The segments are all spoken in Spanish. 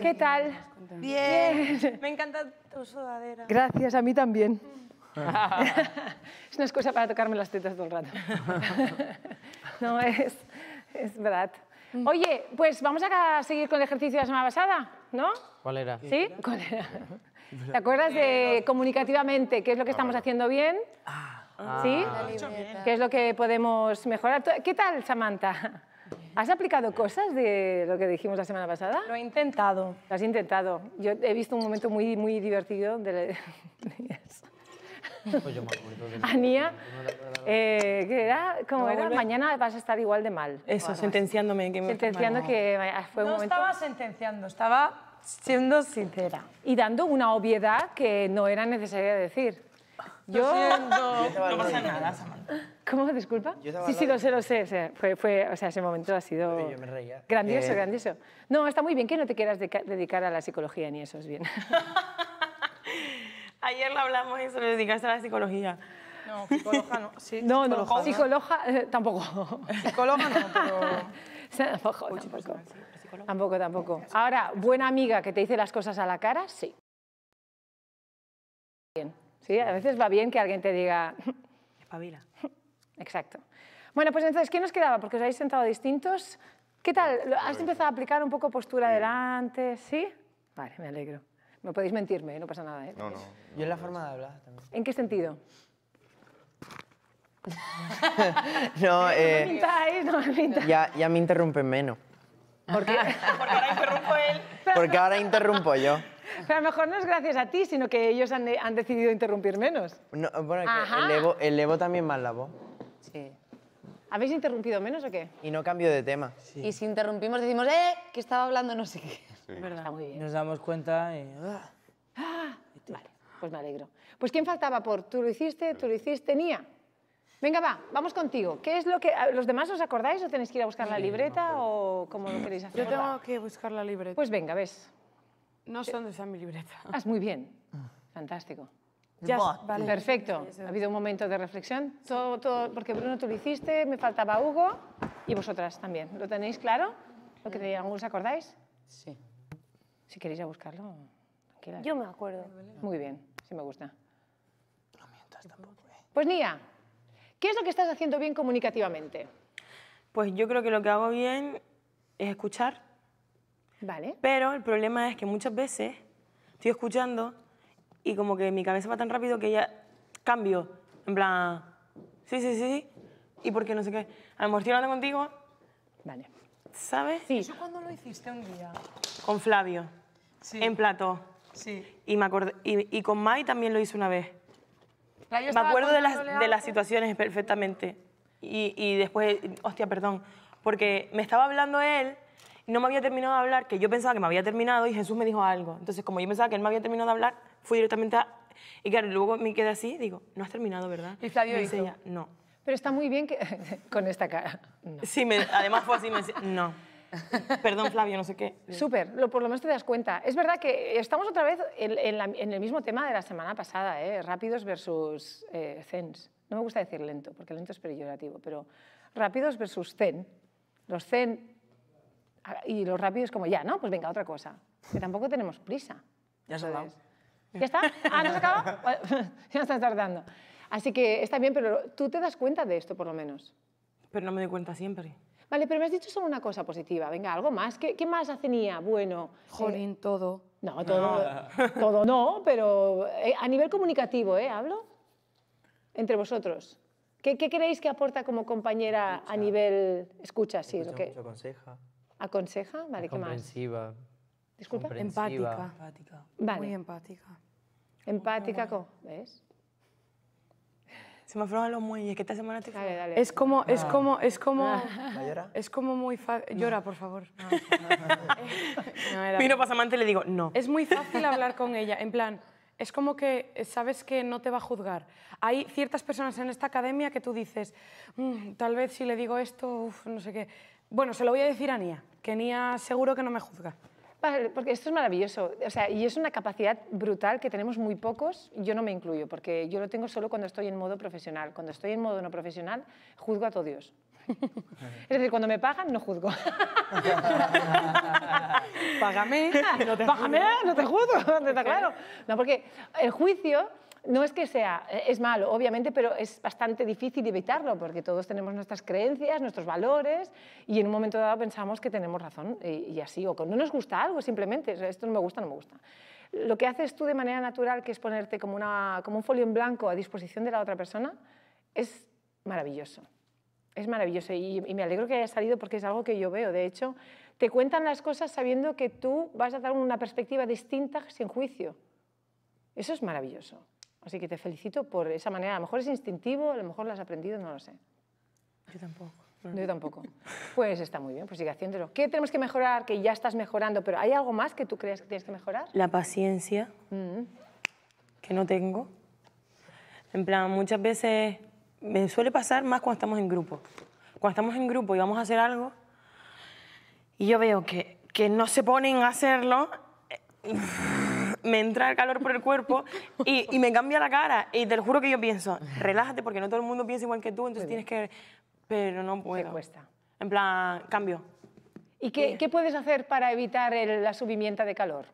¿Qué tal? Bien. Me encanta tu sudadera. Gracias, a mí también. Mm. es una excusa para tocarme las tetas todo el rato. no, es, es verdad. Mm. Oye, pues vamos a seguir con el ejercicio de la semana pasada, ¿no? ¿Cuál era? ¿Sí? ¿Cuál era? ¿Te acuerdas de eh, comunicativamente qué es lo que estamos haciendo bien? Ah. ¿Sí? Ah, ¿Qué es lo que podemos mejorar? ¿Qué tal, Samantha? ¿Has aplicado cosas de lo que dijimos la semana pasada? Lo he intentado. Lo has intentado. Yo he visto un momento muy, muy divertido de... Pues eh, que era, como mañana vas a estar igual de mal. Eso, sentenciándome. Que sentenciando que fue un momento... No estaba sentenciando, estaba siendo sincera. Y dando una obviedad que no era necesaria decir. Yo... No pasa nada, Samantha. ¿Cómo? Disculpa. Sí, sí, lo sé, lo sé. O sea, fue, fue, o sea ese momento ha sido grandioso, eh. grandioso. No, está muy bien que no te quieras dedicar a la psicología ni eso es bien. Ayer lo hablamos y eso, lo dedicaste a la psicología. No, psicóloga no. Sí, no, psicóloga, no, eh, tampoco. Psicóloga no, pero... tampoco, tampoco. Tampoco, tampoco. Ahora, buena amiga que te dice las cosas a la cara, sí. Sí, a veces va bien que alguien te diga... Espabila. Exacto. Bueno, pues entonces, ¿qué nos quedaba? Porque os habéis sentado distintos. ¿Qué tal? ¿Has pues empezado a aplicar un poco postura adelante, delante? ¿Sí? Vale, me alegro. No podéis mentirme, ¿eh? no pasa nada. ¿eh? No, no, Yo en la forma de hablar ¿En qué sentido? no, eh, no, pintáis, no me eh, Ya, ya me interrumpen menos. ¿Por qué? Porque ahora interrumpo él. Porque ahora interrumpo yo. Pero a lo mejor no es gracias a ti, sino que ellos han, eh, decidido interrumpir menos. No, bueno, el Evo también más la voz. Sí. ¿Habéis interrumpido menos o qué? Y no cambio de tema. Y si interrumpimos decimos, ¡eh! Que estaba hablando no sé qué. Está muy bien. Nos damos cuenta y... ¡ah! ¡Ah! Vale, pues me alegro. Pues ¿quién faltaba por tú lo hiciste, tú lo hiciste, Nia? Venga, va, vamos contigo. ¿Qué es lo que... ¿Los demás os acordáis o tenéis que ir a buscar la libreta o pues, cómo lo queréis hacer? Yo tengo que buscar la libreta. Pues venga, ves. No sé dónde está mi libreta. Ah, muy bien. Ah. Fantástico. Ya, Perfecto. ¿Ha habido un momento de reflexión? Todo, todo, porque Bruno, tú lo hiciste, me faltaba Hugo y vosotras también. ¿Lo tenéis claro? ¿Lo que te ¿Os acordáis? Sí. Si queréis a buscarlo, tranquila. Yo me acuerdo. Muy bien, Si me gusta. No tampoco. ¿eh? Pues Nia, ¿qué es lo que estás haciendo bien comunicativamente? Pues yo creo que lo que hago bien es escuchar. Vale. Pero el problema es que muchas veces estoy escuchando y como que mi cabeza va tan rápido que ya cambio, en plan, sí, sí, sí, y porque no sé qué. A lo mejor contigo, vale. ¿sabes? Sí. ¿Eso cuándo lo hiciste un día? Con Flavio, sí. en plató. Sí. Y, me y, con Mai también lo hice una vez. Me acuerdo de las, de las situaciones perfectamente. Y, y después, hostia, perdón, porque me estaba hablando él no me había terminado de hablar, que yo pensaba que me había terminado y Jesús me dijo algo. Entonces, como yo pensaba que él me había terminado de hablar, fui directamente a... Y claro, luego me quedé así, digo, no has terminado, ¿verdad? Y Flavio me enseña, no. Pero está muy bien que... con esta cara. Sí, me, además fue así, me decía, no. Perdón, Flavio, no sé qué. Súper, lo, por lo menos te das cuenta. Es verdad que estamos otra vez en, el mismo tema de la semana pasada, ¿eh? rápidos versus zens. Eh, no me gusta decir lento, porque lento es peyorativo, pero rápidos versus zen. Los zen Ah, y lo rápido es como, ya, ¿no? Pues venga, otra cosa. Que tampoco tenemos prisa. Ya se dado. ¿Ya está? ¿Ah, no se acaba? ya estás tardando. Así que está bien, pero tú te das cuenta de esto, por lo menos. Pero no me doy cuenta siempre. Vale, pero me has dicho solo una cosa positiva. Venga, algo más. ¿Qué, qué más hacenía bueno? Jolín, eh, todo. No, todo todo no, pero eh, a nivel comunicativo, ¿eh? Hablo. Entre vosotros. ¿Qué, qué creéis que aporta como compañera a nivel escucha? Sí, lo que... mucho aconseja aconseja, vale, ¿qué más? Comprensiva. Disculpa. Empática. empática. Muy empática. Empática, ¿cómo? ¿ves? Se me ha los muelles, que esta semana Es como, es ah. como, es como, es como muy fácil. Llora, por favor. No, Miro pasamante y le digo, no. Es muy fácil hablar con ella, en plan, es como que eh, sabes que no te va a juzgar. Hay ciertas personas en esta academia que tú dices, mm, tal vez si le digo esto, uf, no sé qué. Bueno, se lo voy a decir a Nia, que Nia seguro que no me juzga. porque esto es maravilloso, o sea, y es una capacidad brutal que tenemos muy pocos, yo no me incluyo, porque yo lo tengo solo cuando estoy en modo profesional, cuando estoy en modo no profesional, juzgo a todo Dios. es decir, cuando me pagan, no juzgo. Págame, no te Págame, no te juzgo, ¿está claro? No, porque el juicio no es que sea, eh, es malo, obviamente, pero es bastante difícil evitarlo porque todos tenemos nuestras creencias, nuestros valores y en un momento dado pensamos que tenemos razón y, así, o no nos gusta algo simplemente, esto no me gusta, no me gusta. Lo que haces tú de manera natural, que es ponerte como, una, como un folio en blanco a disposición de la otra persona, es maravilloso. Es maravilloso y, y me alegro que haya salido porque es algo que yo veo. De hecho, te cuentan las cosas sabiendo que tú vas a dar una perspectiva distinta sin juicio. Eso es maravilloso. Así que te felicito por esa manera. A lo mejor es instintivo, a lo mejor lo has aprendido, no lo sé. Yo tampoco. Yo tampoco. Pues está muy bien, pues sigue haciéndolo. ¿Qué tenemos que mejorar? Que ya estás mejorando, pero ¿hay algo más que tú creas que tienes que mejorar? La paciencia, mm. que no tengo. En plan, muchas veces me suele pasar más cuando estamos en grupo. Cuando estamos en grupo y vamos a hacer algo y yo veo que, que no se ponen a hacerlo. Eh, me entra el calor por el cuerpo y, me cambia la cara. Y te juro que yo pienso, relájate porque no todo el mundo piensa igual que tú, entonces tienes que... Pero no puedo. cuesta. En plan, cambio. ¿Y qué, puedes hacer para evitar la subimienta de calor?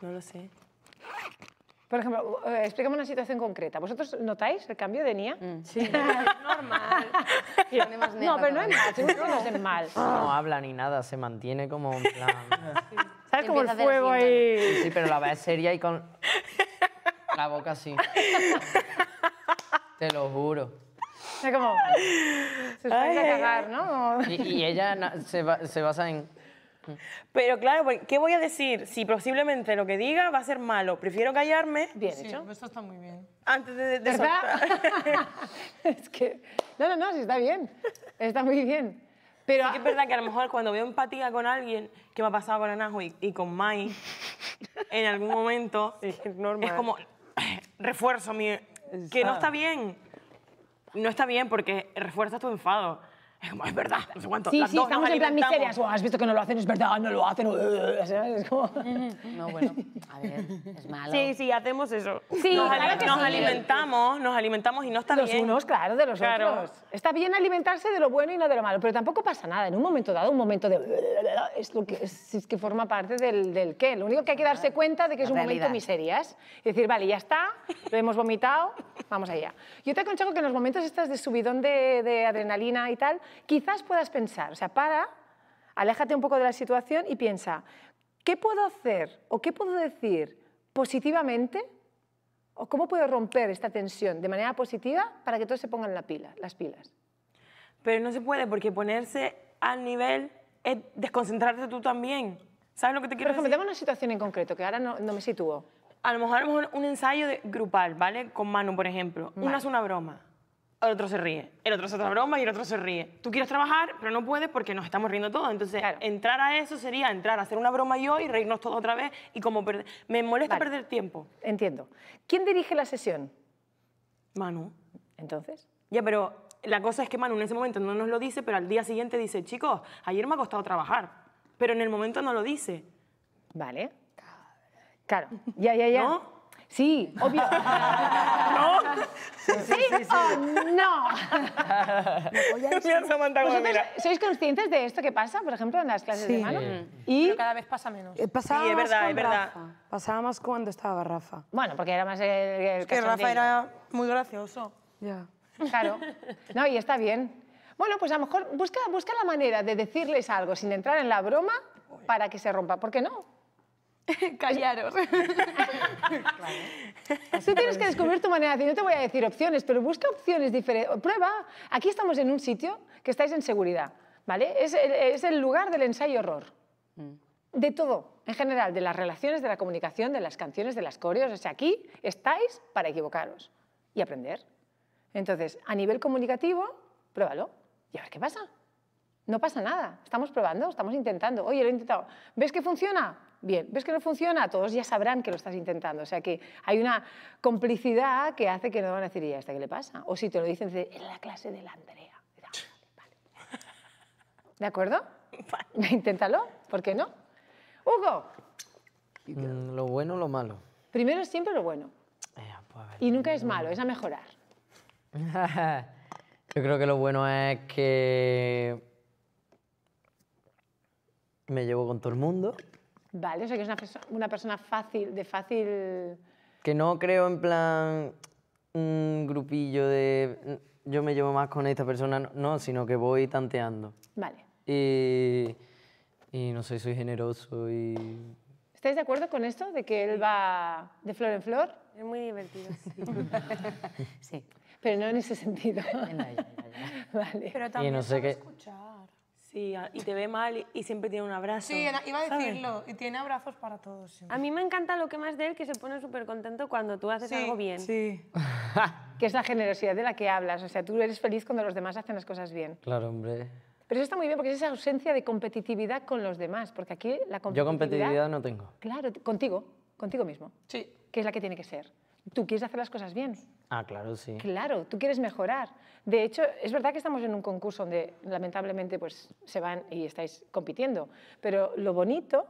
No lo sé. Por ejemplo, eh, explícame una situación concreta. ¿Vosotros notáis el cambio de Nia? Mm. Sí, normal. No, pero no es mal, no mal. No habla ni nada, se mantiene como en plan... Es como el fuego ahí. Sí, pero la va ves seria y con la boca así. Te lo juro. Es como. Se suele a cagar, ¿no? Y, ella se, se basa en. Mm. Pero claro, pues, ¿qué voy a decir? Si posiblemente lo que diga va a ser malo, prefiero callarme. Bien sí, hecho. Eso está muy bien. Antes de, de es que. No, no, no, sí está bien. Está muy bien. Pero que es verdad que a lo mejor cuando veo empatía con alguien, que me ha pasado con Anajo y, con Mai, en algún momento es, como refuerzo mi... Que no está bien. No está bien porque refuerzas tu enfado. Es verdad, no sé cuánto. Sí, sí, estamos en plan miserias. Ah, has visto que no lo hacen, es verdad, no lo hacen. Es No, bueno, a ver, es malo. Sí, sí, hacemos eso. nos, alimentamos, nos alimentamos y no está los unos, claro, de los otros. Está bien alimentarse de lo bueno y no de lo malo, pero tampoco pasa nada. En un momento dado, un momento de... Es, lo que, es, que forma parte del, del qué. Lo único que hay que darse cuenta de que es un momento miserias. Y decir, vale, ya está, lo hemos vomitado, vamos allá. Yo te aconsejo que en los momentos estos de subidón de adrenalina y tal, quizás puedas pensar, o sea, para, aléjate un poco de la situación y piensa, ¿qué puedo hacer o qué puedo decir positivamente? ¿O cómo puedo romper esta tensión de manera positiva para que todos se pongan la pila, las pilas? Pero no se puede porque ponerse al nivel es desconcentrarte tú también. ¿Sabes lo que te quiero por decir? Pero una situación en concreto que ahora no, me sitúo. A lo mejor, un ensayo grupal, ¿vale? Con Manu, por ejemplo. Una es una broma el otro se ríe, el otro hace otra broma y el otro se ríe. Tú quieres trabajar, pero no puedes porque nos estamos riendo todos. Entonces, entrar a eso sería entrar a hacer una broma yo y reírnos todos otra vez y como Me molesta perder tiempo. Entiendo. ¿Quién dirige la sesión? Manu. ¿Entonces? Ya, pero la cosa es que Manu en ese momento no nos lo dice, pero al día siguiente dice, chicos, ayer me ha costado trabajar. Pero en el momento no lo dice. Vale. Claro, ya, ya, ya. ¿No? Sí, obvio. ¿No? ¿Sí, no? Samantha, mira. ¿Sois conscientes de esto que pasa, por ejemplo, en las clases de mano? Mm. Y cada vez pasa menos. Eh, pasaba sí, es verdad, más es verdad. Pasaba más cuando estaba Rafa. Bueno, porque era más el, eh, eh, es que Rafa era muy gracioso. Ya. Claro. No, y está bien. Bueno, pues a lo mejor busca, busca la manera de decirles algo sin entrar en la broma para que se rompa. ¿Por qué no? Callaros. Tú tienes que descubrir tu manera. No te voy a decir opciones, pero busca opciones diferentes. Prueba. Aquí estamos en un sitio que estáis en seguridad, ¿vale? Es el, lugar del ensayo horror. Mm. De todo, en general, de las relaciones, de la comunicación, de las canciones, de las coreos. O sea, aquí estáis para equivocaros y aprender. Entonces, a nivel comunicativo, pruébalo y a ver qué pasa. No pasa nada. Estamos probando, estamos intentando. Oye, lo he intentado. ¿Ves que funciona? bien. ¿Ves que no funciona? Todos ya sabrán que lo estás intentando. O sea que hay una complicidad que hace que no van a decir, ¿y ¿hasta este qué le pasa? O si te lo dicen, en la clase de la Andrea. Ah, vale, ¿De acuerdo? Inténtalo, ¿por qué no? Hugo. Mm, lo bueno o lo malo. Primero es siempre lo bueno. Eh, pues y nunca es malo, es a mejorar. Yo creo que lo bueno es que me llevo con todo el mundo. Vale, o sea que es una, persona fácil, de fácil... Que no creo en plan un grupillo de mm, yo me llevo más con esta persona, no, sino que voy tanteando. Vale. Y, y no sé, soy generoso y... ¿Estáis de acuerdo con esto, de que él va de flor en flor? Es muy divertido. Sí. sí. Pero no en ese sentido. Vale. Pero también no sé y te ve mal y siempre tiene un abrazo. Sí, iba a decirlo, y tiene abrazos para todos. A mí me encanta lo que más de él, que se pone súper contento cuando tú haces algo bien. Sí. que es la generosidad de la que hablas, o sea, tú eres feliz cuando los demás hacen las cosas bien. Claro, hombre. Pero eso está muy bien porque es esa ausencia de competitividad con los demás, porque aquí la competitividad... Yo competitividad no tengo. Claro, contigo, contigo mismo. Sí. Que es la que tiene que ser. Tú quieres hacer las cosas bien, Ah, claro, sí. Claro, tú quieres mejorar. De hecho, es verdad que estamos en un concurso donde lamentablemente pues, se van y estáis compitiendo, pero lo bonito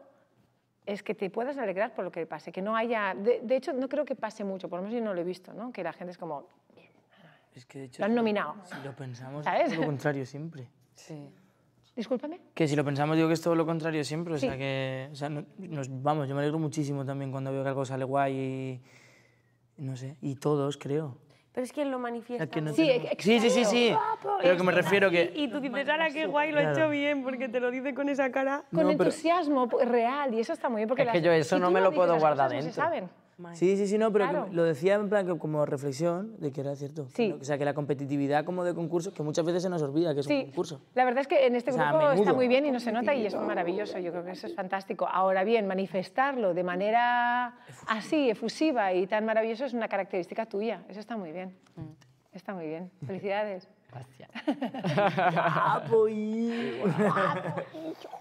es que te puedas alegrar por lo que pase, que no haya... De, hecho, no creo que pase mucho, por lo menos yo no lo he visto, ¿no? Que la gente es como... Es que de hecho... Lo han nominado. Si lo pensamos, es lo contrario siempre. Sí. Discúlpame. Que si lo pensamos, digo que es todo lo contrario siempre. O sea, que. nos, vamos, yo me alegro muchísimo también cuando veo que algo sale guay y no sé, y todos, creo. Pero es que lo manifiesta. sí, sí, sí, sí, ah, pues, Pero que me refiero que... Y, tú dices, ahora qué guay, lo ha hecho bien, porque te lo dice con esa cara. Con entusiasmo pues, real, y eso está muy bien. Porque es que yo eso no me lo puedo guardar dentro. Se saben. Sí, sí, sí, no, pero lo decía en plan como reflexión de que era cierto. Sí. O sea, que la competitividad como de concurso, que muchas veces se nos olvida que es un concurso. La verdad es que en este grupo está muy bien y no se nota y es maravilloso, yo creo que eso es fantástico. Ahora bien, manifestarlo de manera así, efusiva y tan maravilloso es una característica tuya, eso está muy bien. Mm. Está muy bien. Felicidades. Gracias.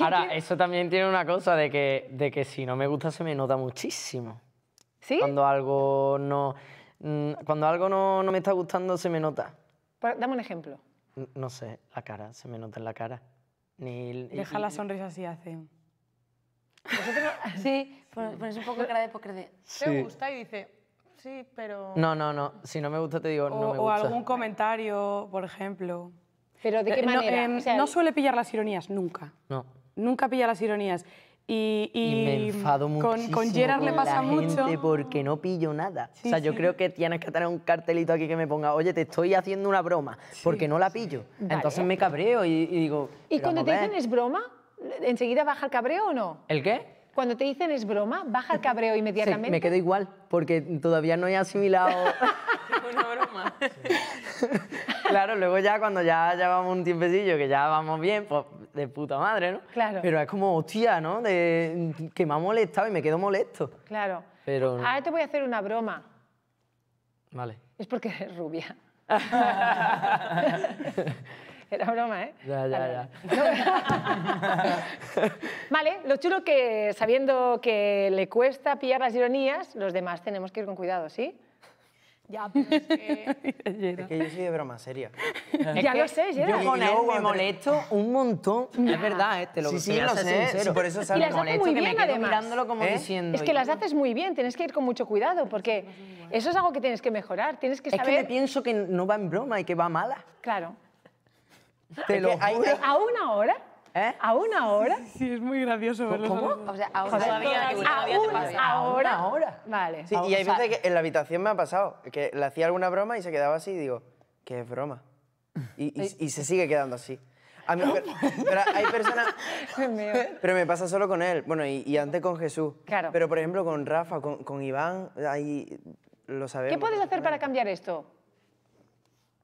Ahora, eso también tiene una cosa de que si no me gusta se me nota muchísimo. ¿Sí? Cuando algo no, mm, cuando algo no, no me está gustando se me nota. dame un ejemplo. No, sé, la cara, se me nota en la cara. Ni, Deja la sonrisa así, hace. sí, pones un poco de cara de póker de... Te gusta y dice, sí, pero... No, no, no, si no me gusta te digo, no me gusta. O algún comentario, por ejemplo. ¿Pero de eh, qué manera? No, em, no suele pillar las ironías, nunca. No. Nunca pilla las ironías. Y, me enfado con, con Gerard le pasa la mucho. Gente porque no pillo nada. o sea, yo creo que tienes que tener un cartelito aquí que me ponga, oye, te estoy haciendo una broma, porque no la pillo. Entonces me cabreo y, digo. ¿Y cuando te dicen es broma, enseguida baja el cabreo o no? ¿El qué? Cuando te dicen es broma, baja el cabreo inmediatamente. me quedo igual, porque todavía no he asimilado. una broma. claro, luego ya cuando ya llevamos un tiempecillo que ya vamos bien, pues de puta madre, ¿no? Claro. Pero es como, hostia, ¿no? De, que me ha molestado y me quedo molesto. Claro. Pero Ahora te voy a hacer una broma. Vale. Es porque eres rubia. Era broma, ¿eh? Ya, ya, ya. vale, lo chulo que sabiendo que le cuesta pillar las ironías, los demás tenemos que ir con cuidado, ¿sí? Ya, pero es que... que yo soy de broma seria. ya lo sé, ya. Yo con él me molesto un montón. Es verdad, ¿eh? te lo, sí, sí, lo sé. por eso salgo Y las haces muy bien, además. Mirándolo como ¿Eh? diciendo, es que las haces muy bien, tienes que ir con mucho cuidado, porque eso es algo que tienes que mejorar, tienes que saber... Es que me pienso que no va en broma y que va mala. Claro. Te lo ¿A una ¿Eh? ¿Aún ahora? Sí, es muy gracioso verlo. ¿Cómo? O sea, todavía. todavía Vale. y hay veces que en la habitación me ha pasado, que le hacía alguna broma y se quedaba así y digo, ¿qué broma? Y, se sigue quedando así. A mí, hay personas... pero me pasa solo con él. Bueno, y, antes con Jesús. Claro. Pero, por ejemplo, con Rafa, con, Iván, ahí lo sabemos. ¿Qué puedes hacer para cambiar esto?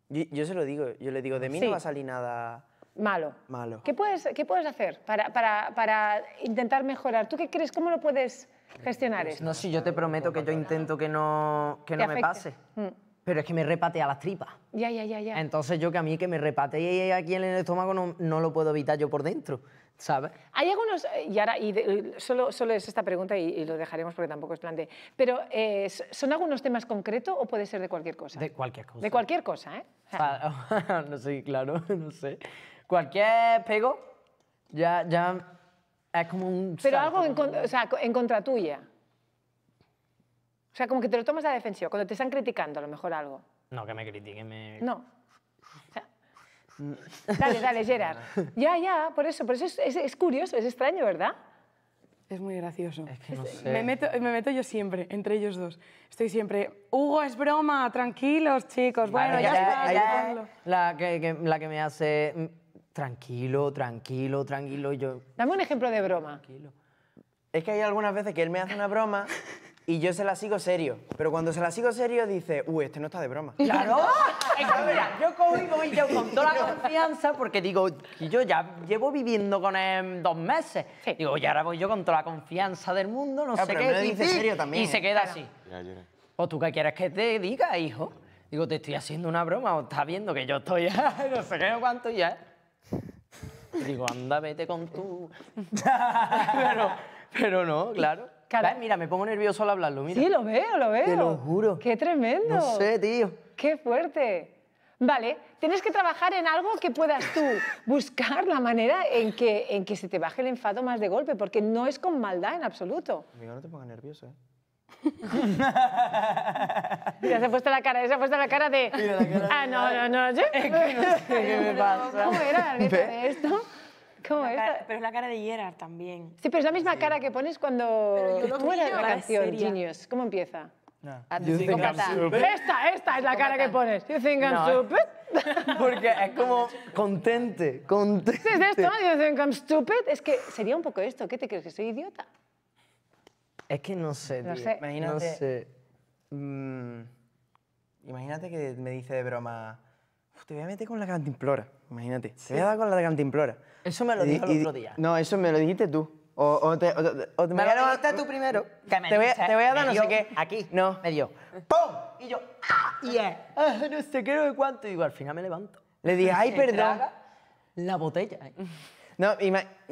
Yo, se lo digo. Yo le digo, de mí no va a salir nada Malo. ¿Qué puedes, qué puedes hacer para, para, para intentar mejorar? ¿Tú qué crees? ¿Cómo lo puedes gestionar eso? Pues, no, sé, yo te prometo que yo intento que no, que no me pase. Mm. Pero es que me repatea las tripas. Ya, ya, ya, ya. Entonces yo que a mí que me repatee aquí en el estómago no, no lo puedo evitar yo por dentro, ¿sabes? Hay algunos, eh, y ahora, y eh, solo, solo es esta pregunta y, lo dejaremos porque tampoco es plan de... Pero, eh, ¿son algunos temas concretos o puede ser de cualquier cosa? De cualquier cosa. De cualquier cosa, ¿eh? no sé, claro, no sé. Cualquier pego ya, ya es como un... Pero algo en, contra tuya. O sea, como que te lo tomas a la defensiva, cuando te están criticando a lo mejor algo. No, que me critiquen, me... No. dale, dale, Gerard. ya, ya, por eso, por eso es, curioso, es extraño, ¿verdad? Es muy gracioso. Es que no sé. me, meto, me meto, yo siempre, entre ellos dos. Estoy siempre, Hugo, es broma, tranquilos, chicos. Bueno, ya, está, la, que, la que me hace, tranquilo, tranquilo, tranquilo. Yo, Dame un ejemplo de broma. Tranquilo. Es que hay algunas veces que él me hace una broma y yo se la sigo serio. Pero cuando se la sigo serio dice, uy, este no está de broma. ¡Claro! es que mira, yo cojo yo con toda la confianza porque digo, yo ya llevo viviendo con él dos meses. Digo, y ahora voy yo con toda la confianza del mundo, no sé qué. y, también. se ¿eh? queda así. ¿O tú qué quieres que te diga, hijo? Digo, te estoy haciendo una broma, o estás viendo que yo estoy, no sé qué, no cuánto ya digo, anda, vete con tú. pero, pero no, claro. Mira, me pongo nervioso al hablarlo, Sí, lo veo, lo veo. Te lo juro. Qué tremendo. No sé, tío. Qué fuerte. Vale, tienes que trabajar en algo que puedas tú buscar la manera en que, en que se te baje el enfado más de golpe, porque no es con maldad en absoluto. Mira, no te pongas nervioso, ¿eh? Mira, se ha puesto la cara, se ha puesto la cara de... ah, no, no, no, yo... qué me pasa. ¿Cómo era de esto? ¿Cómo es? pero es la cara de Gerard también. Sí, pero es la misma cara que pones cuando tú eres la canción, Genius. ¿Cómo empieza? No. Ah, pues you think I'm esta, esta es la cara que pones. You think I'm stupid? Porque es como contente, contente. ¿Es esto? You think I'm stupid? Es que sería un poco esto. ¿Qué te crees, que soy idiota? Es que no sé, tío. sé. Imagínate, mm, imagínate que me dice de broma, te voy a meter con la cantimplora, imagínate. Te voy a dar con la cantimplora. Eso me lo dijo el otro día. No, eso me lo dijiste tú. O, o te, o, me voy a tú primero. te, voy a, dar no sé qué. Aquí. No. Me dio. ¡Pum! Y yo, ¡ah! Y ah, no sé qué, no sé cuánto. Y digo, al final me levanto. Le dije, ¡ay, perdón! La botella. No, imagínate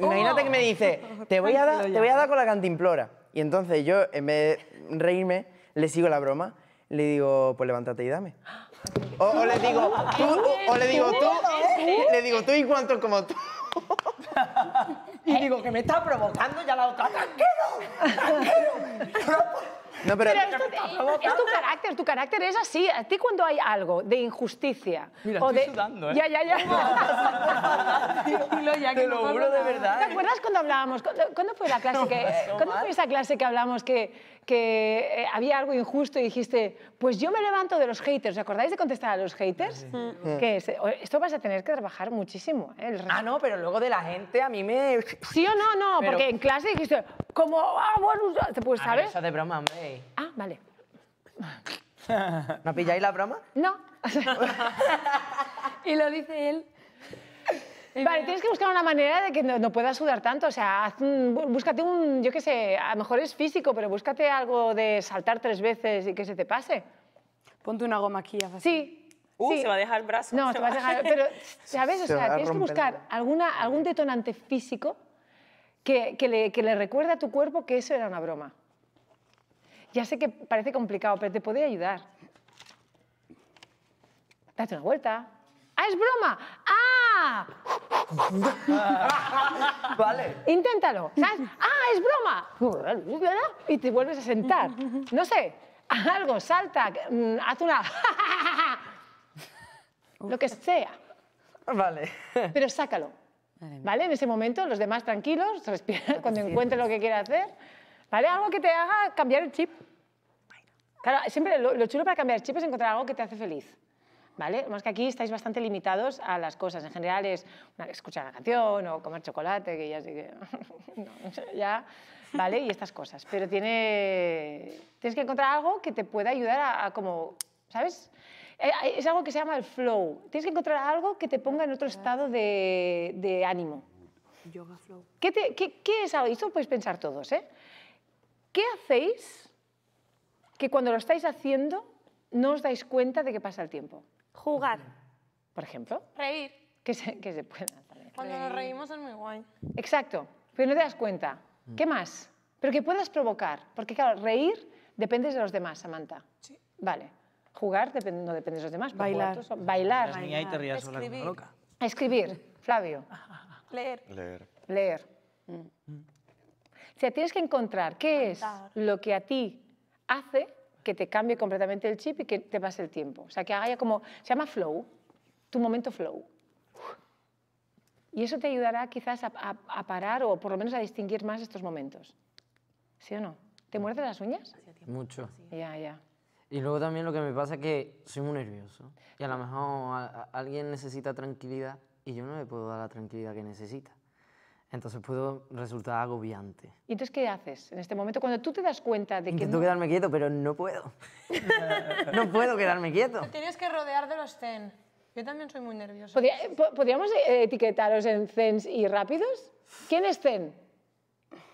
oh. que me dice, te voy, a dar, te voy a dar con la cantimplora. Y entonces yo, en vez de reírme, le sigo la broma. Le digo, pues levántate y dame. O, le digo, tú, o, le digo tú, le digo tú y cuánto como tú. y digo que me está provocando ya la otra. ¡Tranquilo! ¡Tranquilo! No, pero, es tu carácter, tu carácter es así. A ti cuando hay algo de injusticia... Mira, estoy sudando, ¿eh? Ya, ya, ya. te lo juro de verdad. ¿eh? ¿Te acuerdas cuando hablábamos? ¿Cuándo fue ¿Cuándo fue esa clase que hablamos que que eh, había algo injusto y dijiste, pues yo me levanto de los haters. ¿Os acordáis de contestar a los haters? esto vas a tener que trabajar muchísimo. ¿eh? ah, no, pero luego de la gente a mí me... Sí o no, no, porque en clase dijiste, como, ah, bueno, pues, ah, ¿sabes? Eso de broma, hombre. Ah, vale. ¿No pilláis la broma? No. y lo dice él. Vale, tienes que buscar una manera de que no, pueda puedas sudar tanto. O sea, búscate un, yo qué sé, a lo mejor es físico, pero búscate algo de saltar tres veces y que se te pase. Ponte una goma aquí. Sí, Uh, se va a dejar el brazo. No, se, va a dejar. Pero, ¿sabes? O sea, tienes que buscar alguna, algún detonante físico que, que, le, que, le, recuerde a tu cuerpo que eso era una broma. Ya sé que parece complicado, pero te podría ayudar. Date una vuelta. ¡Ah, es broma! ¡Ah! vale. Inténtalo. ¿sabes? ¡Ah, es broma! Y te vuelves a sentar. No sé, algo, salta, mm, haz una... Lo que sea. Vale. Pero sácalo. ¿Vale? En ese momento, los demás tranquilos, cuando encuentre lo que quiere hacer. ¿Vale? Algo que te haga cambiar el chip. Claro, siempre lo, lo chulo para cambiar el chip es encontrar algo que te hace feliz. ¿vale? Más que aquí estáis bastante limitados a las cosas. En general es escuchar una canción o comer chocolate, que ya sé que... no, ya, ¿vale? Y estas cosas. Pero tiene, tienes que encontrar algo que te pueda ayudar a, como, ¿sabes? Eh, eh, es algo que se llama el flow. Tienes que encontrar algo que te ponga en otro estado de, ánimo. Yoga flow. ¿Qué, qué, es algo? Esto lo podéis pensar todos, ¿eh? ¿Qué hacéis que cuando lo estáis haciendo no os dais cuenta de que pasa el tiempo? Jugar. Por ejemplo. Reír. Que se, que se pueda. Cuando nos reímos es muy guay. Exacto. Pero no te das cuenta. Mm. ¿Qué más? Pero que puedas provocar. Porque, claro, reír dependes de los demás, Samantha. Sí. Vale. Jugar no depende de los demás. Bailar. bailar. a Escribir. Flavio. Leer. Leer. Leer. Mm. O sea, tienes que encontrar qué es lo que a ti hace que te cambie completamente el chip y que te pase el tiempo. O sea, que haga como, se llama flow, tu momento flow. Y eso te ayudará quizás a, parar o por lo menos a distinguir más estos momentos. ¿Sí o no? ¿Te muerdes las uñas? Mucho. Ya, ya. Y luego también lo que me pasa es que soy muy nervioso. Y a lo mejor alguien necesita tranquilidad y yo no le puedo dar la tranquilidad que necesita. Entonces pudo resultar agobiante. ¿Y entonces qué haces en este momento cuando tú te das cuenta de que... Intento quedarme quieto, pero no puedo. no puedo quedarme quieto. Te tienes que rodear de los zen. Yo también soy muy nerviosa. ¿Podríamos eh, etiquetaros en zens y rápidos? ¿Quién es zen?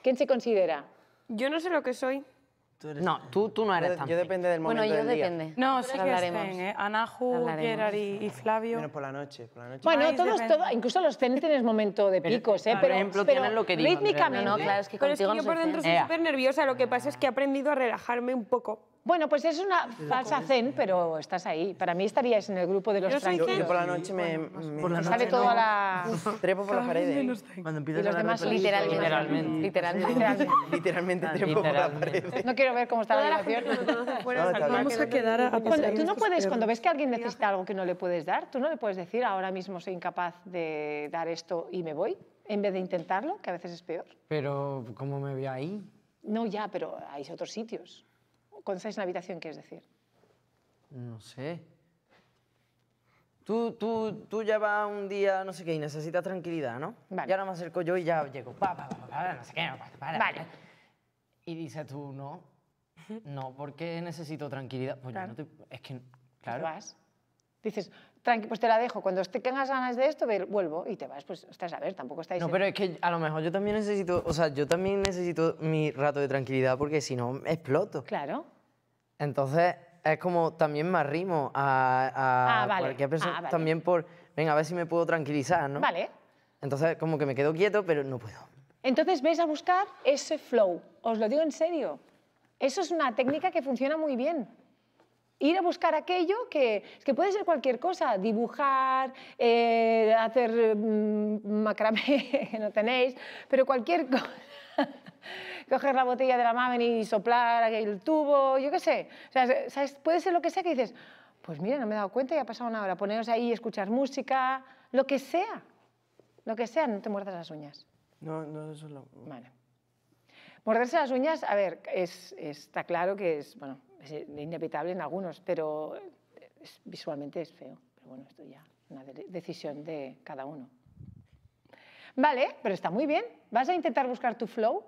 ¿Quién se considera? Yo no sé lo que soy. No, tú, no eres tan Yo depende del momento Bueno, yo depende. No, sí que Estén, ¿eh? Gerard y, Flavio. Bueno, por la noche. Por la noche. Bueno, todos, incluso los zen tienen momentos de picos, ¿eh? pero, ejemplo, lo que digo, rítmicamente. No, claro, es que pero es que yo por dentro soy súper nerviosa. Lo que pasa es que he aprendido a relajarme un poco. Bueno, pues es una falsa zen, eh. pero estás ahí. Para mí estarías en el grupo de los tranquilos. Yo, yo por la noche me, sale todo a la... Trepo por la pared. Cuando y los demás literalmente. Literalmente. Literalmente, literalmente. Ah, trepo por la pared. No quiero ver cómo está la relación, No, Vamos a quedar a, pasar Tú no puedes, cuando ves que alguien necesita algo que no le puedes dar, tú no le puedes decir, ahora mismo soy incapaz de dar esto y me voy, en vez de intentarlo, que a veces es peor. Pero, ¿cómo me veo ahí? No, ya, pero hay otros sitios. Con seis en la habitación, quieres decir. No sé. Tú, tú, tú ya vas un día, no sé qué, y necesitas tranquilidad, ¿no? Vale. Ya no me acerco yo y ya llego. Pa, pa, pa, pa, no sé qué, no, pa, Vale. Y dices tú, no, no, porque necesito tranquilidad. Pues yo no te... Es que, pues claro. vas. Dices, pues te la dejo. Cuando tengas ganas de esto, vuelvo y te vas. Pues, estás a ver, tampoco estáis... No, pero es que a lo mejor yo también necesito, o sea, yo también necesito mi rato de tranquilidad porque si no, exploto. Claro. Entonces, es como también me arrimo a, ah, cualquier persona, ah, vale. también por, venga, a ver si me puedo tranquilizar, ¿no? Vale. Entonces, como que me quedo quieto, pero no puedo. Entonces, vais a buscar ese flow. Os lo digo en serio. Eso es una técnica que funciona muy bien ir a buscar aquello que, puede ser cualquier cosa, dibujar, eh, hacer mm, macramé, que no tenéis, pero cualquier cosa. coger la botella de la mamen y soplar el tubo, yo qué sé. puede ser lo que sea que dices, pues mira, no me he dado cuenta, ya ha pasado una hora. Poneros ahí, escuchar música, lo que sea. Lo que sea, no te muerdas las uñas. No, no, eso es lo... Vale. Morderse las uñas, a ver, es, está claro que es, bueno, es inevitable en algunos, pero visualmente es feo. Pero bueno, esto ya es una decisión de cada uno. Vale, pero está muy bien. ¿Vas a intentar buscar tu flow?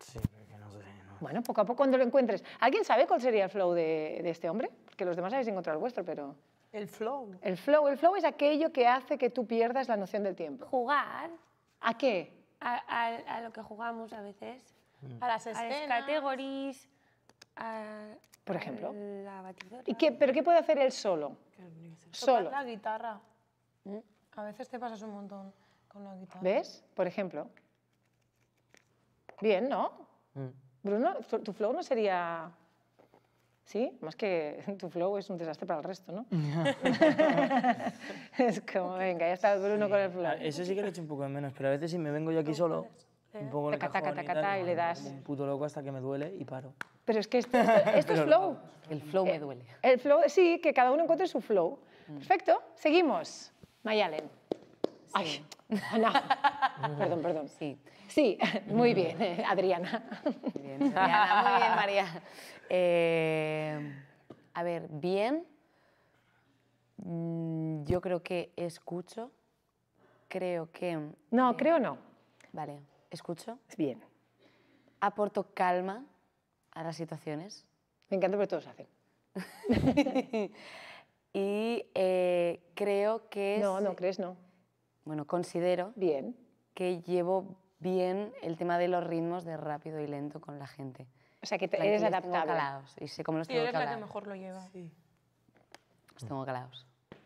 Sí, no sé. Bueno, poco a poco cuando lo encuentres. ¿Alguien sabe cuál sería el flow de, este hombre? Porque los demás habéis encontrado el vuestro, pero... El flow. El flow. El flow es aquello que hace que tú pierdas la noción del tiempo. Jugar. ¿A qué? A, lo que jugamos a veces. Mm. A las A las categorías. Por ejemplo. La batidora. ¿Pero qué puede hacer él solo? Solo. la guitarra. ¿Mm? A veces te pasas un montón con la guitarra. ¿Ves? Por ejemplo. Bien, ¿no? Mm. Bruno, tu flow no sería... Sí, más que tu flow es un desastre para el resto, ¿no? es como, venga, ya está Bruno con el flow. Ah, eso sí que lo he hecho un poco de menos, pero a veces si me vengo yo aquí solo, un poco y, le das. Un puto loco hasta que me duele y paro. Pero es que esto, este, este es flow. El flow me eh, duele. El flow, sí, que cada uno encuentre su flow. Mm. Perfecto, seguimos. Mayalen. Ay, perdón, perdón. Sí. Sí, muy bien, eh, Adriana. Muy bien, Muy bien, María. Eh, a ver, bien. Mm, yo creo que escucho. Creo que. No, creo no. Vale escucho. Bien. Aporto calma a las situaciones. Me encanta porque todos hacen. y eh, creo que... No, no, crees no. Bueno, considero... Bien. Que llevo bien el tema de los ritmos de rápido y lento con la gente. O sea, que eres adaptable. calados y sé cómo los tengo Y eres la mejor lo lleva. Sí. Los tengo calados, que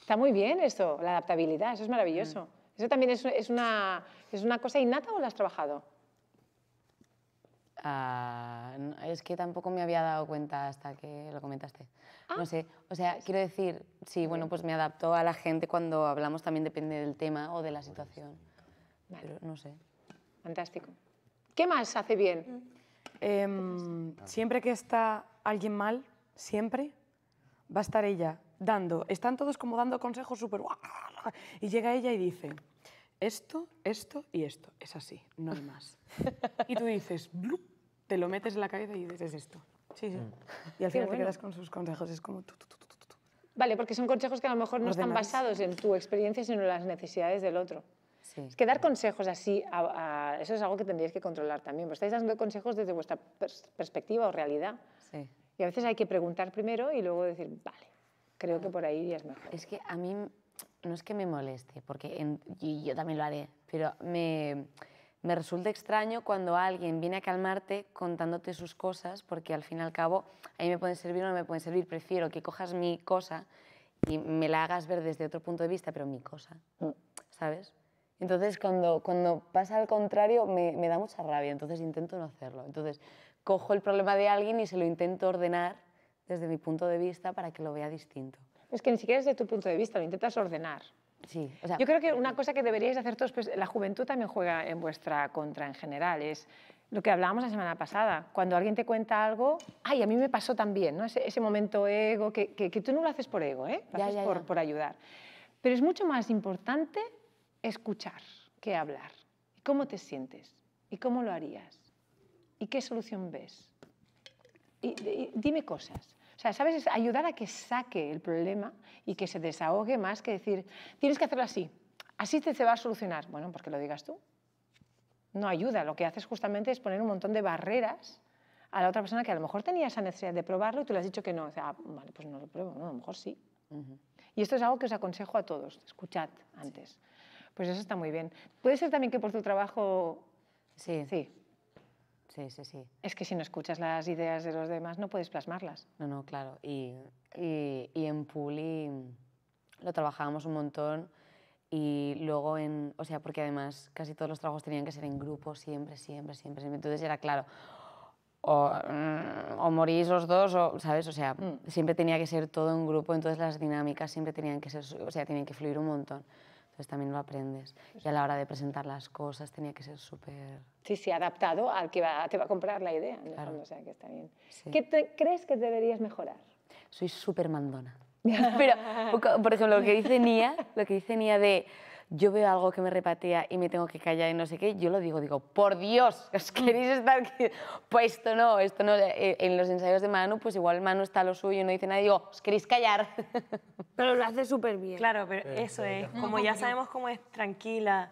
Está muy bien esto, la adaptabilidad, eso es maravilloso. Mm. Eso también es, una, ¿Es una cosa innata o la has trabajado? Ah, es que tampoco me había dado cuenta hasta que lo comentaste. Ah. no sé, o sea, quiero decir, sí, bueno, pues me adapto a la gente cuando hablamos, también depende del tema o de la situación. no sé. Fantástico. ¿Qué más hace bien? Em, siempre que está alguien mal, siempre va a estar ella dando. Están todos como dando consejos súper... Y llega ella y dice, esto, esto y esto. Es así, no es más. y tú dices, te lo metes en la cabeza y dices, esto. Sí, sí. Mm. Y al final te quedas con sus consejos, es como Vale, porque son consejos que a lo mejor no están basados en tu experiencia, sino en las necesidades del otro. Sí. Es que dar consejos así, eso es algo que tendríais que controlar también. Vos estáis dando consejos desde vuestra perspectiva o realidad. Sí. Y a veces hay que preguntar primero y luego decir, vale, creo que por ahí ya es mejor. Es que a mí no es que me moleste, porque yo también lo haré, pero me, resulta extraño cuando alguien viene a calmarte contándote sus cosas, porque al fin y al cabo a mí me pueden servir o no me pueden servir. Prefiero que cojas mi cosa y me la hagas ver desde otro punto de vista, pero mi cosa, mm. ¿sabes? Entonces, cuando, cuando pasa al contrario, me da mucha rabia, entonces intento no hacerlo. Entonces, cojo el problema de alguien y se lo intento ordenar desde mi punto de vista para que lo vea distinto es que ni siquiera desde tu punto de vista, lo intentas ordenar. Sí, Yo creo que una eh, cosa que deberíais hacer todos, pues la juventud también juega en vuestra contra en general, es lo que hablábamos la semana pasada, cuando alguien te cuenta algo, ay, a mí me pasó también, ¿no? ese, momento ego, que, tú no lo haces por ego, ¿eh? por, ayudar. Pero es mucho más importante escuchar que hablar. ¿Cómo te sientes? ¿Y cómo lo harías? ¿Y qué solución ves? y, dime cosas sea, ¿sabes? Es ayudar a que saque el problema y que se desahogue más que decir, tienes que hacerlo así, así te se va a solucionar. Bueno, porque lo digas tú. No ayuda, lo que haces justamente es poner un montón de barreras a la otra persona que a lo mejor tenía esa necesidad de probarlo y tú le has dicho que no. O sea, ah, vale, pues no lo pruebo, no, a lo mejor sí. Y esto es algo que os aconsejo a todos, escuchad antes. Pues eso está muy bien. Puede ser también que por tu trabajo... Sí. Sí. Sí, sí, sí. Es que si no escuchas las ideas de los demás no puedes plasmarlas. No, no, claro. Y, y, en Puli lo trabajábamos un montón y luego en, o sea, porque además casi todos los trabajos tenían que ser en grupo siempre, siempre, siempre. Entonces era claro, mm, o, morís los dos, o, ¿sabes? O sea, mm. siempre tenía que ser todo en grupo, entonces las dinámicas siempre tenían que ser, o sea, tenían que fluir un montón. Entonces también lo aprendes. Y a la hora de presentar las cosas tenía que ser súper... Sí, sí, adaptado al que va, te va a comprar la idea. claro. o que está bien. ¿Qué crees que deberías mejorar? Soy súper mandona. Pero, por ejemplo, lo que dice Nia, lo que dice Nia de yo veo algo que me repatea y me tengo que callar y no sé qué, yo lo digo, digo, por Dios, os queréis estar aquí? Pues esto no, esto no. Eh, en los ensayos de mano pues igual mano está lo suyo no dice nada, digo, os queréis callar. Pero lo hace súper bien. Claro, pero eso es. Como ya sabemos cómo es tranquila,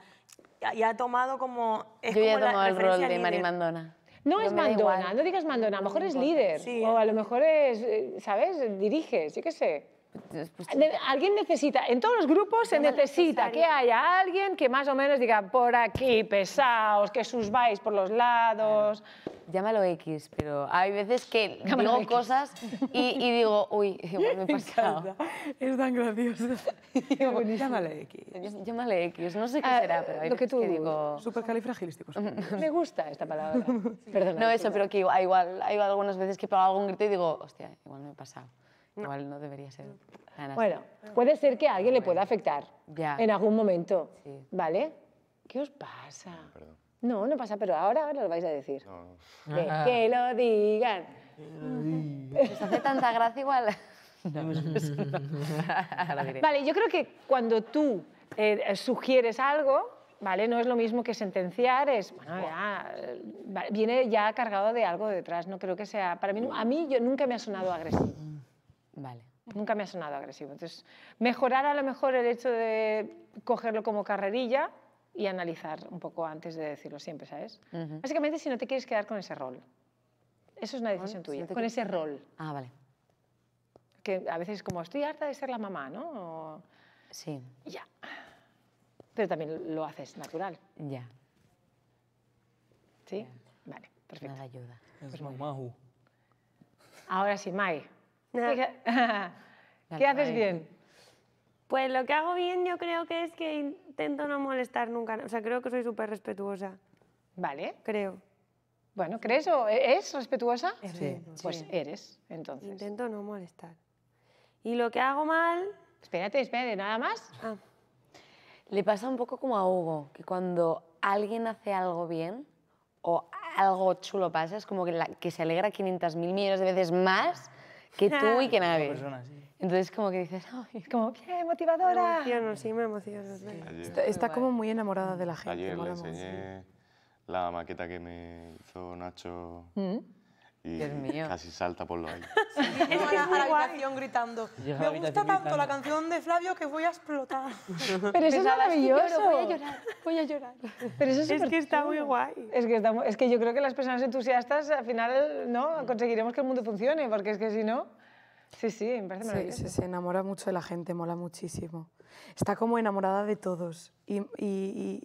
y ha tomado como. Es yo ya he tomado el rol de Mari Mandona. no, es mandona, no digas mandona, a lo mejor es líder, o eh. a lo mejor es, eh, ¿sabes? Dirige, yo qué sé. Pues, alguien necesita, en todos los grupos se necesita que haya alguien que más o menos diga por aquí, pesaos, que sus vais por los lados. Llámalo X, pero hay veces que Llámalo digo cosas y, digo, uy, igual me he pasado. es tan gracioso. Llámale X. Llámale X, no sé qué ah, será, pero hay lo que tú que digo... Supercalifragilísticos. me gusta esta palabra. Perdona, no, eso, pero que igual, hay algunas veces que pago algún grito y digo, hostia, igual me he pasado. Igual no debería ser. bueno, puede ser que a alguien le ah, pueda afectar en algún momento. ¿Vale? ¿Qué os pasa? No, no pasa, pero ahora, lo vais a decir. Que, lo digan. ¿Os hace tanta gracia igual? vale, yo creo que cuando tú eh, sugieres algo, ¿vale? No es lo mismo que sentenciar, es, bueno, ya, eh, viene ya cargado de algo detrás, no creo que sea, para mí, a mí yo nunca me ha sonado agresivo. Nunca me ha sonado agresivo. Entonces, mejorar a lo mejor el hecho de cogerlo como carrerilla y analizar un poco antes de decirlo siempre, ¿sabes? Básicamente, si no te quieres quedar con ese rol. Eso es una decisión ah, tuya, con ese rol. Ah, vale. Que a veces como, estoy harta de ser la mamá, ¿no? Sí. Ya. Pero también lo haces natural. Ya. ¿Sí? Vale, perfecto. ayuda. Pues Ahora sí, Mai. ¿Qué, haces bien? Pues lo que hago bien yo creo que es que intento no molestar nunca. O sea, creo que soy súper respetuosa. Vale. Creo. Bueno, ¿crees o e-, es respetuosa? Sí. Pues eres, entonces. Intento no molestar. Y lo que hago mal... Espérate, espérate, nada más. Ah. Le pasa un poco como a Hugo, que cuando alguien hace algo bien o algo chulo pasa, es como que, que se alegra 500.000 millones de veces más que tú y que nadie. Entonces como que dices, Ay, es como, ¡qué motivadora! Me emociono, sí, me emociono. Está, como muy enamorada de la gente. Ayer le enseñé la maqueta que me hizo Nacho. ¿Mm? Dios mío. casi salta por lo alto. es a la gritando. me gusta tanto la canción de Flavio que voy a explotar. Pero eso es maravilloso. voy a llorar, voy a llorar. es, que está muy guay. Es que, está, es que yo creo que las personas entusiastas al final no conseguiremos que el mundo funcione, porque es que si no... Sí, sí, me parece maravilloso. se enamora mucho de la gente, mola muchísimo. Está como enamorada de todos y,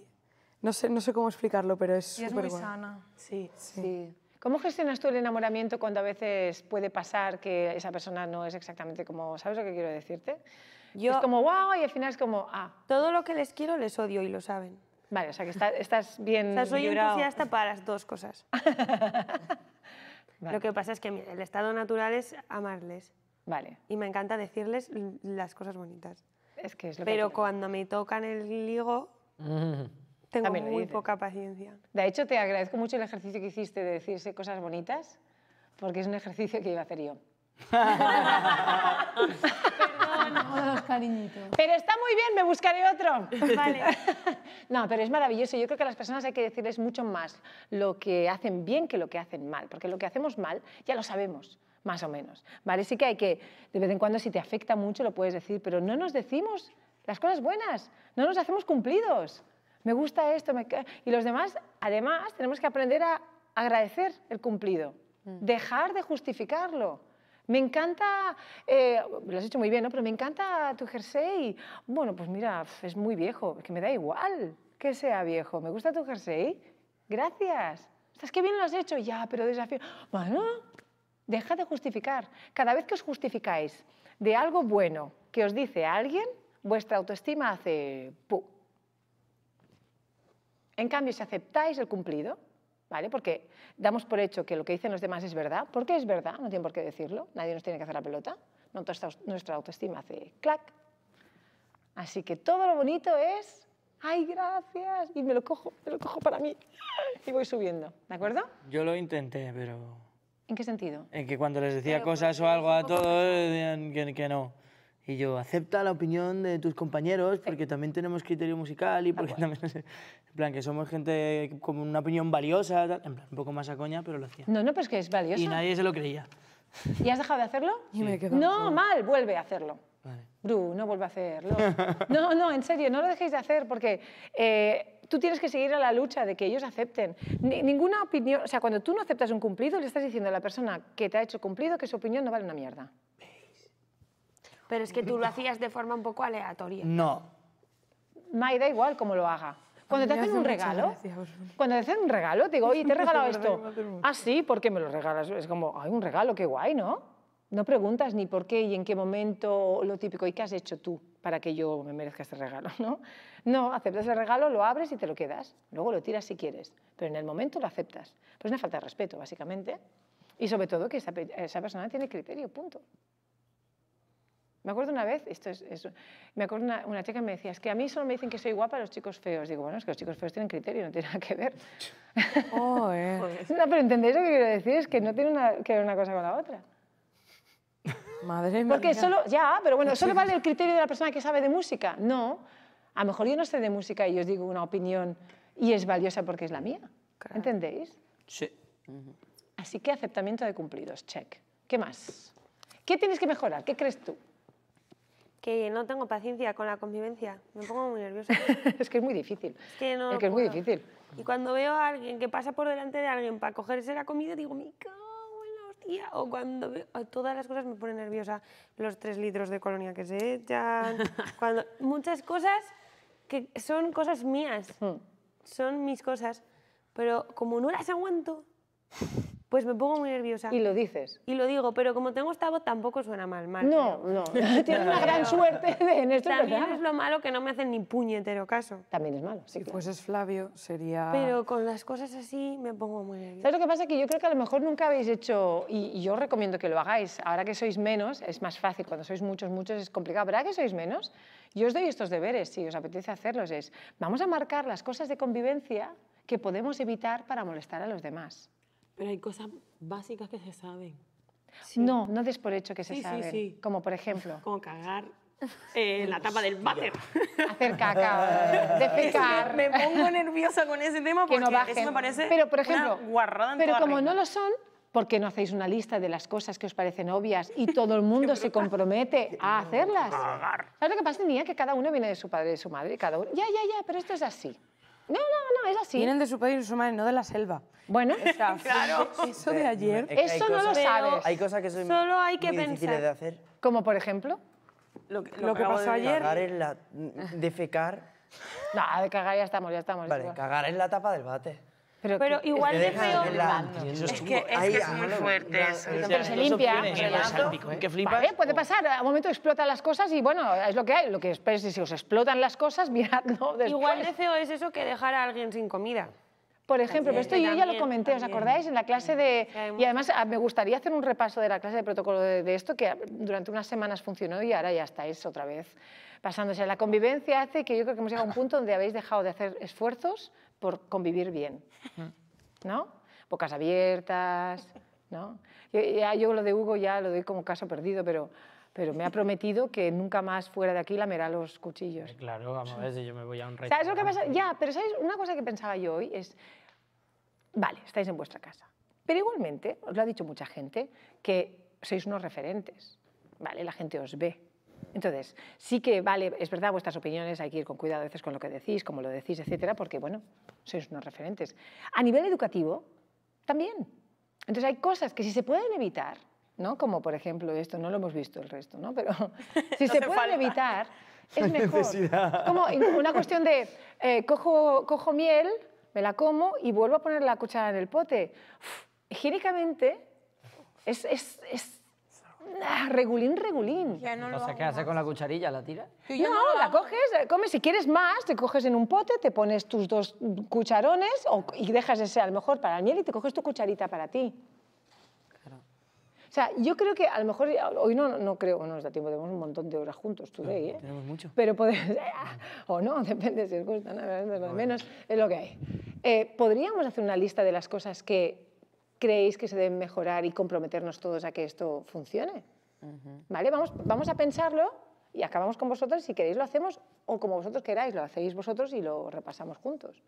no, sé, no sé cómo explicarlo, pero es... Y es muy sana. sí. sí. ¿Cómo gestionas tú el enamoramiento cuando a veces puede pasar que esa persona no es exactamente como, ¿sabes lo que quiero decirte? es como, wow, y al final es como, ah. Todo lo que les quiero les odio y lo saben. Vale, o sea que estás bien. O sea, soy entusiasta para las dos cosas. Lo que pasa es que el estado natural es amarles. Vale. Y me encanta decirles las cosas bonitas. Es que es lo Pero cuando me tocan el ligo. Mm tengo muy poca paciencia. De hecho, te agradezco mucho el ejercicio que hiciste de decirse cosas bonitas, porque es un ejercicio que iba a hacer yo. Pero está muy bien, me buscaré otro. Vale. No, pero es maravilloso. Yo creo que a las personas hay que decirles mucho más lo que hacen bien que lo que hacen mal, porque lo que hacemos mal ya lo sabemos más o menos. ¿vale? Sí que hay que, de vez en cuando, si te afecta mucho, lo puedes decir, pero no nos decimos las cosas buenas, no nos hacemos cumplidos me gusta esto. Y los demás, además, tenemos que aprender a agradecer el cumplido, mm. dejar de justificarlo. Me encanta, eh, lo has hecho muy bien, ¿no? Pero me encanta tu jersey. Bueno, pues mira, es muy viejo, que me da igual que sea viejo. Me gusta tu jersey, gracias. Estás que bien lo has hecho, ya, pero desafío. Bueno, deja de justificar. Cada vez que os justificáis de algo bueno que os dice alguien, vuestra autoestima hace... En cambio, si aceptáis el cumplido, ¿vale? Porque damos por hecho que lo que dicen los demás es verdad, porque es verdad, no tiene por qué decirlo, nadie nos tiene que hacer la pelota, nuestra autoestima hace clac. Así que todo lo bonito es, ay, gracias, y me lo cojo, me lo cojo para mí, y voy subiendo, ¿de acuerdo? Yo lo intenté, pero... ¿En qué sentido? En que cuando les decía cosas o algo a todos, decían que, no. Y yo, acepta la opinión de tus compañeros porque también tenemos criterio musical y porque también plan, que somos gente con una opinión valiosa, en plan, un poco más a coña, pero lo hacía. No, no, pero es que es valioso. Y nadie se lo creía. ¿Y has dejado de hacerlo? Sí. No, mal, vuelve a hacerlo. Vale. Bru, no vuelve a hacerlo. No, no, en serio, no lo dejéis de hacer porque eh, tú tienes que seguir a la lucha de que ellos acepten. ninguna opinión, o sea, cuando tú no aceptas un cumplido, le estás diciendo a la persona que te ha hecho cumplido que su opinión no vale una mierda. Pero es que tú lo hacías de forma un poco aleatoria. No. Maida igual cómo lo haga. Cuando te hacen un regalo, cuando te hacen un regalo, digo, oye, te he regalado esto. Ah, sí, ¿por qué me lo regalas? Es como, hay un regalo, qué guay, ¿no? No preguntas ni por qué y en qué momento, lo típico, ¿y qué has hecho tú para que yo me merezca este regalo? No, no aceptas el regalo, lo abres y te lo quedas. Luego lo tiras si quieres, pero en el momento lo aceptas. Pues es una falta de respeto, básicamente. Y sobre todo que esa persona tiene criterio, punto. Me acuerdo una vez, esto es, me acuerdo una, una, chica me decía, es que a mí solo me dicen que soy guapa los chicos feos. Digo, bueno, es que los chicos feos tienen criterio, no tiene nada que ver. Oh, no, pero ¿entendéis lo que quiero decir? Es que no tiene que ver una cosa con la otra. Madre mía. Porque solo, ya, pero bueno, ¿solo vale el criterio de la persona que sabe de música? No. A lo mejor yo no sé de música y os digo una opinión y es valiosa porque es la mía. ¿Entendéis? Sí. Así que aceptamiento de cumplidos, check. ¿Qué más? ¿Qué tienes que mejorar? ¿Qué crees tú? que no tengo paciencia con la convivencia, me pongo muy nerviosa. es que es muy difícil. Es que, no es, que es, muy difícil. Y cuando veo a alguien que pasa por delante de alguien para cogerse la comida, digo, ¡mi cago hostia. O cuando veo, todas las cosas me ponen nerviosa. Los tres litros de colonia que se echan, cuando, muchas cosas que son cosas mías, hmm. son mis cosas, pero como no las aguanto, pues me pongo muy nerviosa. Y lo dices. Y lo digo, pero como tengo esta voz tampoco suena mal, mal. No, no. Tienes una gran suerte de, en esto. También es lo malo que no me hacen ni puñetero caso. También es malo, sí. Si Flavio, sería... Pero con las cosas así me pongo muy nerviosa. ¿Sabes lo que pasa? Que yo creo que a lo mejor nunca habéis hecho, y yo recomiendo que lo hagáis, ahora que sois menos, es más fácil, cuando sois muchos, muchos es complicado, ¿verdad que sois menos? Yo os doy estos deberes, si os apetece hacerlos, es, vamos a marcar las cosas de convivencia que podemos evitar para molestar a los demás. Pero hay cosas básicas que se saben. No, no es por hecho que se saben. Sí, Como por ejemplo. Como cagar eh, la tapa del váter. Hacer caca, defecar. Me, me, pongo nerviosa con ese tema porque no eso me parece pero, por ejemplo, Pero como no lo son, ¿por qué no hacéis una lista de las cosas que os parecen obvias y todo el mundo se compromete a hacerlas? ¿Sabes lo que pasa, tenía Que cada uno viene de su padre y de su madre. cada uno... Ya, ya, ya, pero esto es así. No, no, no, es así. Vienen de su país, y su madre, no de la selva. Bueno, claro. Eso de ayer. Eh, eso no lo sabes. Hay cosas que son Solo hay que difíciles pensar. de hacer. Como por ejemplo. Lo, que- pasó ayer. Cagar en la... defecar... No, de cagar ya estamos, ya estamos. Vale, cagar en la tapa del bate. Pero, igual de feo. Es que es, muy fuerte Pero se limpia. puede pasar. A un momento explotan las cosas y bueno, es lo que hay. Lo que es pues, si os explotan las cosas, miradlo después. Igual de feo es eso que dejar a alguien sin comida. Por ejemplo, esto yo ya lo comenté, ¿os acordáis? En la clase de... Y además ah, me gustaría hacer un repaso de la clase de protocolo de, esto, que durante unas semanas funcionó y ahora ya estáis otra vez pasándose. La convivencia hace que yo creo que hemos llegado a un punto donde habéis dejado de hacer esfuerzos por convivir bien, ¿no? Bocas abiertas, ¿no? Yo, ya, yo lo de Hugo ya lo doy como caso perdido, pero, pero me ha prometido que nunca más fuera de aquí lamerá los cuchillos. Eh, claro, vamos a ver si yo me voy a un ¿Sabes lo que pasa? Ya, pero ¿sabes? Una cosa que pensaba yo hoy es, vale, estáis en vuestra casa, pero igualmente, os lo ha dicho mucha gente, que sois unos referentes, ¿vale? La gente os ve, entonces, sí que vale, es verdad, vuestras opiniones hay que ir con cuidado a veces con lo que decís, cómo lo decís, etcétera, porque, bueno, sois unos referentes. A nivel educativo, también. Entonces, hay cosas que si se pueden evitar, ¿no? Como, por ejemplo, esto, no lo hemos visto el resto, ¿no? Pero si se pueden evitar, es mejor. Necesidad. Como una cuestión de, eh, cojo, cojo miel, me la como y vuelvo a poner la cuchara en el pote. higiénicamente, es, es Ah, regulín, regulín. o ¿qué hace con la cucharilla? ¿La tira? no, la coges, eh, comes si quieres más, te coges en un pote, te pones tus dos cucharones o, y dejas ese a lo mejor para el miel y te coges tu cucharita para ti. Claro. O sea, yo creo que a lo mejor, eh, hoy no, no creo, no nos da tiempo, tenemos un montón de horas juntos, tú ¿eh? Tenemos mucho. Pero podemos, o no, depende si os gustan, menos es lo que hay. Podríamos hacer una lista de las cosas que creéis que se deben mejorar y comprometernos todos a que esto funcione? ¿Vale? Vamos, vamos a pensarlo y acabamos con vosotros. Si queréis lo hacemos o como vosotros queráis, lo hacéis vosotros y lo repasamos juntos.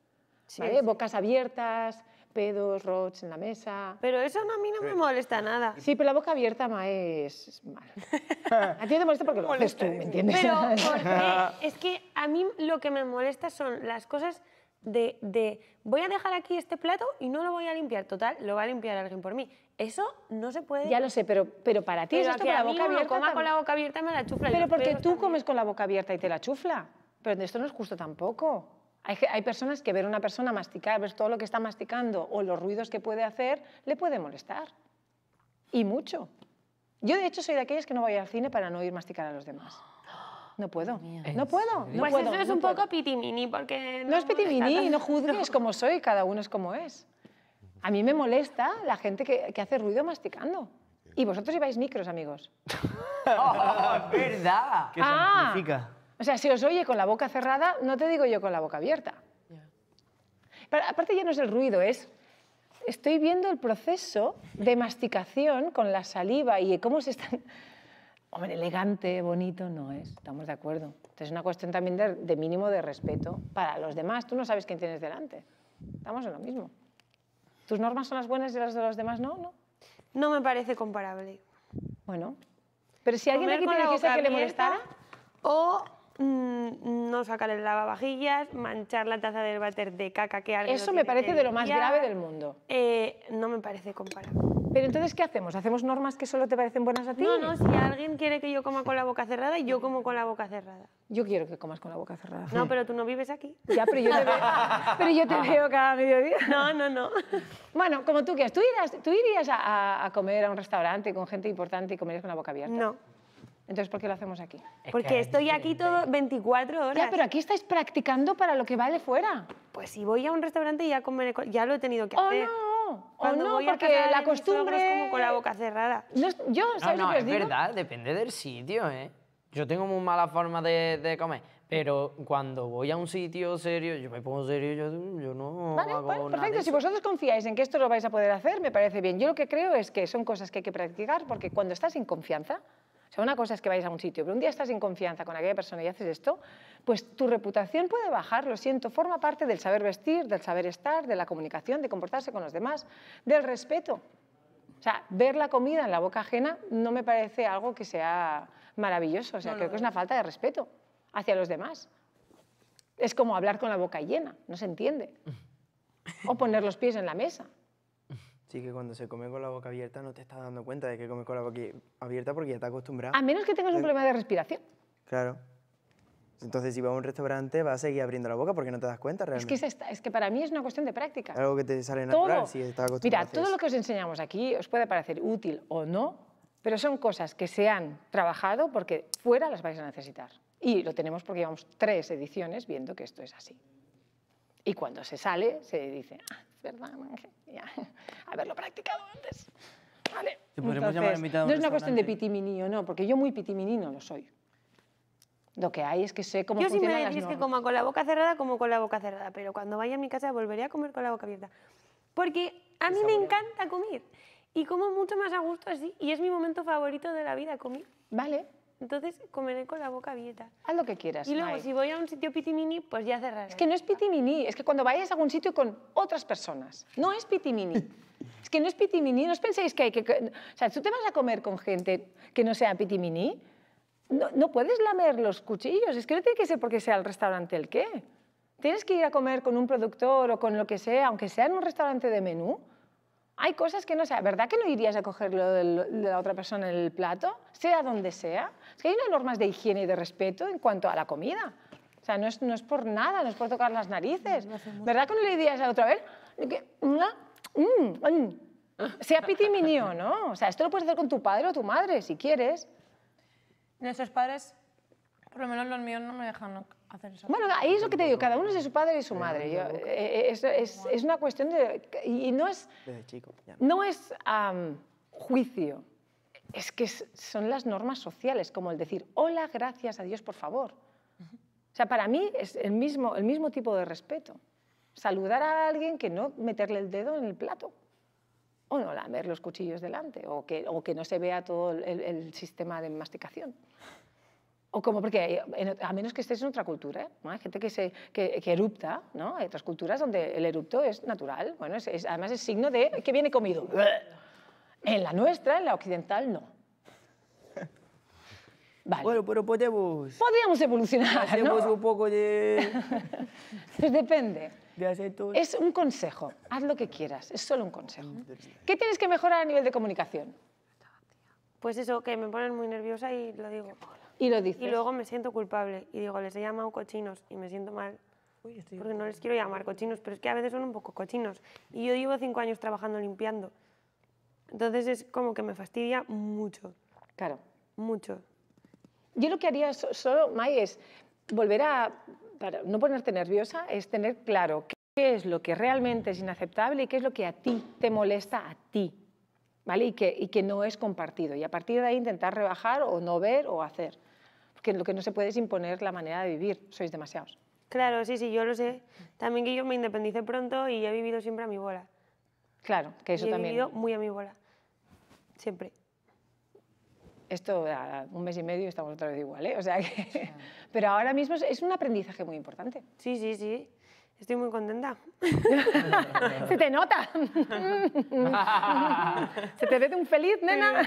Bocas abiertas, pedos, rots en la mesa. Pero eso no, a mí no me molesta nada. Sí, pero la boca abierta, ma, es, es mal. A ti te molesta porque lo haces tú, ¿me entiendes? Pero es que a mí lo que me molesta son las cosas de, de, voy a dejar aquí este plato y no lo voy a limpiar, total, lo va a limpiar alguien por mí. Eso no se puede. Ya lo sé, pero, para ti es que la boca abierta. coma con la boca abierta me la chufla. Pero porque tú comes con la boca abierta y te la chufla. Pero esto no es justo tampoco. Hay, hay, personas que ver a una persona masticar, ver todo lo que está masticando o los ruidos que puede hacer, le puede molestar. Y mucho. Yo, de hecho, soy de aquellas que no voy al cine para no ir masticar a los demás. No puedo. No puedo. pues eso es un poco pitimini, porque... No, es es pitimini, no juzgues como soy, cada uno es como es. A mí me molesta la gente que, hace ruido masticando. Y vosotros lleváis micros, amigos. ¡Verdad! ¿Qué ah, significa? O sea, si os oye con la boca cerrada, no te digo yo con la boca abierta. aparte ya no es el ruido, es... Estoy viendo el proceso de masticación con la saliva y cómo se están... Hombre, elegante, bonito no es, estamos de acuerdo. Entonces es una cuestión también de, mínimo de respeto para los demás. Tú no sabes quién tienes delante. Estamos en lo mismo. ¿Tus normas son las buenas y las de los demás no? No, no me parece comparable. Bueno, pero si alguien aquí te dijese que le molestara... O mm, no sacar el lavavajillas, manchar la taza del váter de caca que alguien... Eso me parece de lo más grave del mundo. Eh, no me parece comparable. Pero entonces, ¿qué hacemos? ¿Hacemos normas que solo te parecen buenas a ti? No, no, si alguien quiere que yo coma con la boca cerrada, yo como con la boca cerrada. Yo quiero que comas con la boca cerrada. No, pero tú no vives aquí. Ya, pero yo te veo, pero yo te veo cada mediodía. No, no, no. Bueno, como tú quieras, ¿tú irías, tú irías a, comer a un restaurante con gente importante y comerías con la boca abierta? No. Entonces, ¿por qué lo hacemos aquí? Porque estoy aquí todo 24 horas. Ya, pero aquí estáis practicando para lo que vale fuera. Pues si voy a un restaurante ya, ya lo he tenido que oh, hacer no, no, porque la costumbre... es como con la boca cerrada. yo, ¿sabes es verdad, depende del sitio, ¿eh? Yo tengo muy mala forma de, comer, pero cuando voy a un sitio serio, yo me pongo serio, yo, no vale, perfecto. Si vosotros confiáis en que esto lo vais a poder hacer, me parece bien. Yo lo que creo es que son cosas que hay que practicar, porque cuando estás sin confianza, o sea, una cosa es que vayas a un sitio, pero un día estás en confianza con aquella persona y haces esto, pues tu reputación puede bajar, lo siento, forma parte del saber vestir, del saber estar, de la comunicación, de comportarse con los demás, del respeto. O sea, ver la comida en la boca ajena no me parece algo que sea maravilloso. O sea, creo que es una falta de respeto hacia los demás. Es como hablar con la boca llena, no se entiende. O poner los pies en la mesa. Sí, que cuando se come con la boca abierta no te estás dando cuenta de que comes con la boca abierta porque ya te acostumbrado. A menos que tengas un eh, problema de respiración. Claro. Entonces, si vas a un restaurante, vas a seguir abriendo la boca porque no te das cuenta realmente. Es que, es, para mí es una cuestión de práctica. Algo que te sale natural si estás acostumbrado. Mira, todo lo que os enseñamos aquí os puede parecer útil o no, pero son cosas que se han trabajado porque fuera las vais a necesitar. Y lo tenemos porque llevamos tres ediciones viendo que esto es así. Y cuando se sale, se dice, ah, es verdad, ya, haberlo practicado antes. Vale. no es una cuestión de pitiminí o no, porque yo muy pitiminí no lo soy. Lo que hay es que sé cómo yo funcionan sí me las que como con la boca cerrada, como con la boca cerrada, pero cuando vaya a mi casa volveré a comer con la boca abierta. Porque a mí me encanta comer y como mucho más a gusto así y es mi momento favorito de la vida, comer. Vale, entonces comeré con la boca abierta. Haz lo que quieras. Y luego, si voy a un sitio pitimini, pues ya cerraré. Es que no es pitimini, es que cuando vayas a algún sitio con otras personas, no es pitimini. es que no es pitimini, no os penséis que hay que... O sea, tú te vas a comer con gente que no sea pitimini, no, no puedes lamer los cuchillos, es que no tiene que ser porque sea el restaurante el qué. Tienes que ir a comer con un productor o con lo que sea, aunque sea en un restaurante de menú, hay cosas que no sé, ¿verdad que no irías a coger lo de la otra persona en el plato? Sea donde sea. Es que hay unas normas de higiene y de respeto en cuanto a la comida. O sea, no es, por nada, no es por tocar las narices. ¿Verdad que no le irías a otra vez? Sea piti minio, ¿no? O sea, esto lo puedes hacer con tu padre o tu madre, si quieres. Nuestros padres, por lo menos los míos, no me dejan bueno, ahí es lo que te digo, cada uno es de su padre y su madre. Eh, eh, es, una cuestión de... Y no es... No es juicio, es que son las normas sociales, como el decir, hola, gracias a Dios, por favor. O sea, para mí es el mismo, el mismo tipo de respeto. Saludar a alguien que no meterle el dedo en el plato o no lamer los cuchillos delante, o que, o que no se vea todo el, el sistema de masticación. O como porque, eh, a menos que estés en otra cultura, ¿eh? hay gente que, se, que, erupta, ¿no? Hay otras culturas donde el erupto es natural, bueno, es, además es signo de que viene comido. En la nuestra, en la occidental, no. Vale. Bueno, pero podemos... Podríamos evolucionar, ¿no? un poco de... pues depende. De es un consejo, haz lo que quieras, es solo un consejo. Ah, ¿Qué tienes que mejorar a nivel de comunicación? Pues eso, que me ponen muy nerviosa y lo digo. Y luego me siento culpable y digo, les he llamado cochinos y me siento mal. porque no les quiero llamar cochinos, pero es que a veces son un poco cochinos. Y yo llevo cinco años trabajando limpiando. Entonces es como que me fastidia mucho. Claro. Mucho. Yo lo que haría solo, May, es volver a, para no ponerte nerviosa, es tener claro qué es lo que realmente es inaceptable y qué es lo que a ti te molesta a ti, ¿vale? Y que, y que no es compartido. Y a partir de ahí intentar rebajar o no ver o hacer que lo que no se puede es imponer la manera de vivir, sois demasiados. Claro, sí, sí, yo lo sé. Mm. También que yo me independicé pronto y he vivido siempre a mi bola. Claro, que eso y también. He vivido muy a mi bola. Siempre. Esto, un mes y medio estamos otra vez igual, ¿eh? O sea que... Pero ahora mismo es un aprendizaje muy importante. Sí, sí, sí. Estoy muy contenta. Se te nota. Se te ve un feliz, nena.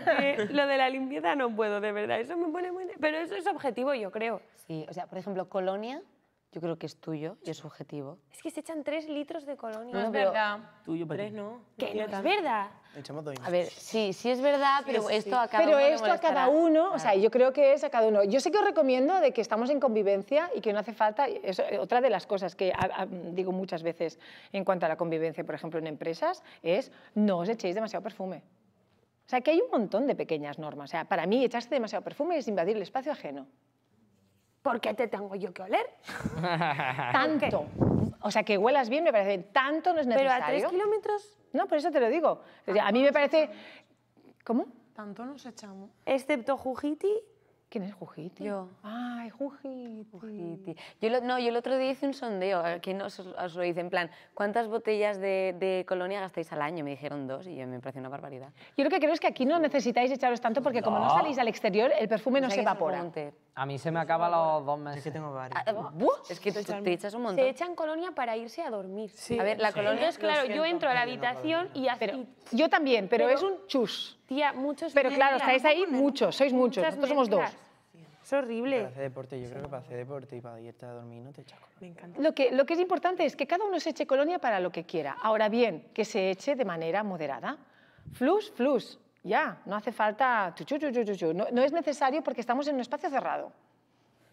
lo de la limpieza no puedo, de verdad. Eso me pone muy... Pero eso es objetivo, yo creo. Sí, o sea, por ejemplo, Colonia, yo creo que es tuyo y es objetivo. Es que se echan tres litros de colonia. No, no es verdad. Tuyo, pero... Tres no. ¿Qué? No es verdad. A ver, sí, sí es verdad, pero esto a cada uno. Pero esto a cada uno, o sea, yo creo que es a cada uno. Yo sé que os recomiendo de que estamos en convivencia y que no hace falta, es otra de las cosas que digo muchas veces en cuanto a la convivencia, por ejemplo, en empresas, es no os echéis demasiado perfume. O sea, que hay un montón de pequeñas normas. O sea, para mí echarse demasiado perfume es invadir el espacio ajeno. ¿Por qué te tengo yo que oler? Tanto. O sea, que huelas bien me parece, tanto no es necesario. Pero a tres kilómetros... No, por eso te lo digo. a mí me parece... ¿Cómo? Tanto nos echamos. Excepto Jujiti, ¿Quién es Jujiti? Yo. Ay, Jujiti. Jujiti. Yo no, yo el otro día hice un sondeo, aquí no os, lo hice, en plan, ¿cuántas botellas de, colonia gastáis al año? Me dijeron dos y me pareció una barbaridad. Yo lo que creo es que aquí no necesitáis echaros tanto porque como no salís al exterior, el perfume no, no se evapora. A mí se me acaban los dos meses. Es que tengo ah, varios. Ah, es que te, echas un montón. Se echan colonia para irse a dormir. Sí. A ver, la colonia es claro, yo entro a la habitación y así. Pero, yo también, pero, es un chus. Tía, muchos. Pero claro, estáis ahí muchos, sois muchos. Nosotros somos dos. Es horrible. Para hacer deporte, yo creo que para hacer deporte y para irte a dormir no te echas colonia. Me encanta. Lo que, lo que es importante es que cada uno se eche colonia para lo que quiera. Ahora bien, que se eche de manera moderada. Flus, flus ya, no hace falta... No, no es necesario porque estamos en un espacio cerrado.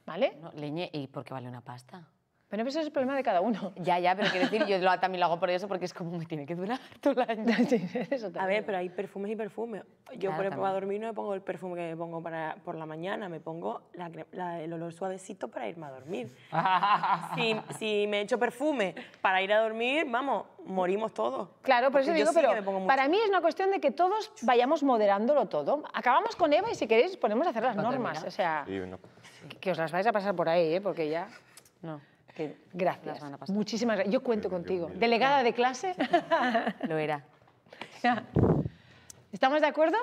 ¿Vale? leñe, ¿y por qué vale una pasta? pero eso es el problema de cada uno. Ya, ya, pero quiero decir, yo también lo hago por eso porque es como me tiene que durar todo el año. a ver, pero hay perfumes y perfumes. Yo, por ejemplo, para dormir no me pongo el perfume que me pongo para, por la mañana, me pongo el olor suavecito para irme a dormir. si, si me echo perfume para ir a dormir, vamos, morimos todos. Claro, por eso digo, pero para mí es una cuestión de que todos vayamos moderándolo todo. Acabamos con Eva y si queréis ponemos a hacer las normas. O sea, que, que os las vais a pasar por ahí, ¿eh? porque ya... No gracias. Muchísimas gracias. Yo cuento contigo. Delegada de clase. Lo era. ¿Estamos de acuerdo?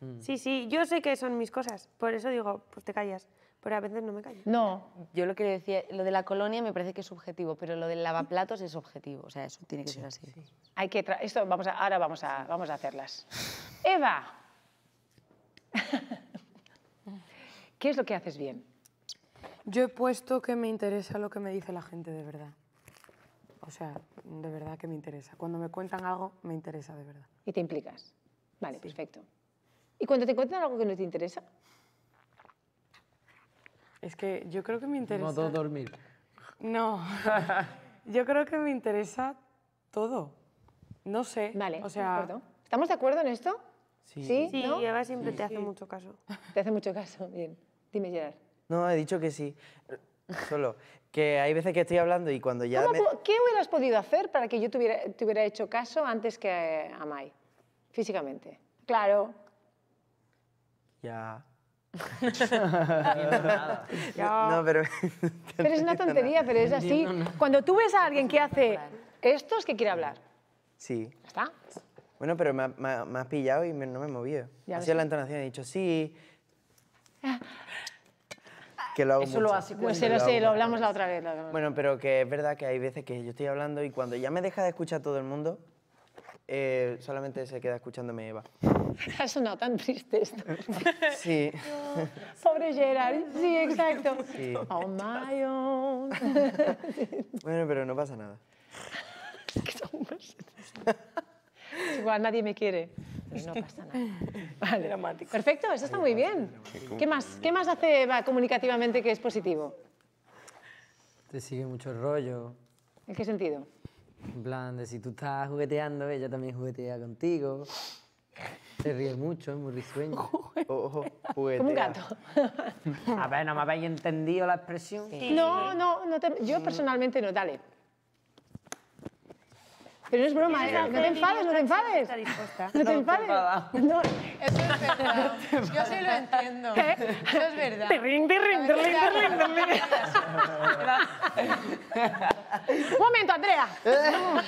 Mm. Sí, sí, yo sé que son mis cosas, por eso digo, pues te callas. Pero a veces no me callo. No. Yo lo que le decía, lo de la colonia me parece que es subjetivo, pero lo del lavaplatos es objetivo. O sea, eso tiene que ser así. Hay que esto vamos a, ahora vamos a, vamos a hacerlas. Eva, ¿qué es lo que haces bien? Yo he puesto que me interesa lo que me dice la gente de verdad. O sea, de verdad que me interesa. Cuando me cuentan algo, me interesa de verdad. Y te implicas. Vale, perfecto. ¿Y cuando te cuentan algo que no te interesa? Es que yo creo que me interesa... No, todo dormir. No. yo creo que me interesa todo. No sé. Vale, o sea... ¿Estamos de acuerdo en esto? Sí. Sí, Eva siempre te hace mucho caso. Te hace mucho caso, bien. Dime, Gerard. No, he dicho que sí. Solo que hay veces que estoy hablando y cuando ya... ¿Qué hubieras podido hacer para que yo te hubiera, hecho caso antes que a Mai? Físicamente. Claro. Ya. no, pero... pero es una tontería, pero es así. Cuando tú ves a alguien que hace esto, es que quiere hablar. Sí. ¿Está? Bueno, pero me, me, has pillado y no me he movido. Hacía la entonación he dicho, sí. Ah. Que lo hago Eso lo hace. Pues lo, hablamos la otra vez. bueno, pero que es verdad que hay veces que yo estoy hablando y cuando ya me deja de escuchar todo el mundo, eh, solamente se queda escuchándome Eva. Ha sonado tan triste esto. sí. Pobre Gerard. Sí, exacto. Oh my own. bueno, pero no pasa nada. Igual nadie me quiere no pasa nada. Vale. Dramático. Perfecto, eso está muy bien. ¿Qué más, qué más hace comunicativamente que es positivo? Te sigue mucho el rollo. ¿En qué sentido? En plan, de si tú estás jugueteando, ella también juguetea contigo. Se ríe mucho, es muy risueño. Ojo, Como un gato. A ver, ¿no me habéis entendido la expresión? No, no, yo mm. personalmente no, dale. Pero no es broma, ¿eh? No te enfades, no te enfades. No te enfades. No. Eso es verdad. Yo sí lo entiendo. Eso es verdad. ring, te ring, te ring, Un momento, Andrea.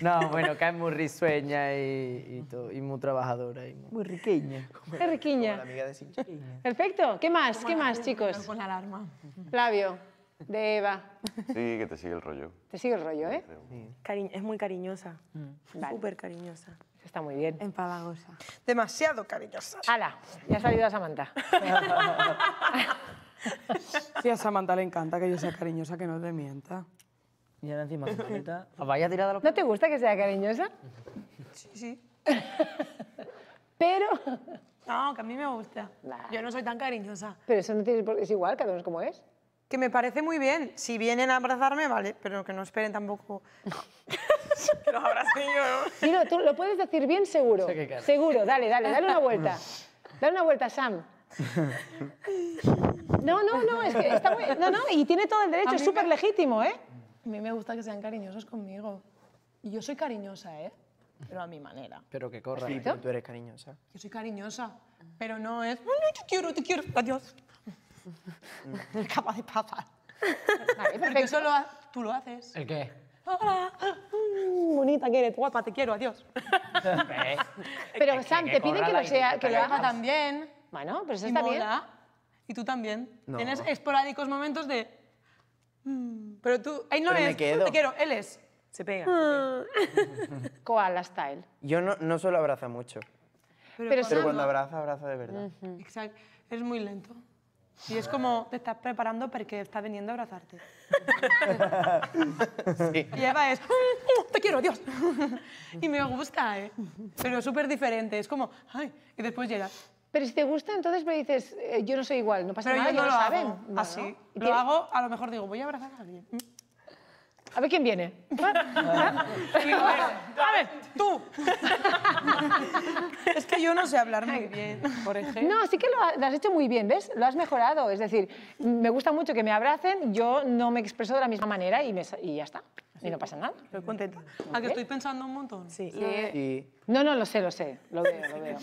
No, bueno, que es muy risueña y, y muy trabajadora. muy riqueña. Qué riquiña. Perfecto. ¿Qué más? ¿Qué más, chicos? Con la alarma. ¡Flavio! De Eva. Sí, que te sigue el rollo. Te sigue el rollo, ¿eh? es muy cariñosa. Mm. Súper cariñosa. Está muy bien. Empalagosa. Demasiado cariñosa. ¡Hala! Ya ha salido a Samantha. sí, a Samantha le encanta que yo sea cariñosa, que no te mienta. Y ahora encima Samantha... Vaya tirada ¿No te gusta que sea cariñosa? Sí, sí. Pero... No, que a mí me gusta. Yo no soy tan cariñosa. Pero eso no tiene... Es igual, cada uno es como es que me parece muy bien. Si vienen a abrazarme, vale, pero que no esperen tampoco. que los abrace yo, ¿no? tú lo puedes decir bien seguro. seguro, dale, dale, dale una vuelta. Dale una vuelta, Sam. No, no, no, es que está muy... No, no, y tiene todo el derecho, es súper legítimo, ¿eh? A mí me gusta que sean cariñosos conmigo. Y yo soy cariñosa, ¿eh? Pero a mi manera. Pero que corra, ¿Sí? tú eres cariñosa. Yo soy cariñosa, pero no es... no te quiero, te quiero, adiós es capaz de pasar. Vale, porque tú lo haces. ¿El qué? Hola, mm, bonita que eres, guapa, te quiero, adiós. Pero, Sam, te piden que lo que lo haga también. Bueno, pero eso está bien. Y tú también. Tienes esporádicos momentos de... Mm, pero tú... Ahí no Pero me te quiero, él es. Ah. Se pega. Koala style. Yo no, no solo abraza mucho, Pero, cuando- cuando abraza, abraza de verdad. Exacto. Es muy lento. Y es como, te estás preparando porque está viniendo a abrazarte. Sí. Y Eva es, mm, mm, te quiero, Dios. Y me gusta, ¿eh? Pero súper diferente. Es como, ay, y después llega. Pero si te gusta, entonces me dices, eh, yo no soy igual, no pasa nada, yo lo, saben. así. Lo hago, a lo mejor digo, voy a abrazar a alguien. Mm. A ver quién viene. A ver, tú. Es que yo no sé hablar muy bien, por ejemplo. No, sí que lo, has hecho muy bien, ¿ves? Lo has mejorado. Es decir, me gusta mucho que me abracen, yo no me expreso de la misma manera y, ya está. Y no pasa nada. Estoy contenta. ¿A ah, que estoy pensando un montón? Sí. sí. No, no, lo sé, lo sé. Lo veo, lo veo.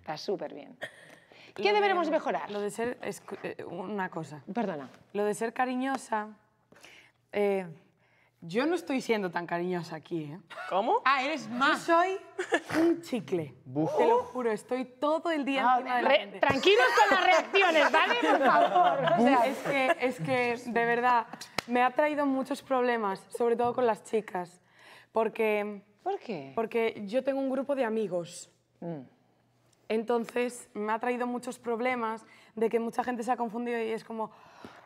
Está súper bien. ¿Qué deberemos mejorar? Lo de ser... Eh, una cosa. Perdona. Lo de ser cariñosa eh, yo no estoy siendo tan cariñosa aquí, ¿eh? ¿Cómo? Ah, eres más. Yo soy un chicle. Te lo juro, estoy todo el día ah, encima de la Tranquilos con las reacciones, ¿vale? Por favor. O sea, es que, es que, de verdad, me ha traído muchos problemas, sobre todo con las chicas. Porque... ¿Por qué? Porque yo tengo un grupo de amigos. Mm. Entonces, me ha traído muchos problemas de que mucha gente se ha confundido y es como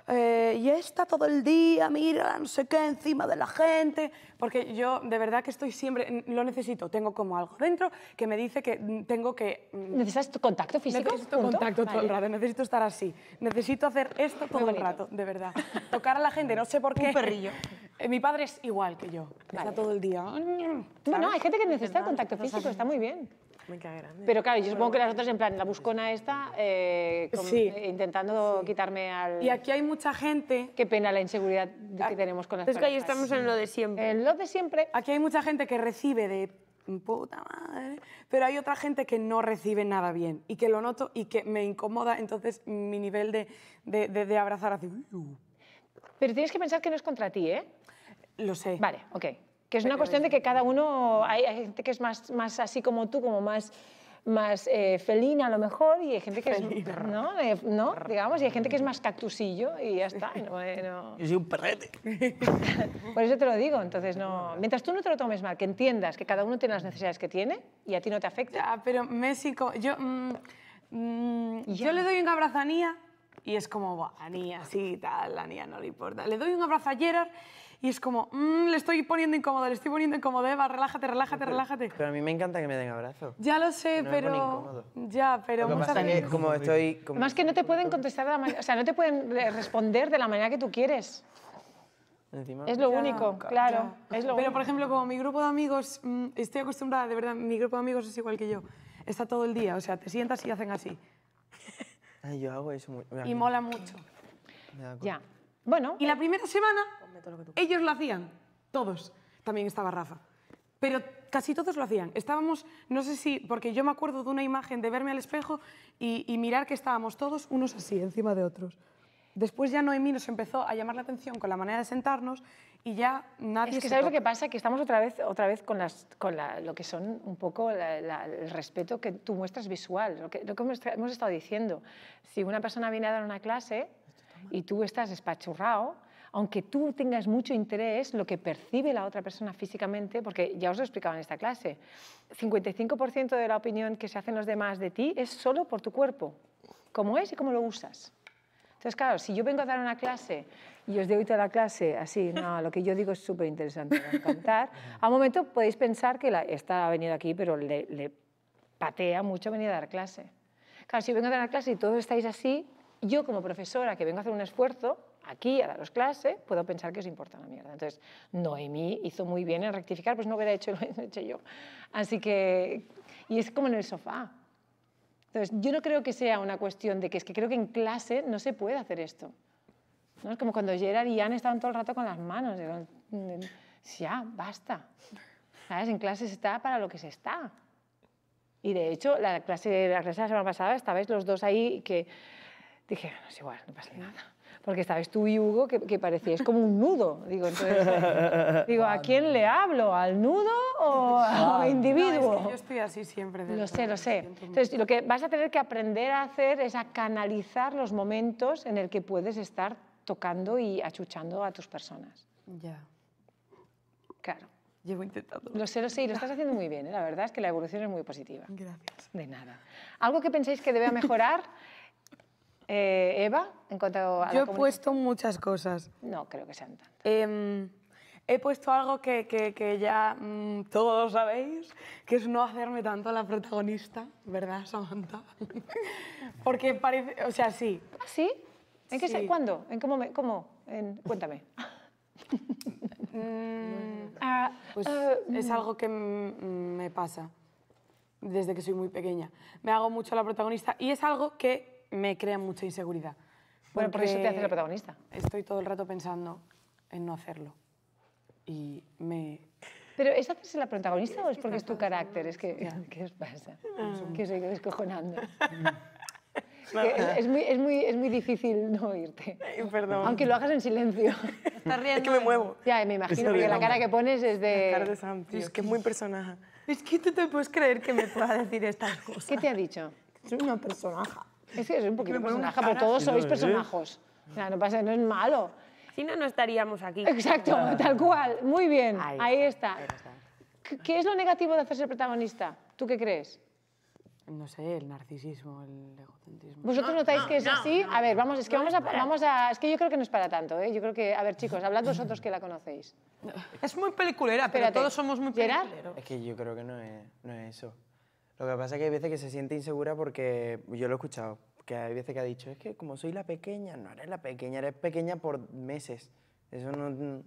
eh, y está todo el día, mira, no sé qué, encima de la gente, porque yo de verdad que estoy siempre, lo necesito, tengo como algo dentro que me dice que mm, tengo que... Mm, ¿Necesitas contacto físico? Necesito contacto todo el rato, necesito estar así, necesito hacer esto todo el rato, de verdad. Tocar a la gente, no sé por qué. Un perrillo. Eh, mi padre es igual que yo, está todo el día. Bueno, hay gente que necesita contacto físico, está muy bien. Pero claro, yo supongo que las otras, en plan, la buscona esta, eh, eh, intentando quitarme al... Y aquí hay mucha gente... Qué pena la inseguridad ah, que tenemos con las Es que ahí estamos en lo de siempre. En lo de siempre. Aquí hay mucha gente que recibe de puta madre, pero hay otra gente que no recibe nada bien y que lo noto y que me incomoda, entonces mi nivel de, de, abrazar así. Pero tienes que pensar que no es contra ti, ¿eh? Lo sé. Vale, ok es una cuestión de que cada uno, hay, gente que es más, más así como tú, como más más eh, felina a lo mejor y hay gente que es ¿no? ¿no? digamos y hay gente que es más cactusillo y ya está bueno yo soy un perrete por eso te lo digo entonces no mientras tú no te lo tomes mal que entiendas que cada uno tiene las necesidades que tiene y a ti no te afecta ah, pero México yo mm, mm, yo le doy un abrazo a y es como, Buah, a Nia, sí, tal, a Nia no le importa. Le doy un abrazo a Gerard y es como, mm, le estoy poniendo incómodo, le estoy poniendo incómodo, Eva, relájate, relájate, relájate. Pero a mí me encanta que me den abrazo. Ya lo sé, pero... Ya, pero Que, como estoy... Más que no te pueden contestar de la manera... O sea, no te pueden responder de la manera que tú quieres. Es lo único, claro. Es pero, por ejemplo, como mi grupo de amigos, mm, estoy acostumbrada, de verdad, mi grupo de amigos es igual que yo. Está todo el día, o sea, te sientas y hacen así. yo hago eso muy... Y mola mucho. Ya. Bueno. Y la eh, primera semana, ellos lo hacían, todos. También estaba Rafa. Pero casi todos lo hacían. Estábamos, no sé si, porque yo me acuerdo de una imagen de verme al espejo y, mirar que estábamos todos unos así, encima de otros. Después ya Noemí nos empezó a llamar la atención con la manera de sentarnos y ya nadie... Es que ¿sabes lo que pasa? Que estamos otra vez, otra vez con, lo que son un poco el respeto que tú muestras visual, lo que, hemos estado diciendo. Si una persona viene a dar una clase, y tú estás espachurrado, aunque tú tengas mucho interés, lo que percibe la otra persona físicamente, porque ya os lo he explicado en esta clase, 55% de la opinión que se hacen los demás de ti es solo por tu cuerpo, cómo es y cómo lo usas. Entonces, claro, si yo vengo a dar una clase y os doy toda la clase así, no, lo que yo digo es súper interesante, va a encantar, a un momento podéis pensar que la, esta ha venido aquí, pero le, patea mucho venir a dar clase. Claro, si yo vengo a dar una clase y todos estáis así, yo como profesora que vengo a hacer un esfuerzo aquí a daros clase, puedo pensar que os importa la mierda. Entonces, Noemí hizo muy bien en rectificar, pues no hubiera hecho lo que he hecho yo. Así que, y es como en el sofá. Entonces, yo no creo que sea una cuestión de que es que creo que en clase no se puede hacer esto. ¿No? Es como cuando Gerard y Anne estaban todo el rato con las manos. Ya, basta. ¿Sabes? En clase se está para lo que se está. Y de hecho, la clase, la clase de la semana pasada estabais los dos ahí que dije, no es igual, no pasa nada. Porque sabes tú y Hugo que, que es como un nudo. Digo, entonces, digo, ¿a quién le hablo? ¿Al nudo o a individuo? yo estoy así siempre. lo sé, lo sé. Entonces, lo que vas a tener que aprender a hacer es a canalizar los momentos en el que puedes estar tocando y achuchando a tus personas. Ya. Claro. Llevo intentando. Lo sé, lo sé, y lo estás haciendo muy bien. ¿eh? La verdad es que la evolución es muy positiva. Gracias. De nada. ¿Algo que penséis que debe mejorar? Eh, Eva, en cuanto a Yo he puesto muchas cosas. No creo que sean tantas. Em, he puesto algo que, ya mm, todos sabéis, que es no hacerme tanto a la protagonista, ¿verdad, Samantha? Porque parece, o sea, sí. ¿Ah, sí? ¿En qué se, ¿Cuándo? ¿En cómo? cómo? cuéntame. Mm, ah, pues ah, es algo que mm, me pasa desde que soy muy pequeña. Me hago mucho la protagonista y es algo que me crea mucha inseguridad. Bueno, por eso te haces la protagonista. Estoy todo el rato pensando en no hacerlo. Y me... ¿Pero es hacerse la protagonista o es porque es tu carácter? Es que, ¿qué os pasa? Ah. Que os descojonando. Es, muy, es, muy, es, muy, difícil no oírte. Perdón. Aunque lo hagas en silencio. riendo. Es que me muevo. Ya, me imagino, porque la cara que pones es de... Es que es muy personaje. Es que tú te puedes creer que me pueda decir estas cosas. ¿Qué te ha dicho? Soy una personaja. Es que es un poquito personaje, pero todos sois ¿eh? personajes. no pasa, no es malo. Si no, no estaríamos aquí. Exacto, tal cual. Muy bien, ahí, está. ¿Qué es lo negativo de hacerse protagonista? ¿Tú qué crees? No sé, el narcisismo, el egocentrismo. ¿Vosotros notáis que es así? A ver, vamos, es que vamos a, vamos a, Es que yo creo que no es para tanto, ¿eh? Yo creo que... A ver, chicos, hablad vosotros que la conocéis. Es muy peliculera, pero todos somos muy peliculeros. Es que yo creo que no es eso. Lo que pasa es que hay veces que se siente insegura porque yo lo he escuchado, que hay veces que ha dicho, es que como soy la pequeña, no eres la pequeña, eres pequeña por meses. Eso no... Mm,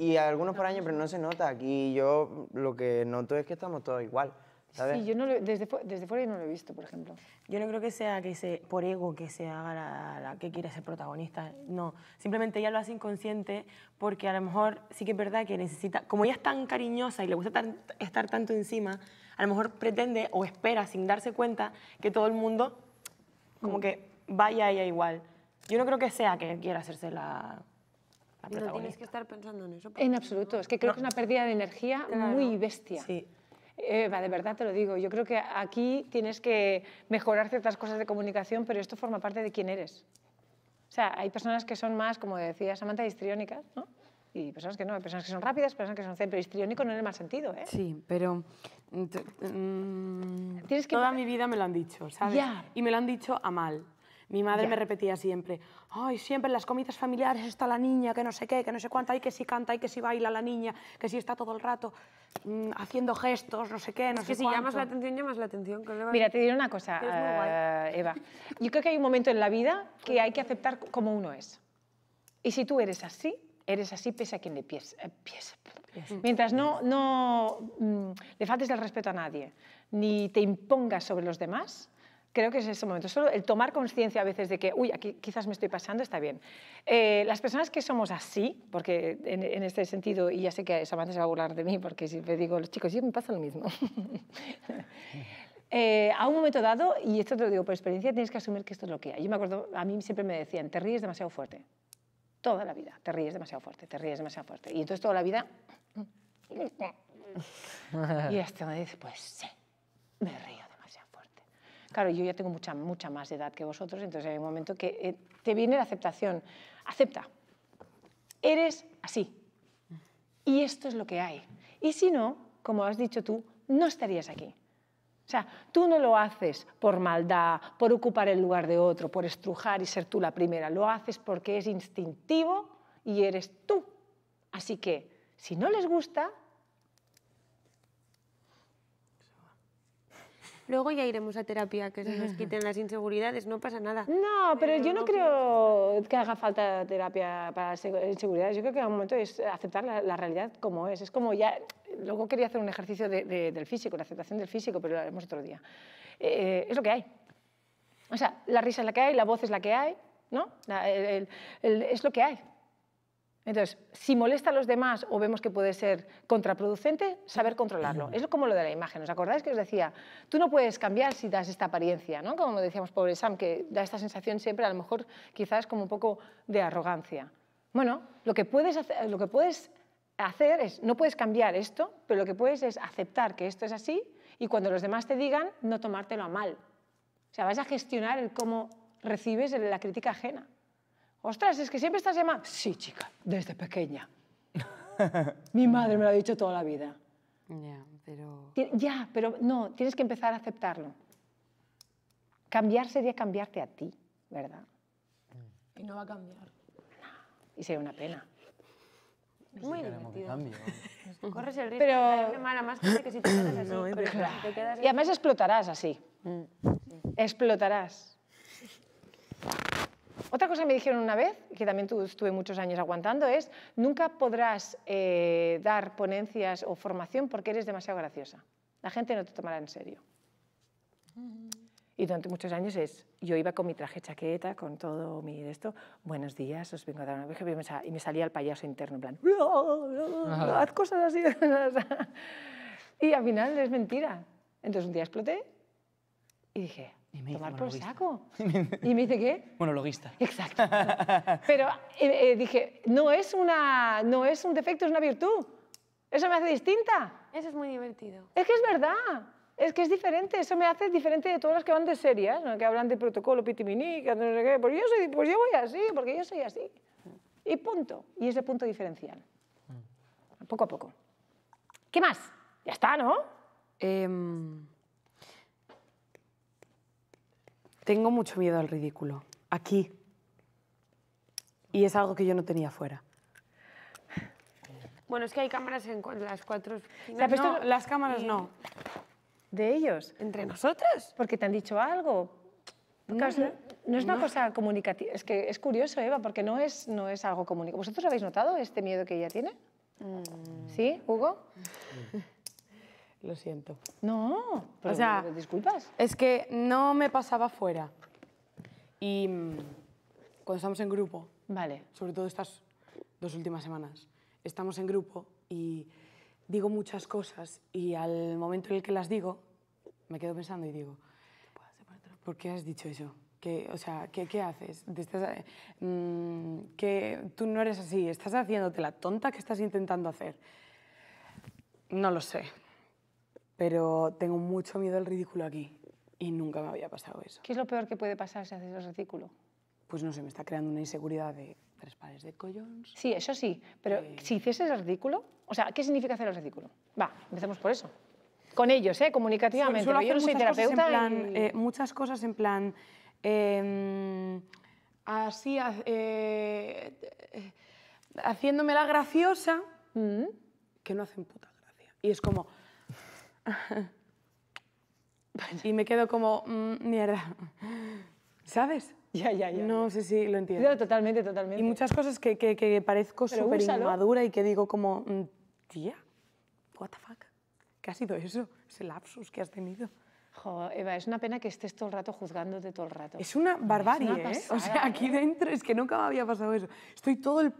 y, algunos por años, pero no se nota. Aquí yo lo que noto es que estamos todos igual. ¿sabes? Sí, yo no desde, desde fuera yo no lo he visto, por ejemplo. Yo no creo que sea que se, por ego que se haga la, que quiere ser protagonista, no. Simplemente ella lo hace inconsciente porque a lo mejor sí que es verdad que necesita, como ella es tan cariñosa y le gusta estar tanto encima, a lo mejor pretende o espera sin darse cuenta que todo el mundo como que vaya a ella igual. Yo no creo que sea que quiera hacerse la, la protagonista. tienes que estar pensando en eso. En absoluto, es que creo que es una pérdida de energía muy bestia. Sí. Eh, de verdad te lo digo, yo creo que aquí tienes que mejorar ciertas cosas de comunicación, pero esto forma parte de quién eres. O sea, hay personas que son más, como decía Samantha, histriónicas, ¿no? Y personas que no, hay personas que son rápidas, personas que son cero, pero histriónico no en el mal sentido, ¿eh? Sí, pero Mm, Tienes que... Toda mi vida me lo han dicho, ¿sabes? Y me lo han dicho a mal. Mi madre me repetía siempre, ay, siempre en las comidas familiares está la niña, que no sé qué, que no sé cuánto, hay que si canta, hay que si baila la niña, que si está todo el rato mm, haciendo gestos, no sé qué, no es sé que si llamas la atención, llamas la atención. Mira, te diré una cosa, eh, Eva. Yo creo que hay un momento en la vida que hay que aceptar como uno es. Y si tú eres así, eres así pese a quien le pies, eh, pies, Mientras no, mm, le faltes el respeto a nadie, ni te impongas sobre los demás, creo que es ese momento. Solo el tomar conciencia a veces de que, uy, aquí quizás me estoy pasando, está bien. Eh, las personas que somos así, porque en, este sentido, y ya sé que Samantha se va a burlar de mí, porque siempre digo, los chicos, yo me pasa lo mismo. Eh, a un momento dado, y esto te lo digo por experiencia, tienes que asumir que esto es lo que hay. Yo me acuerdo, a mí siempre me decían, te ríes demasiado fuerte. Toda la vida. Te ríes demasiado fuerte, te ríes demasiado fuerte. Y entonces toda la vida... y este me dice, pues sí, me río demasiado fuerte. Claro, yo ya tengo mucha, mucha más edad que vosotros, entonces hay un momento que eh, te viene la aceptación. Acepta. Eres así. Y esto es lo que hay. Y si no, como has dicho tú, no estarías aquí sea, tú no lo haces por maldad, por ocupar el lugar de otro, por estrujar y ser tú la primera, lo haces porque es instintivo y eres tú. Así que, si no les gusta, Luego ya iremos a terapia, que se nos quiten las inseguridades, no pasa nada. No, pero, yo no, creo que... haga falta terapia para las inseguridades. Yo creo que en un momento es aceptar la, realidad como es. Es como ya... Luego quería hacer un ejercicio del físico, la aceptación del físico, pero lo haremos otro día. Eh, eh, es lo que hay. O sea, la risa es la que hay, la voz es la que hay, ¿no? es lo que hay. Entonces, si molesta a los demás o vemos que puede ser contraproducente, saber controlarlo. Es como lo de la imagen. ¿Os acordáis que os decía? Tú no puedes cambiar si das esta apariencia, ¿no? Como decíamos, pobre Sam, que da esta sensación siempre, a lo mejor quizás como un poco de arrogancia. Bueno, lo que puedes hacer, lo que puedes hacer es, no puedes cambiar esto, pero lo que puedes es aceptar que esto es así y cuando los demás te digan, no tomártelo a mal. O sea, vas a gestionar el cómo recibes la crítica ajena. Ostras, es que siempre estás llamando. Sí, chica, desde pequeña. Mi madre me lo ha dicho toda la vida. Ya, pero... Ya, pero no, tienes que empezar a aceptarlo. Cambiar sería cambiarte a ti, ¿verdad? Y no va a cambiar. Y sería una pena. Es muy divertido. Corres el riesgo pero... que No, Y además explotarás así. Mm. Explotarás. Otra cosa me dijeron una vez, que también estuve muchos años aguantando, es nunca podrás eh, dar ponencias o formación porque eres demasiado graciosa. La gente no te tomará en serio. Y durante muchos años es, yo iba con mi traje chaqueta, con todo mi esto, buenos días, os vengo a dar una vez, y me salía el payaso interno en plan, haz cosas así. y al final es mentira. Entonces un día exploté y dije, y me Tomar por saco. y me dice, ¿qué? Monologuista. Exacto. Pero eh, eh, dije, no es, una, no es un defecto, es una virtud. Eso me hace distinta. Eso es muy divertido. Es que es verdad. Es que es diferente, eso me hace diferente de todas las que van de serias, que hablan de protocolo pitiminí, que no sé qué, pues yo, soy, pues yo voy así, porque yo soy así. Y punto. Y ese punto diferencial. Mm. Poco a poco. ¿Qué más? Ya está, ¿no? Eh... Tengo mucho miedo al ridículo, aquí. Y es algo que yo no tenía fuera. Bueno, es que hay cámaras en las cuatro... las cámaras no. ¿De ellos? ¿Entre nosotras? Porque te han dicho algo. No, es una cosa comunicativa. Es que es curioso, Eva, porque no es, no es algo comunicativo. ¿Vosotros habéis notado este miedo que ella tiene? Mm. ¿Sí, Hugo? Lo siento. No, o sea, disculpas. Es que no me pasaba fuera. Y mm, cuando estamos en grupo, vale. sobre todo estas dos últimas semanas, estamos en grupo y digo muchas cosas y al momento en el que las digo, me quedo pensando y digo, ¿por qué has dicho eso? ¿Qué, o sea, ¿qué, qué haces? Eh, mm, que tú no eres así, estás haciéndote la tonta que estás intentando hacer. No lo sé, pero tengo mucho miedo al ridículo aquí y nunca me había pasado eso. ¿Qué es lo peor que puede pasar si haces el ridículo? Pues no sé, me está creando una inseguridad de tres pares de collones. Sí, eso sí, pero eh. si hicieses el ridículo, o sea, ¿qué significa hacer el ridículo? Va, empecemos por eso. Con ellos, ¿eh? Comunicativamente. Suelo, hacer yo soy terapeuta. Plan, y... Eh, muchas cosas en plan. Em, así, eh, haciéndomela graciosa, mm. que no hacen puta gracia. Y es como, y me quedo como, mm, mierda, ¿sabes? Ya, ya, ya. No sé si lo entiendo. totalmente, totalmente. Y muchas cosas que, que, parezco súper inmadura y que digo como, mm, tía, what the fuck, ¿qué ha sido eso? Ese lapsus que has tenido. Jo, Eva, es una pena que estés todo el rato juzgándote todo el rato. Es una barbarie, ¿eh? O sea, aquí ¿eh? dentro es que nunca me había pasado eso. Estoy todo el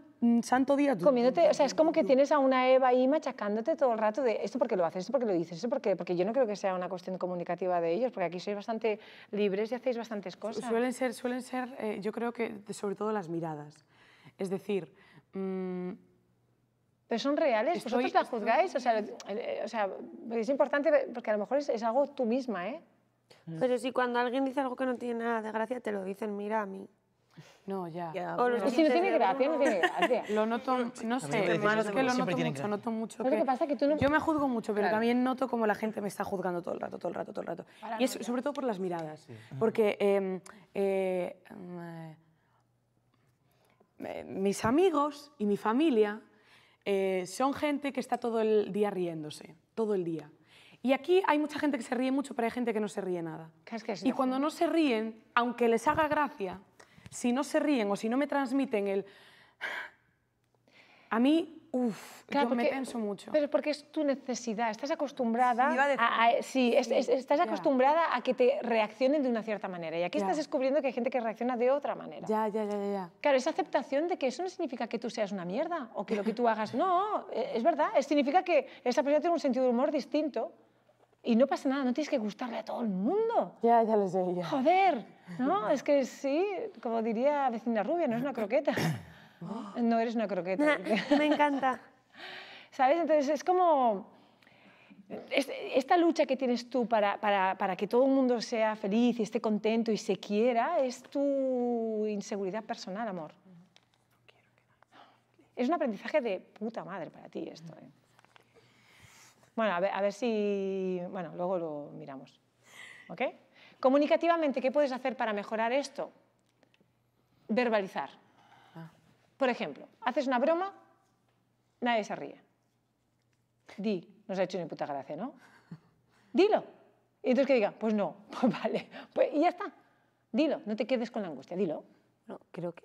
santo día. Tú, Comiéndote, o sea, es como que tienes a una Eva ahí machacándote todo el rato de esto porque lo haces, esto porque lo dices, esto porque, porque yo no creo que sea una cuestión comunicativa de ellos, porque aquí sois bastante libres y hacéis bastantes cosas. Suelen ser, suelen ser eh, yo creo que sobre todo las miradas. Es decir... Mmm, pero son reales, vosotros la juzgáis, o sea, eh, o sea, es importante porque a lo mejor es, es algo tú misma, ¿eh? Pero si cuando alguien dice algo que no tiene nada de gracia, te lo dicen, mira a mí. No, ya. si no tiene gracia, no tiene gracia. Lo noto, no sé, que lo noto mucho, Yo me juzgo mucho, pero también noto cómo la gente me está juzgando todo el rato, todo el rato, todo el rato. y es, sobre todo por las miradas. Porque em, eh, em, eh, mis amigos y mi familia eh, son gente que está todo el día riéndose, todo el día. Y aquí hay mucha gente que se ríe mucho, pero hay gente que no se ríe nada. y cuando no se ríen, aunque les haga gracia, si no se ríen o si no me transmiten el... A mí, uff, yo me pienso mucho. Pero porque es tu necesidad, estás acostumbrada sí, a, a, sí, estás acostumbrada a que te reaccionen de una cierta manera y aquí estás descubriendo que hay gente que reacciona de otra manera. Ya, ya, ya, ya. Claro, esa aceptación de que eso no significa que tú seas una mierda o que lo que tú hagas, no, e, es verdad, significa que esa persona tiene un sentido de humor distinto y no pasa nada, no tienes que gustarle a todo el mundo. Ya, ya lo sé. Ya. Joder, ¿no? Es que sí, como diría vecina rubia, no es una croqueta. No eres una croqueta. Me encanta. ¿Sabes? Entonces es como esta lucha que tienes tú para, para, para, que todo el mundo sea feliz y esté contento y se quiera es tu inseguridad personal, amor. Es un aprendizaje de puta madre para ti esto. ¿eh? Bueno, a ver, a si... Bueno, luego lo miramos. ¿Ok? Comunicativamente, ¿qué puedes hacer para mejorar esto? Verbalizar. Ah. Por ejemplo, haces una broma, nadie se ríe. Di, nos ha hecho ni puta gracia, ¿no? Dilo. Y entonces que diga, pues no, pues vale, pues, y ya está. Dilo, no te quedes con la angustia, dilo. No, creo que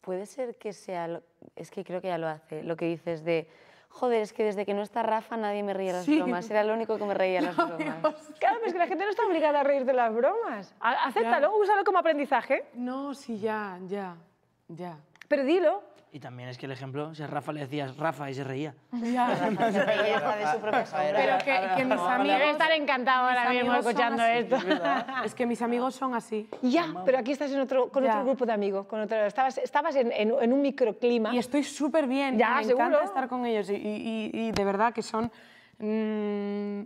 puede ser que sea, es que creo que ya lo hace, lo que dices de joder, es que desde que no está Rafa nadie me reía las bromas. Era lo único que me reía las bromas. Claro, es que la gente no está obligada a reír de las bromas. Acéptalo, úsalo como aprendizaje. No, sí, ya, ya, ya. Pero dilo. Y también es que el ejemplo, si a Rafa le decías Rafa y se reía. Ya, de su Pero que, mis amigos... están encantados ahora mismo escuchando esto. Es que mis amigos son así. Ya, pero aquí estás en otro, con otro grupo de amigos. Con otro, estabas estabas en, en, un microclima. Y estoy súper bien. Ya, me encanta estar con ellos. Y, de verdad que son... Mm,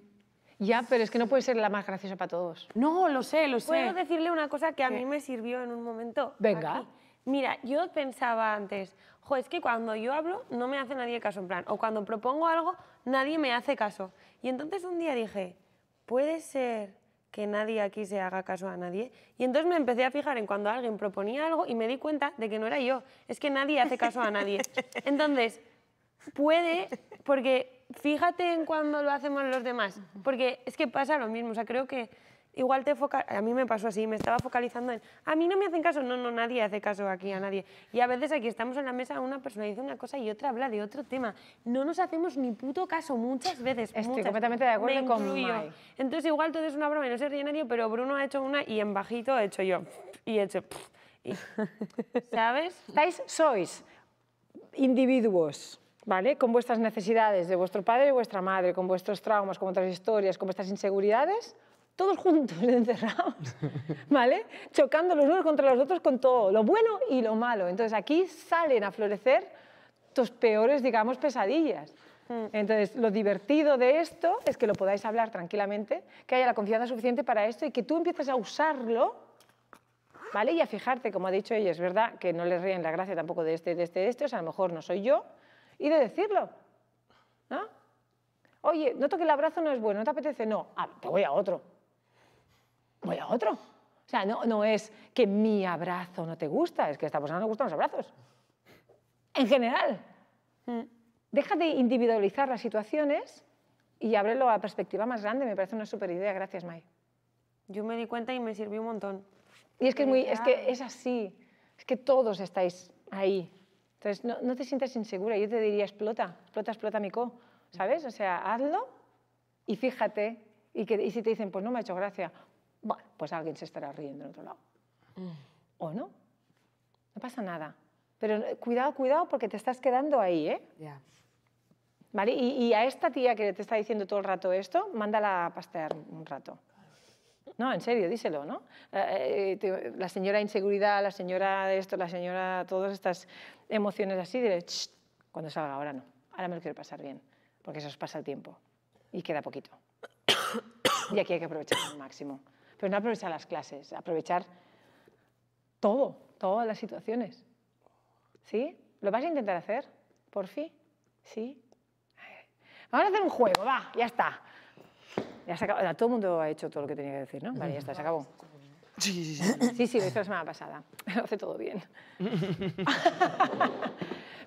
ya, pero es que no puede ser la más graciosa para todos. No, lo sé, lo sé. Puedo decirle una cosa que a mí me sirvió en un momento. Venga. Mira, yo pensaba antes, jo, es que cuando yo hablo no me hace nadie caso, en plan, o cuando propongo algo, nadie me hace caso. Y entonces un día dije, puede ser que nadie aquí se haga caso a nadie. Y entonces me empecé a fijar en cuando alguien proponía algo y me di cuenta de que no era yo, es que nadie hace caso a nadie. Entonces, puede, porque fíjate en cuando lo hacemos los demás, porque es que pasa lo mismo, o sea, creo que igual te foca a mí me pasó así, me estaba focalizando en, a mí no me hacen caso, no, no, nadie hace caso aquí a nadie. Y a veces aquí estamos en la mesa, una persona dice una cosa y otra habla de otro tema. No nos hacemos ni puto caso muchas veces. Estoy completamente de acuerdo con Entonces igual todo es una broma y no se ríe nadie, pero Bruno ha hecho una y en bajito he hecho yo. Y he hecho... ¿Sabes? sois individuos. ¿Vale? Con vuestras necesidades de vuestro padre y vuestra madre, con vuestros traumas, con vuestras historias, con vuestras inseguridades, todos juntos, encerrados, ¿vale? Chocando los unos contra los otros con todo, lo bueno y lo malo. Entonces aquí salen a florecer tus peores, digamos, pesadillas. Mm. Entonces, lo divertido de esto es que lo podáis hablar tranquilamente, que haya la confianza suficiente para esto y que tú empieces a usarlo, ¿vale? Y a fijarte, como ha dicho ella, es verdad que no les ríen la gracia tampoco de este, de este, de este, o sea, a lo mejor no soy yo, y de decirlo, ¿no? Oye, noto que el abrazo no es bueno, ¿no te apetece? No, ah, te voy a otro voy a otro. O sea, no, no es que mi abrazo no te gusta, es que a esta persona no le gustan los abrazos. En general. Deja de individualizar las situaciones y ábrelo a perspectiva más grande. Me parece una super idea. Gracias, May. Yo me di cuenta y me sirvió un montón. Y es que, es, muy, es, que es así. Es que todos estáis ahí. Entonces, no, no te sientas insegura. Yo te diría, explota, explota, explota mi ¿Sabes? O sea, hazlo y fíjate. Y, que, y si te dicen, pues no me ha hecho gracia, bueno, pues alguien se estará riendo en otro lado. Mm. ¿O no? No pasa nada. Pero eh, cuidado, cuidado, porque te estás quedando ahí, ¿eh? ¿Vale? Y, a esta tía que te está diciendo todo el rato esto, mándala a pastear un rato. No, en serio, díselo, ¿no? Eh, eh, la señora inseguridad, la señora esto, la señora todas estas emociones así, diré, cuando salga, ahora no, ahora me lo quiero pasar bien, porque eso os pasa el tiempo y queda poquito. y aquí hay que aprovechar al máximo. Pero no aprovechar las clases, aprovechar todo, todas las situaciones. ¿Sí? ¿Lo vas a intentar hacer? ¿Por fin? ¿Sí? Vamos a hacer un juego, va, ya está. Ya se acabó. Todo el mundo ha hecho todo lo que tenía que decir, ¿no? Vale, ya está, se acabó. Sí, sí, sí. Sí, sí, lo hice la semana pasada. Lo hace todo bien.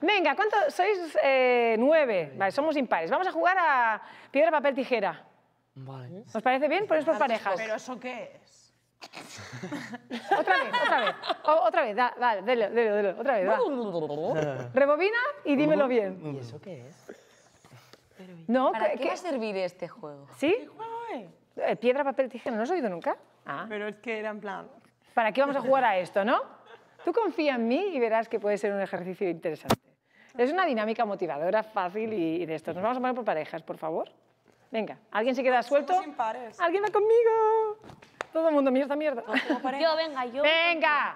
Venga, ¿cuántos? Sois eh, nueve. Vale, somos impares. Vamos a jugar a piedra, papel, tijera. Vale. ¿Eh? ¿Os parece bien? Ponéis por parejas. ¿Pero eso qué es? otra vez, otra vez. otra vez, dale, dale, dale, dale, otra vez. Rebobina y dímelo bien. ¿Y eso qué es? ¿Para qué, va a servir este juego? ¿Sí? ¿Qué juego es? Eh, piedra, papel, tijera, ¿no has he oído nunca? Ah. Pero es que era en plan... ¿Para qué vamos a jugar a esto, no? Tú confía en mí y verás que puede ser un ejercicio interesante. Es una dinámica motivadora, fácil y de esto. Nos vamos a poner por parejas, por favor. Venga, ¿alguien se queda suelto? ¿Alguien va conmigo? Todo el mundo, mierda, mierda. Yo, venga, yo. Venga.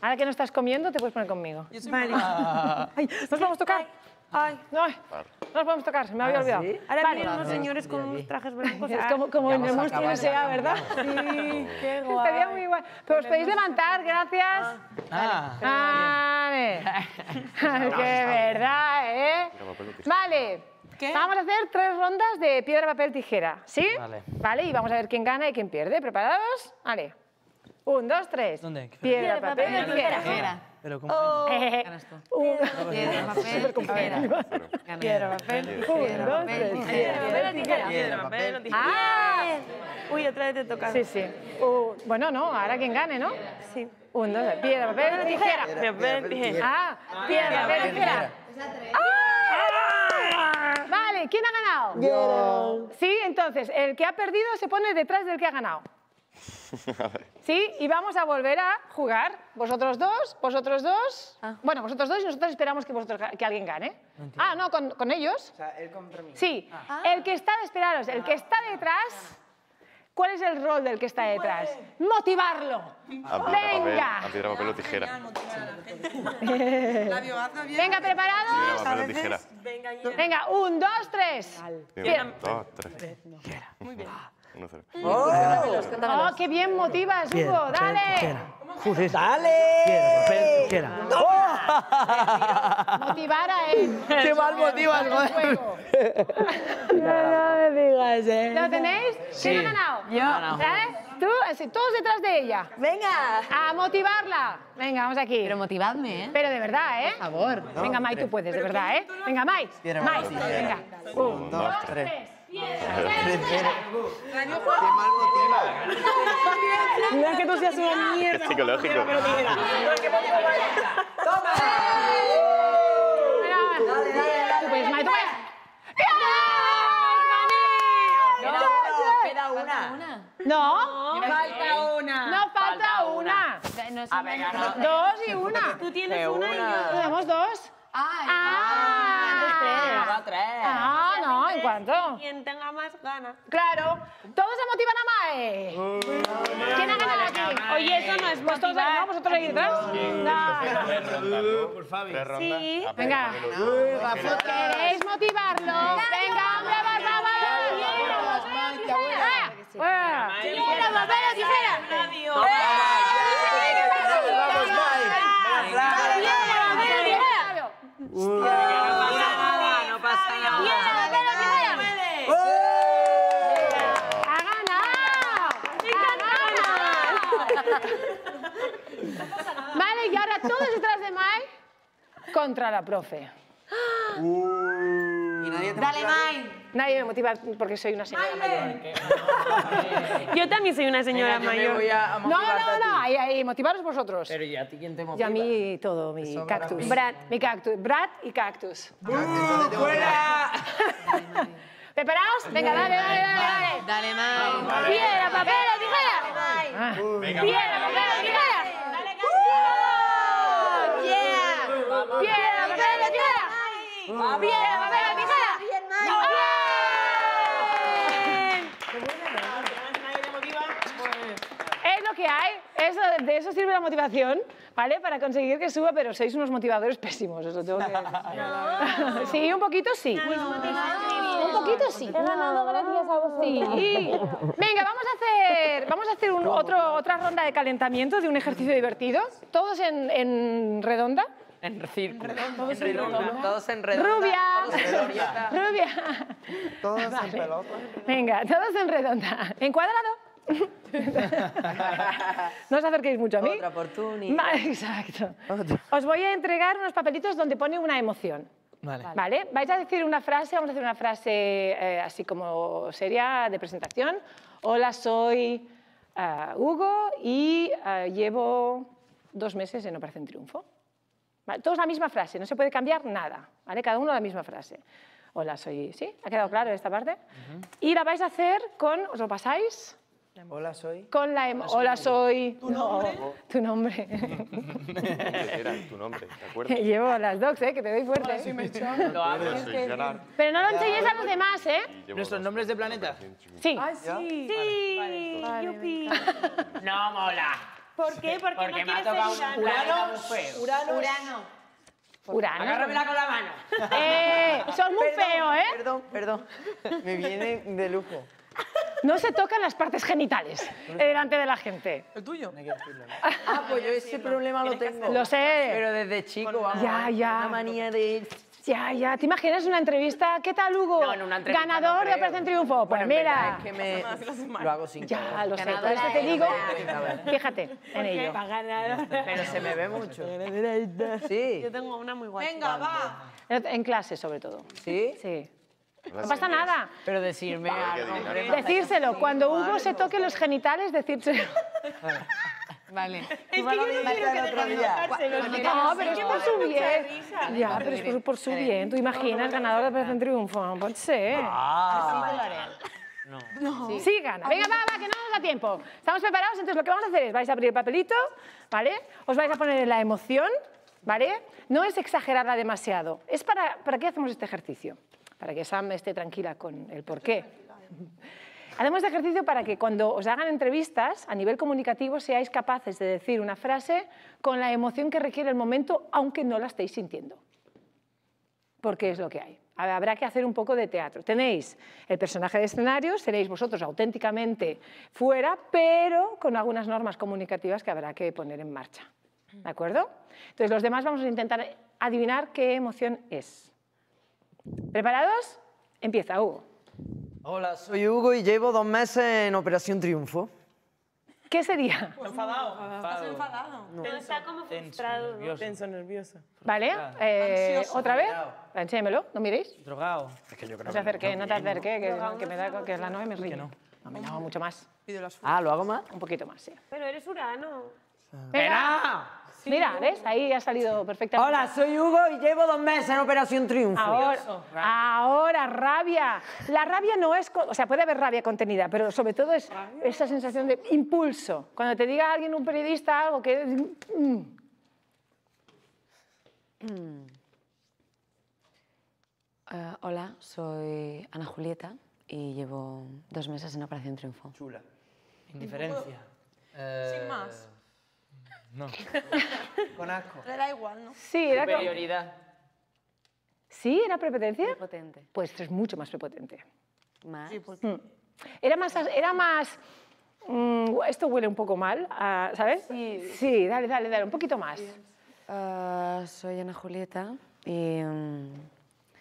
Ahora que no estás comiendo, te puedes poner conmigo. ¿Nos vamos a tocar? Ay, no, nos podemos tocar, se me había ah, olvidado. Ahora vienen unos señores con unos trajes blancos. Es como, como en el monstruo sea, ¿verdad? Sí, qué guay. Estaría muy guay. Pero os podéis levantar, gracias. ah, ah vale. Ah, qué verdad, ¿eh? Vale. Vamos a hacer tres rondas de piedra, papel, tijera. ¿Sí? Vale. Vale, y vamos a ver quién gana y quién pierde. ¿Preparados? Vale. Un, dos, tres. ¿Dónde? Piedra, papel, papel tijera. tijera. Pero ¿cómo oh. ganas tú? Piedra, papel, tijera. Piedra, papel, tijera. dos, tres. Piedra, papel, tijera. Piedra, papel, tijera. ¡Ah! Uy, otra vez te tocado. Sí, sí. Uh, bueno, no, ahora quien gane, ¿no? Sí. Un, dos, piedra, papel, tijera. Piedra, papel, tijera. Ah, piedra, papel, tijera. ¡Ah! ¿Quién ha ganado? Yo. Sí, entonces, el que ha perdido se pone detrás del que ha ganado. ¿Sí? Y vamos a volver a jugar. Vosotros dos, vosotros dos. Ah. Bueno, vosotros dos y nosotros esperamos que, vosotros, que alguien gane. ah, no, con, ellos. O sea, el Sí. Ah. El que está, esperaros, el que ah. está detrás ¿Cuál es el rol del que está detrás? ¡Motivarlo! ¡Venga! A piedra, papel o tijera. Venga, ¿preparados? Venga, un, dos, tres. Un, dos, tres. Muy bien. Mm. Oh. ¡Oh! qué bien motivas, Hugo! ¡Dale! ¡Dale! Motivar a él. ¡Qué mal motivas, madre! No, no me digas, ¿eh? ¿Lo tenéis? ¿Quién sí. ha ganado? Yo. ¿Sabes? ¿Eh? Tú, así, todos detrás de ella. ¡Venga! ¡A motivarla! Venga, vamos aquí. Pero motivadme, ¿eh? Pero de verdad, ¿eh? Por favor. Venga, Mai, tú puedes, de verdad, ¿eh? Venga, Mike. Mai, venga. Un, dos, tres mal No es que tú seas una Es psicológico. ¡Toma! No. no falta una. No falta, una. a ver, Dos y una. Tú tienes una, Tenemos dos. Ay, ah, tres. Llegaba tres. Ah, no, ¿en cuánto? Quien tenga más ganas. Claro. Todos se motivan a Mae. ¿Quién ha ganado aquí? Oye, eso no es vosotros, ¿no? ¿Vosotros ahí detrás? No. Por favor. Sí. Venga. ¿Queréis motivarlo? Venga, hombre, vamos, vamos. Tijera, papel o tijera. contra la profe. Uh. Dale, más. Nadie me motiva porque soy una señora mayor. Yo también soy una señora mayor. no, no, no, ahí, ahí, motivaros vosotros. Pero ¿y a ti quién te motiva? Y a mí todo, mi cactus. Brad, mi cactus. Brad y cactus. ¡Uh, fuera! ¿Preparados? Venga, dale, dale, dale. Dale, Dale, Piedra, papel tijera. Ah. Piedra, papel ¡Va bien! ¡Va bien, ¡Bien, Es lo que hay, eso, de eso sirve la motivación, ¿vale? Para conseguir que suba, pero sois unos motivadores pésimos, Eso tengo que Sí, un poquito sí. Un poquito sí. He ganado gracias Venga, vamos a hacer, vamos a hacer un, otro, otra ronda de calentamiento de un ejercicio divertido. Todos en redonda. En círculo. Todos en redonda. Todos en Rubia. Todos en Rubia. Todos en Venga, todos en redonda. En cuadrado. no os acerquéis mucho a mí. Otra oportunidad. Exacto. Os voy a entregar unos papelitos donde pone una emoción. Vale. Vais a decir una frase, vamos a hacer una frase eh, así como seria de presentación. Hola, soy eh, Hugo y eh, llevo dos meses en Operación Triunfo. ¿Vale? Todos la misma frase, no se puede cambiar nada, ¿vale? Cada uno la misma frase. Hola, soy... ¿Sí? ¿Ha quedado claro esta parte? Y la vais a hacer con... ¿Os lo pasáis? Hola, soy... Con la Hola, soy... ¿Tu nombre? tu nombre. tu nombre, de acuerdo? Llevo las docs, ¿eh? Que te doy fuerte. Hola, soy ¿eh? Mechón. Pero no lo enseñes a los demás, ¿eh? ¿Nuestros nombres de planeta? Sí. Ah, sí. Sí. Yupi. No mola. ¿Por qué? Porque, no me ha tocado un Urano. Urano. Urano. Urano. Agárramela con la mano. Eh, Son muy feo, ¿eh? Perdón, perdón. Me viene de lujo. No se tocan las partes genitales eh, delante de la gente. ¿El tuyo? Ah, pues yo ese problema lo tengo. Lo sé. Pero desde chico, vamos. Ya, ya. Una manía de... Ya, ya. ¿Te imaginas una entrevista? ¿Qué tal, Hugo? No, una entrevista Ganador de Operación Triunfo. Pues mira. Lo hago sin Ya, lo sé. Por eso te digo, fíjate en ello. Pero se me ve mucho. Sí. Yo tengo una muy guay. Venga, va. En clase, sobre todo. ¿Sí? Sí. No pasa nada. Pero decirme Decírselo. Cuando Hugo se toque los genitales, decírselo. Vale. Es que yo no quiero que otro día. No, pero es por su bien. Ya, pero es por su bien. Tú imaginas ganador de Operación Triunfo. Ah. Pues no puede ser. No. Sí, gana. Venga, va, va, que no nos da tiempo. Estamos preparados, entonces lo que vamos a hacer es, vais a abrir el papelito, ¿vale? Os vais a poner en la emoción, ¿vale? No es exagerarla demasiado. Es para, ¿Para qué hacemos este ejercicio? Para que Sam esté tranquila con el porqué. Hacemos este ejercicio para que cuando os hagan entrevistas a nivel comunicativo seáis capaces de decir una frase con la emoción que requiere el momento, aunque no la estéis sintiendo. Porque es lo que hay. Habrá que hacer un poco de teatro. Tenéis el personaje de escenario, seréis vosotros auténticamente fuera, pero con algunas normas comunicativas que habrá que poner en marcha. ¿De acuerdo? Entonces los demás vamos a intentar adivinar qué emoción es. ¿Preparados? Empieza, Hugo. Hola, soy Hugo y llevo dos meses en Operación Triunfo. ¿Qué sería? Pues enfadado. Estás enfadado. No. Está como frustrado. Tenso, nervioso. ¿Vale? Eh, ¿Otra vez? Planchémelo, ¿no miréis? Drogado. Es que yo creo no te acerqué, no te acerqué, que, que, me da que es la y me río. no. No, me hago mucho más. Ah, ¿lo hago más? Un poquito más, sí. Pero eres urano. ¡Pera! Mira, ¿ves? Ahí ha salido perfectamente. Hola, soy Hugo y llevo dos meses en Operación Triunfo. Ahora, ahora rabia. La rabia no es... O sea, puede haber rabia contenida, pero sobre todo es esa sensación de impulso. Cuando te diga alguien, un periodista, algo que... Mm, mm. Mm. Eh, hola, soy Ana Julieta y llevo dos meses en Operación Triunfo. Chula. Indiferencia. Sin más. Eh, no. Con asco. Era igual, ¿no? Sí, era Superioridad. ¿Sí? ¿Era prepotencia? Prepotente. Pues es mucho más prepotente. ¿Más? Sí, pues- mm. Era más... Era más mm, esto huele un poco mal, ¿sabes? Sí. Sí, dale, dale, dale, un poquito más. Ah, soy Ana Julieta y... Mm,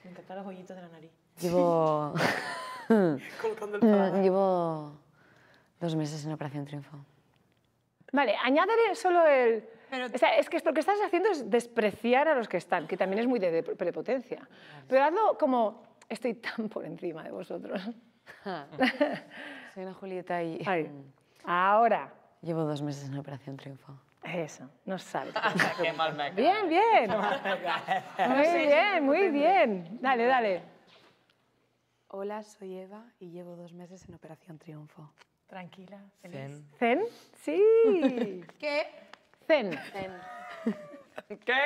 Me encantan los hoyitos de la nariz. Llevo... Llevo dos meses en Operación Triunfo. Vale, añádele solo el... O sea, es que lo que estás haciendo es despreciar a los que están, que también es muy de, prepotencia. Pero hazlo como, estoy tan por encima de vosotros. soy una Julieta y... Mm. ahora. Llevo dos meses en Operación Triunfo. Eso, no salta. Qué mal me bien, bien. muy bien, muy bien. Dale, dale. Hola, soy Eva y llevo dos meses en Operación Triunfo. Tranquila, feliz. Zen. ¿Zen? Sí. ¿Qué? Zen. Zen. ¿Qué?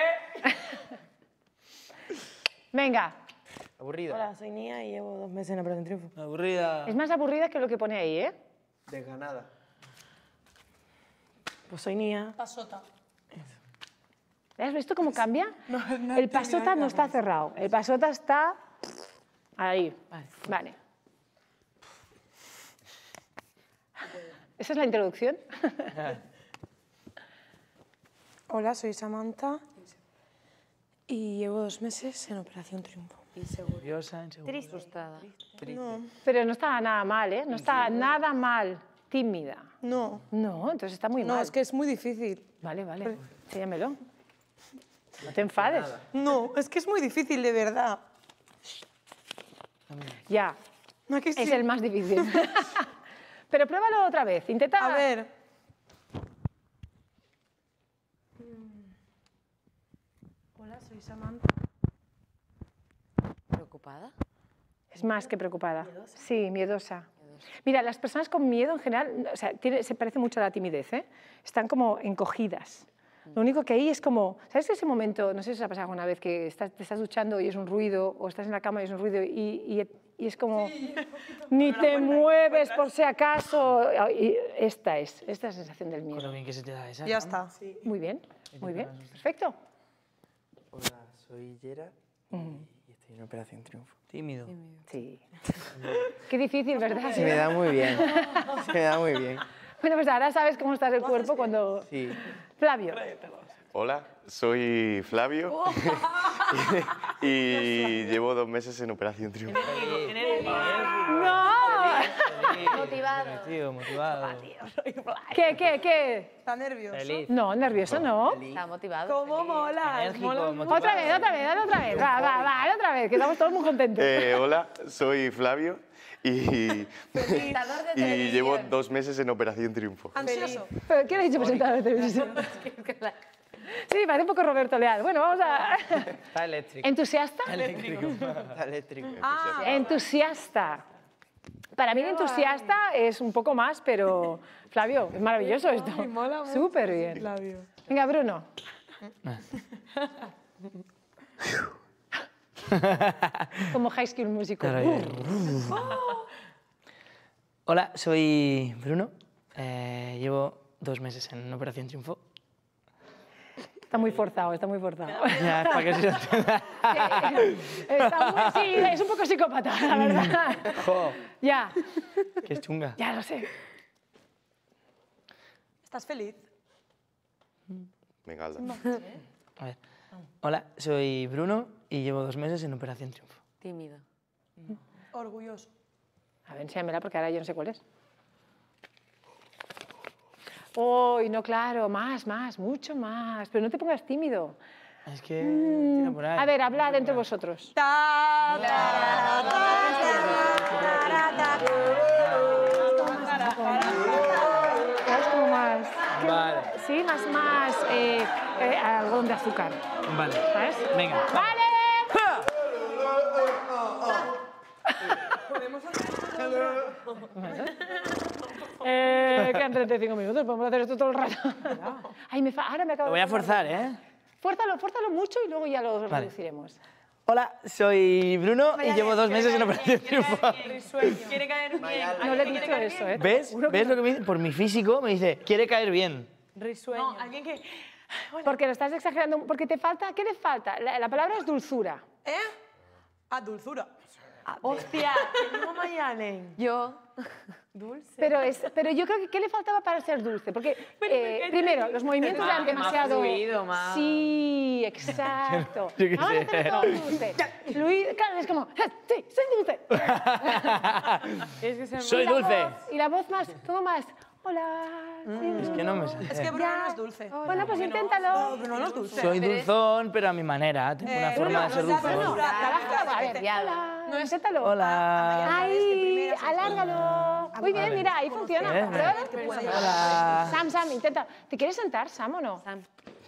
Venga. Aburrida. Hola, soy Nia y llevo dos meses en la Plaza Triunfo. Aburrida. Es más aburrida que lo que pone ahí, ¿eh? Desganada. Pues soy Nia. Pasota. ¿Has visto cómo cambia? el pasota no está cerrado. El pasota está ahí. vale. ¿Esa es la introducción? Hola, soy Samantha y llevo dos meses en Operación Triunfo. insegura. No. Pero no estaba nada mal, ¿eh? No estaba nada mal. Tímida. No. No, entonces está muy mal. No, es que es muy difícil. Vale, vale. No te enfades. No, es que es muy difícil, de verdad. Ya. No, Es el más difícil. Pero pruébalo otra vez, intenta... A ver. Mm. Hola, soy Samantha. ¿Preocupada? Es más que preocupada. ¿Miedosa? Sí, miedosa. Mira, las personas con miedo en general se parece mucho a la timidez. ¿eh? Están como encogidas. Lo único que ahí es como, ¿sabes ese momento? No sé si os ha pasado alguna vez que te estás duchando y es un ruido, o estás en la cama y es un ruido y, y, es como, ni te mueves por si acaso. esta es, esta la sensación del miedo. Con lo bien que se te da esa. Ya está. Sí. Muy bien, muy bien, perfecto. Hola, soy Yera y mm. estoy en Operación Triunfo. Tímido. Sí. Qué difícil, ¿verdad? Se me da muy bien, se me da muy bien. Bueno, pues ahora sabes cómo estás el cuerpo cuando... Sí. Flavio. Hola, soy Flavio oh. y, llevo dos meses en Operación Triunfo. ¡No! Motivado. motivado. ¿Qué, qué, qué? Está nervioso. No, nervioso no. Está motivado. ¿Cómo mola? mola Otra vez, otra vez, otra vez. Va, va, va, otra vez, que estamos todos muy contentos. Eh, hola, soy Flavio y, pues llevo dos meses en Operación Triunfo. Ansioso. ¿Pero le ha dicho presentador de televisión? Sí, parece un poco Roberto Leal. Bueno, vamos a... Está eléctrico. ¿Entusiasta? Está eléctrico. Ah. entusiasta. Para mí el entusiasta es un poco más, pero Flavio, es maravilloso esto. mola Súper bien. Flavio. Venga, Bruno. Como High School Musical. Hola, soy Bruno. Eh, llevo dos meses en Operación Triunfo. Está muy forzado, está muy forzado. Ya, es para que se sí, está muy, es un poco psicópata, la mm. verdad. Jo. Ya. Qué chunga. Ya lo sé. ¿Estás feliz? Me encanta. A Hola, soy Bruno y llevo dos meses en Operación Triunfo. Tímido. Orgulloso. A ver, enséñamela porque ahora yo no sé cuál es. ¡Uy, no, claro! Más, más, mucho más. Pero no te pongas tímido. Es que... Mm. A ver, hablad entre vosotros. como más? Vale. Sí, más, más eh, eh, algodón de azúcar. Vale. ¿Sabes? Venga. ¡Vale! eh, quedan 35 minutos, podemos hacer esto todo el rato. Ay, me fa... ahora me acabo Lo voy a forzar, ¿eh? Fuérzalo, fuérzalo mucho y luego ya lo reduciremos. Hola, soy Bruno y llevo dos meses en Operación Triunfo. Quiere caer bien. no le he dicho eso, ¿eh? ¿Ves? ¿Ves lo que me dice? Por mi físico me dice, quiere caer bien. Risueño. No, alguien que... Porque lo estás exagerando, porque te falta, ¿qué le falta? La, la palabra es dulzura. ¿Eh? Ah, dulzura. Ah, Hostia, no llamen. Yo. Dulce. Pero, es, pero yo creo que ¿qué le faltaba para ser dulce? Porque eh, primero, los movimientos eran demasiado... Fluido, sí, exacto. yo que claro, es como, ah, sí, soy dulce. soy dulce. y la voz más, todo más... Hola. Mm, es que no me Es que Bruno no es dulce. Bueno, pues inténtalo. No, Bruno no es dulce. Soy dulzón, pero a mi manera. Tengo una eh, forma de ser dulce. No, Hola. No, inténtalo. Hola. Ahí, alárgalo. Muy bien, mira, ahí funciona. Hola. Sam, Sam, intenta. ¿Te quieres sentar, Sam, o no? Sam.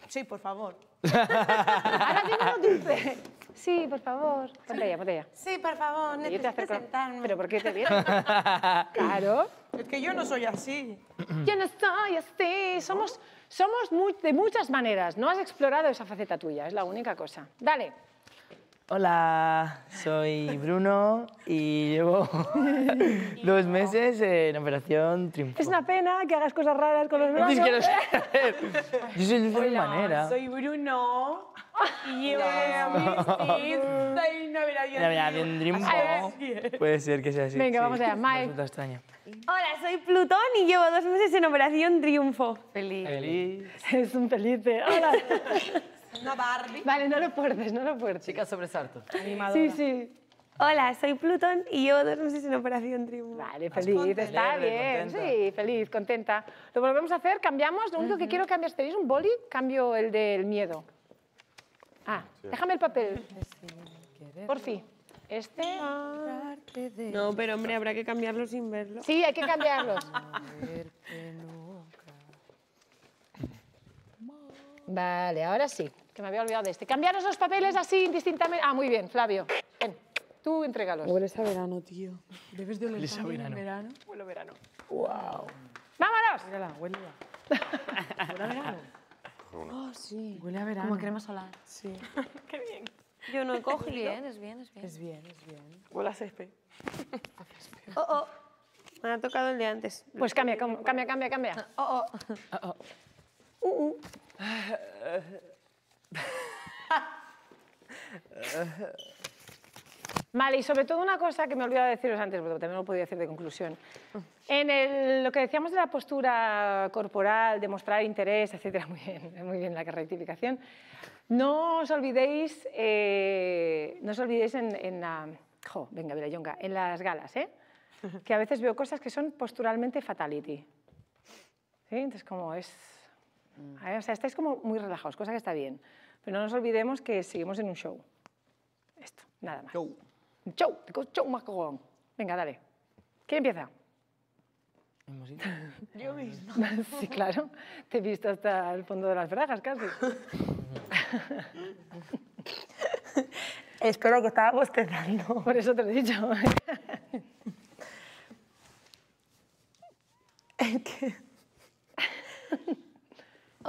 Sí, por favor. Ahora lo dulce. Sí, por favor. Ponte ya, ponte Sí, por favor, necesito presentarme. ¿Pero por qué te vienes? claro. Es que yo no soy así. Yo no soy estoy. Somos, somos de muchas maneras. No has explorado esa faceta tuya, es la única cosa. Dale. Hola, soy Bruno y llevo dos meses en Operación Triunfo. Es una pena que hagas cosas raras con los brazos. Yo soy de otra manera. Soy Bruno y llevo dos meses en Operación Triunfo. Puede ser que sea así. Venga, vamos allá. Mike. Hola, soy Plutón y llevo dos meses en Operación Triunfo. Feliz. Feliz. Es un feliz. Hola. Una Barbie. Vale, no lo puertes, no lo puedes chicas sobresalto. Animadora. Sí, sí. Hola, soy Plutón y yo dos meses en Operación Triunfo. Vale, feliz, está bien, sí, feliz, contenta. Lo volvemos a hacer, cambiamos, lo único que quiero cambiar, ¿tenéis un boli? Cambio el del miedo. Ah, déjame el papel. Por fin. Este... No, pero hombre, habrá que cambiarlo sin verlo. Sí, hay que cambiarlos. vale, ahora sí que me había olvidado de este. Cambiaros los papeles así indistintamente. Ah, muy bien, Flavio. Ven, tú entrégalos. Hueles a verano, tío. Debes de oler también verano. en verano. Huelo verano. Wow. ¡Vámonos! Mírala, verano. ¿Huele a verano? Oh, sí. Huele a verano. Como crema solar. Sí. Qué bien. Yo no he cogido. Bien, es bien, es bien. Es bien, es bien. Huele a césped. oh, oh. Me ha tocado el de antes. Pues cambia, cambia, cambia, cambia. Oh, oh. oh, oh. Uh, uh. Vale, y sobre todo una cosa que me he deciros antes, pero también lo podía hacer de conclusión. En lo que decíamos de la postura corporal, demostrar interés, etcétera, muy bien, muy bien la rectificación, no os olvidéis, eh, no os olvidéis en, la... en las galas, ¿eh? Que a veces veo cosas que son posturalmente fatality. Entonces, como es Mm. o sea, estáis como muy relajados, cosa que está bien. Pero no nos olvidemos que seguimos en un show. Esto, nada más. Show. Show, show Venga, dale. ¿Quién empieza? Yo misma. sí, claro. Te he visto hasta el fondo de las bragas, casi. Espero que estaba bostezando. Por eso te lo he dicho. Es que...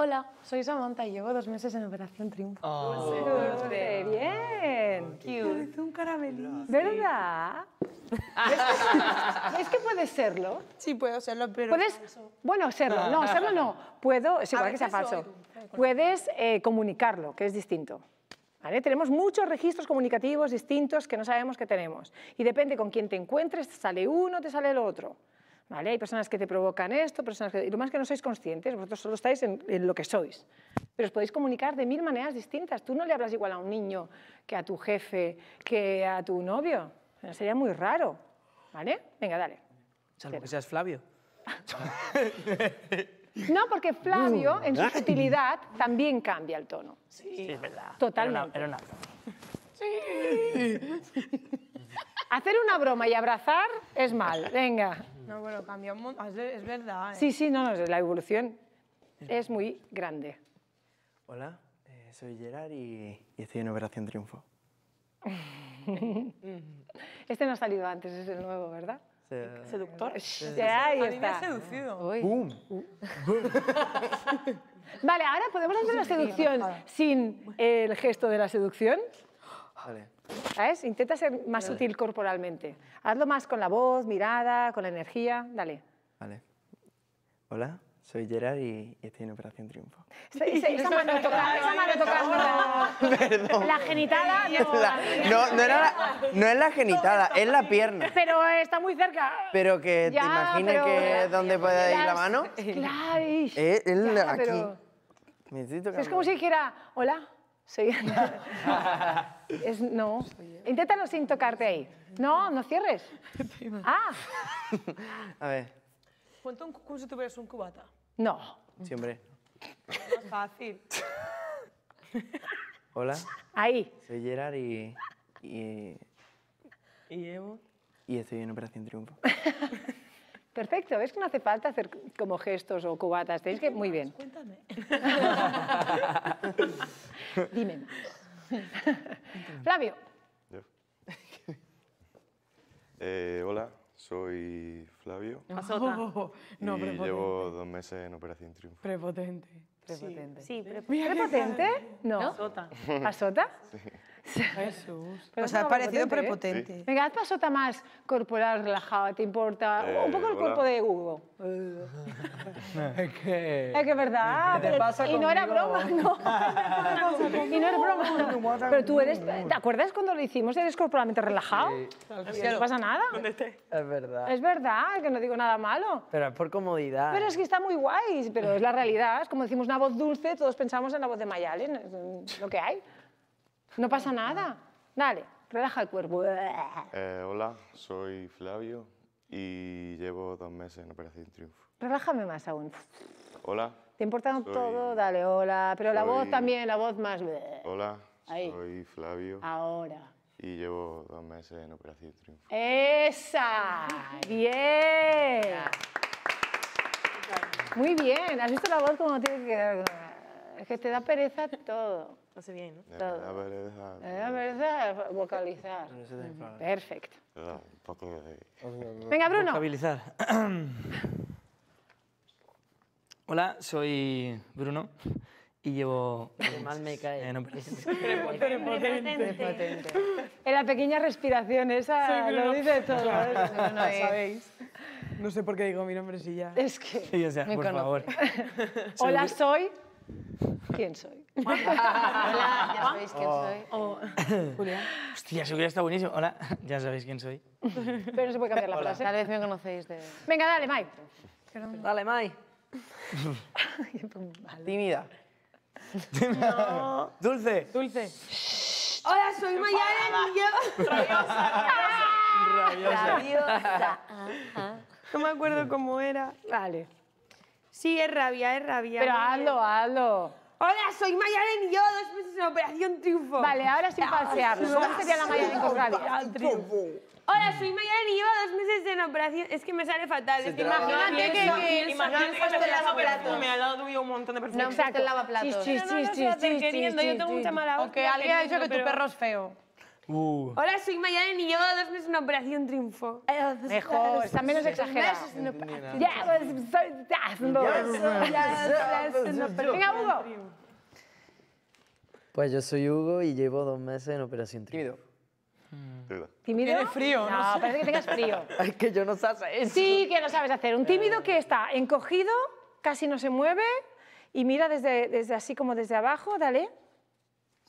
Hola, soy Samantha y llevo dos meses en Operación Triunfo. Oh. ¡Qué bien! Oh, cute. Parece un caramelito. ¿Verdad? ¿Es que puedes serlo? Sí, puedo serlo, pero... ¿Puedes? Bueno, serlo. No, ah. serlo no. Puedo, igual que sea falso. Puedes eh, comunicarlo, que es distinto. Tenemos muchos registros comunicativos distintos que no sabemos que tenemos. Y depende con quién te encuentres, te sale uno, te sale el otro. Hay personas que te provocan esto, personas que... Y lo más que no sois conscientes, vosotros solo estáis en, lo que sois. Pero os podéis comunicar de mil maneras distintas. Tú no le hablas igual a un niño que a tu jefe, que a tu novio. sería muy raro, ¿vale? Venga, dale. Salvo que seas Flavio. No, porque Flavio, en su uh. sutilidad, también cambia el tono. Sí, es verdad. Totalmente. Era una, Sí. Hacer una broma y abrazar es mal. Venga. No, bueno, cambia un montón. Es verdad. ¿eh? Sí, sí, no, no, la evolución es muy grande. Hola, eh, soy Gerard y, estoy en Operación Triunfo. este no ha salido antes, es el nuevo, ¿verdad? Seductor. A me ha seducido. ¡Bum! vale, ahora podemos hacer la seducción sin el gesto de la seducción. Vale. ¿Sabes? Intenta ser más útil sutil corporalmente. Hazlo más con la voz, mirada, con la energía. Dale. Vale. Hola. Soy Gerard y, estoy en Operación Triunfo. esa mano No, perdón. La genitada, no. no, es la genitada, es la pierna. Pero está muy cerca. Pero que te imagines que es donde puede ir la mano. Claro. Es, aquí. Es como si dijera, hola. Soy es, no. Inténtalo sin tocarte ahí. No, no cierres. Ah. A ver. ¿Cuánto un cucú si tuvieras un cubata. No. Sí, hombre. fácil. Hola. Ahí. Soy Gerard y... Y, y Evo. Y estoy en Operación Triunfo. Perfecto, ves que no hace falta hacer como gestos o cubatas, tenéis que... Muy bien. Cuéntame. Dime Flavio. Eh, hola, soy Flavio. Oh, no, prepotente. llevo dos meses en Operación Triunfo. Prepotente. Prepotente. Sí, prepotente. ¿Prepotente? No. ¿Asota? Sí. Jesús. Pero sea, ha parecido prepotente. ¿eh? Venga, haz pasota más corporal relajada, ¿te importa? Eh, un poco el cuerpo de Hugo. Es que... Es que es verdad. pero- y no era broma, no. y no era broma. Pero tú eres. ¿Te acuerdas cuando lo hicimos? ¿Eres corporalmente relajado? No pasa nada. Es verdad. Es verdad, que no digo nada malo. Pero es por comodidad. Pero es que está muy guay, pero es la realidad. Es como decimos una voz dulce, todos pensamos en la voz de Mayales lo que hay. No pasa nada. Dale, relaja el cuerpo. Eh, hola, soy Flavio y llevo dos meses en Operación Triunfo. Relájame más aún. Hola. ¿Te importa todo? Dale, hola. Pero la voz también, la voz más... Hola, soy Flavio. Ahora. Y llevo dos meses en Operación Triunfo. ¡Esa! ¡Bien! Muy bien. ¿Has visto la voz como tiene que Es que te da pereza todo bien, ¿no? La verdad. La vocalizar. Perfecto. Ah, Venga, Bruno. Hola, soy Bruno y llevo... Mal me cae. Eh, no, En la pequeña respiración esa lo dice todo. ¿eh? No, sabéis. No sé por qué digo mi nombre si ya... Es que sí, o sea, por favor. Hola, soy... ¿Quién soy? Hola, ya sabéis quién soy. Oh. Julia, Hostia, seguro que está buenísimo. Hola, ya sabéis quién soy. Pero no se puede cambiar la frase. Tal vez me conocéis de... Venga, dale, Mai. Dale, Mai. Tímida. No. Dulce. Dulce. Hola, soy Mayara Rabiosa, rabiosa. Rabiosa. No me acuerdo cómo era. Vale. Sí, es rabia, es rabia. Pero hazlo, hazlo. Hola, soy Mayaren y yo dos meses en Operación Triunfo. Vale, ahora sin falsear. ¿Cómo sería la Mayaren con rabia? Triunfo. Hola, soy Mayaren y yo dos meses en operación. Es que me sale fatal. que imagínate que, imagínate que te lava me ha un montón de perfume. No, exacto, el lavaplatos. Sí, sí, sí, sí. Yo tengo mucha mala Ok, que alguien ha dicho que tu perro es feo. Uh. Hola, soy Mayaden y yo dos meses en Operación Triunfo. Eh, Mejor, está menos exagerado. Ya, pues, soy Venga, Hugo. Pues yo soy Hugo y llevo dos meses en Operación Triunfo. Tímido. ¿Tímido? Tiene frío, ¿no? parece que tengas frío. es que yo no sabes. eso. Sí, que no sabes hacer. Un tímido eh. que está encogido, casi no se mueve y mira desde, desde así como desde abajo, dale.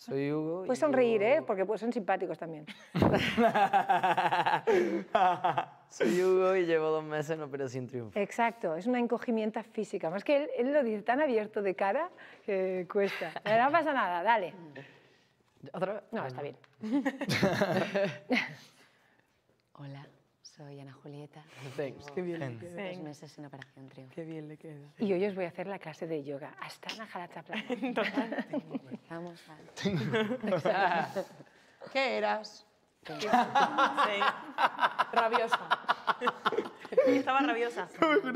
Soy Hugo. Puedes sonreír, ¿eh? Porque pues, son simpáticos también. Soy Hugo y llevo dos meses en Operación Triunfo. Exacto, es una encogimiento física. Más que él, lo dice tan abierto de cara que cuesta. no pasa nada, dale. ¿Otra No, está bien. Hola. Soy Ana Julieta. Thanks. Qué bien meses en Operación Qué bien le queda. Y hoy os voy a hacer la clase de yoga. Hasta la jala plana. Vamos ¿Qué eras? Rabiosa. Estaba rabiosa.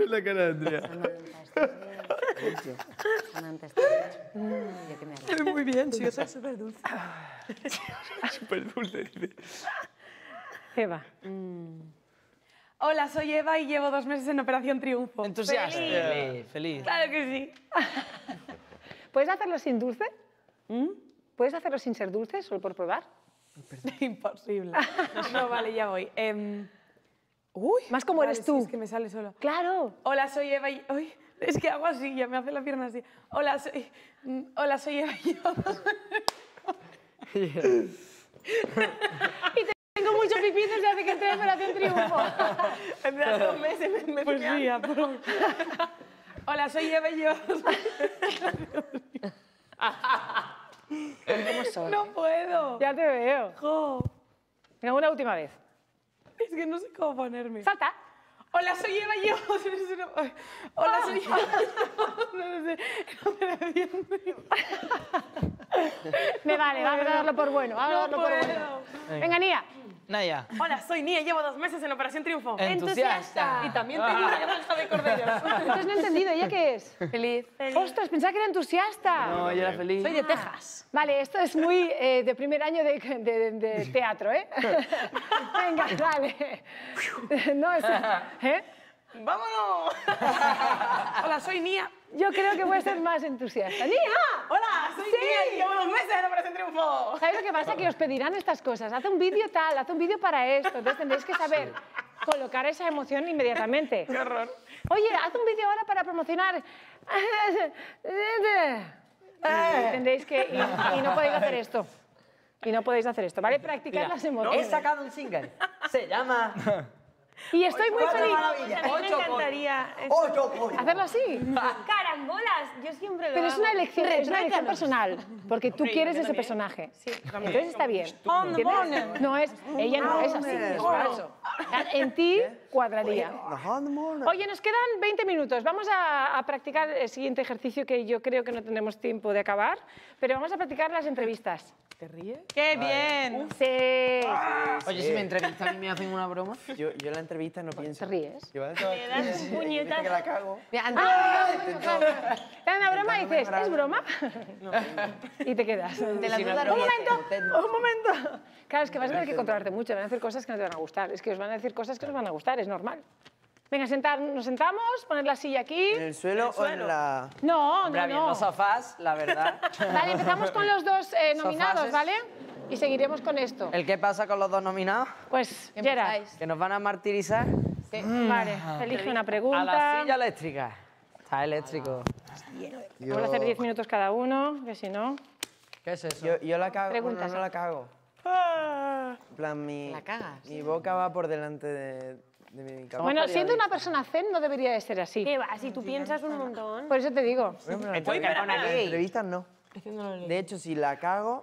la cara de Andrea. Mm, muy bien, sí, súper dulce. Súper dulce, Eva. Mm. Hola, soy Eva y llevo dos meses en Operación Triunfo. Entusiasta. Feliz. Claro que sí. ¿Puedes hacerlo sin dulce? ¿Mm? ¿Puedes hacerlo sin ser dulce, solo por probar? Imposible. no, vale, ya voy. Em, uy, Más como eres tú. es que me sale solo. Claro. Hola, soy Eva y... Uy, es que hago así, ya me hace la pierna así. Hola, soy, mm, Hola, soy Eva y yo mucho pipí desde hace que entré en Operación Triunfo. en hace dos meses me, me Pues sí, por... Hola, soy Eva y ¿Cómo soy? No puedo. Ya te veo. Jo. Venga, una última vez. Es que no sé cómo ponerme. ¡Salta! Hola, soy Eva y Hola, soy ah. Eva y yo... Me vale, vamos a darlo por bueno. Vamos a darlo por bueno. Venga, Nia. Naya. Hola, soy Nia, llevo dos meses en Operación Triunfo. Entusiasta. Y también ah. tengo una granja de corderos. Entonces no he entendido, ya qué es? Feliz. Ostras, pensaba que era entusiasta. No, yo era feliz. Soy de Texas. Vale, esto es muy eh, de primer año de, teatro, ¿eh? Venga, dale. no, es... ¿eh? ¡Vámonos! Hola, soy Nia. Yo creo que voy a ser más entusiasta. ¡Nia! ¡Hola! ¡Soy sí. y llevo dos meses en un Triunfo! ¿Sabéis lo que pasa? Que os pedirán estas cosas. Haz un vídeo tal, haz un vídeo para esto. Entonces tendréis que saber colocar esa emoción inmediatamente. ¡Qué horror! Oye, haz un vídeo ahora para promocionar... Eh. que... Y, no podéis hacer esto. Y no podéis hacer esto, ¿vale? Practicar las emociones. He sacado un single. Se llama... Y estoy muy feliz. me encantaría hacerlo así. Carambolas, yo siempre lo Pero es una elección, es una elección personal, porque tú quieres ese personaje. Entonces está bien. No es, ella no es así, En ti cuadraría. Oye, nos quedan 20 minutos. Vamos a, a practicar el siguiente ejercicio que yo creo que no tendremos tiempo de acabar, pero vamos a practicar las entrevistas. ¿Te ríes? ¡Qué bien! Uh, ah. Sí. Oye, si me entrevistan y me hacen una broma. Yo, en la entrevista no pienso. ¿Te ríes? Yo, das un Que la cago. te dan una broma y dices, ¿es broma? Y te quedas. un momento, un momento. Claro, es que vas a tener que controlarte mucho. Van a hacer cosas que no te van a gustar. Es que os van a decir cosas que os van a gustar. Es normal. Venga, sentar, nos sentamos, poner la silla aquí. ¿En el suelo, o en la...? No, no, no, no. Los sofás, la verdad. Vale, empezamos con los dos eh, nominados, ¿vale? Y seguiremos con esto. ¿El qué pasa con los dos nominados? Pues, Gerard. ¿Que nos van a martirizar? Vale, elige una pregunta. A la silla eléctrica. Está eléctrico. Vamos a hacer diez minutos cada uno, que si no... ¿Qué es eso? Yo, la cago, no la cago. Ah. En plan, mi... ¿La Mi boca va por delante de bueno, siendo una persona zen no debería de ser así. ¿Qué Si tú piensas un montón. Por eso te digo. En entrevistas no. De hecho, si la cago,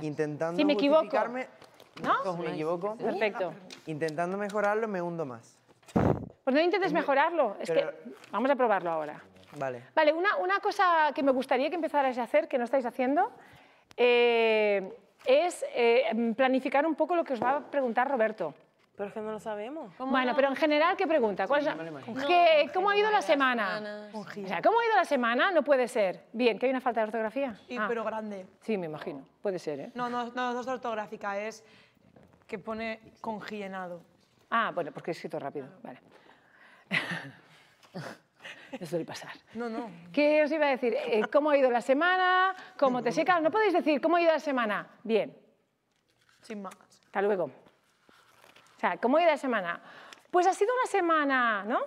intentando si me Perfecto. Intentando mejorarlo, me hundo más. Pues no intentes mejorarlo. Es que vamos a probarlo ahora. Vale. Vale, una, cosa que me gustaría que empezarais a hacer, que no estáis haciendo, eh, es eh, planificar un poco lo que os va a preguntar Roberto. Pero es que no lo sabemos. Bueno, pero en general, ¿qué pregunta? ¿Cuál ¿Cómo ha ido la semana? ¿cómo ha ido la semana? No puede ser. Bien, que hay una falta de ortografía. Ah. Pero grande. Sí, me imagino. Puede ser, ¿eh? No, no, no, no es ortográfica, es que pone congienado. Ah, bueno, porque he escrito rápido. Vale. Eso suele pasar. No, no. ¿Qué os iba a decir? Eh, ¿Cómo ha ido la semana? ¿Cómo te secas? No podéis decir cómo ha ido la semana. Bien, Sin más. hasta luego. O sea, ¿cómo ha ido la semana? Pues ha sido una semana, ¿no?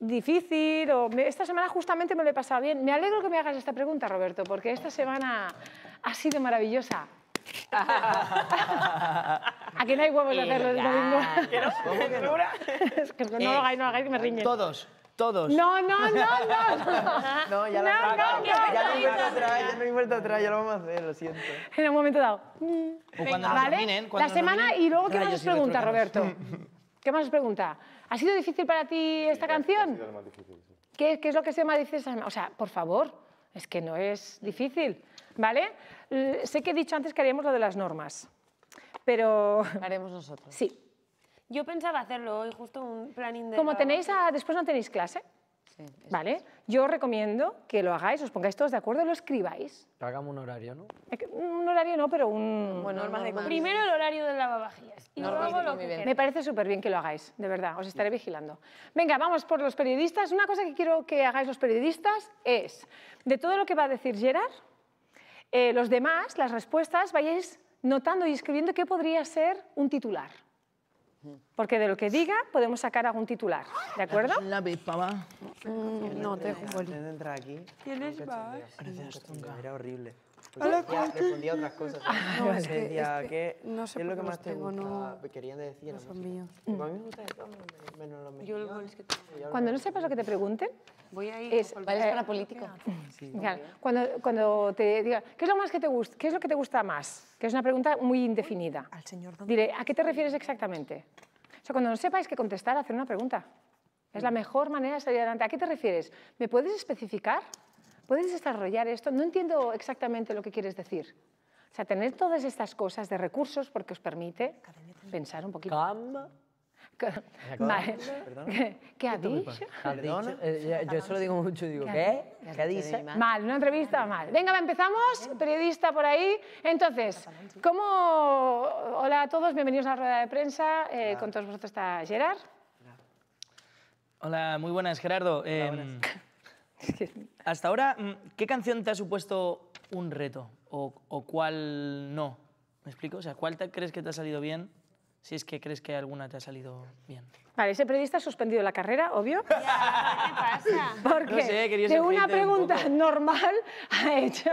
Difícil, o esta semana justamente me lo he pasado bien. Me alegro que me hagas esta pregunta, Roberto, porque esta semana ha sido maravillosa. Aquí no hay huevos de hacer ¿Quieres domingos. ¿Cómo que no? no lo hagáis, no lo hagáis, que me riñen. Todos. Todos. No, no, no, no. No, ya la no, no, Ya no hay vuelta atrás, ya no atrás, ya lo vamos a hacer, lo siento. En un momento dado. Mm. cuando nos ¿Vale? la semana y luego, ¿qué más os pregunta, Roberto? ¿Qué más os pregunta? ¿Ha sido difícil para ti esta canción? sido lo más difícil, ¿Qué, es lo que se más dice? O sea, por favor, es que no es difícil, ¿vale? Sé que he dicho antes que haríamos lo de las normas, pero Haremos nosotros. sí, yo pensaba hacerlo hoy, justo un planning de... Como tenéis, a, después no tenéis clase, Sí, ¿Vale? Yo recomiendo que lo hagáis, os pongáis todos de acuerdo, lo escribáis. Hagamos un horario, ¿no? Un horario no, pero un... Bueno, Primero el horario del lavavajillas y luego lo que Me parece súper bien que lo hagáis, de verdad, os estaré vigilando. Venga, vamos por los periodistas. Una cosa que quiero que hagáis los periodistas es, de todo lo que va a decir Gerard, eh, los demás, las respuestas, vayáis notando y escribiendo qué podría ser un titular. Porque de lo que diga podemos sacar algún titular, ¿de acuerdo? La pipa va. Mm, no, te dejo un aquí. ¿Quién es Era horrible. Pues a ya respondía otras cosas. Ah, no, es que, que ¿qué, no sé ¿qué es lo que más tengo, gusta? No, Querían decir no son míos. Mm. A mí me gusta esto, menos los lo es que Cuando no sepas lo que te pregunten, voy a ir es, ¿vales para política? claro, cuando, cuando te digan, ¿qué es lo más que te gusta? ¿Qué es lo que te gusta más? Que es una pregunta muy indefinida. Al señor Diré, ¿a qué te refieres exactamente? O cuando no sepáis qué contestar, hacer una pregunta. Es la mm. mejor manera de salir adelante. ¿A qué te refieres? ¿Me puedes especificar? ¿Puedes desarrollar esto? No entiendo exactamente lo que quieres decir. O sea, tener todas estas cosas de recursos porque os permite pensar un poquito. ¿Qué, ha dicho? Perdona. Eh, eh, yo, solo digo mucho, digo, ¿qué? ¿Qué, ha dicho? Mal, una entrevista mal. Venga, empezamos, periodista por ahí. Entonces, ¿cómo...? Hola a todos, bienvenidos a la rueda de prensa. Eh, con todos vosotros está Gerard. Hola, muy buenas, Gerardo. Em, Hasta ahora, mm, ¿qué canción te ha supuesto un reto o, cuál no? ¿Me explico? O sea, ¿cuál crees que te ha salido bien? Si es que crees que alguna te ha salido bien. Vale, ese periodista ha suspendido la carrera, obvio. ¿Qué pasa? Porque no sé, de una pregunta normal ha hecho.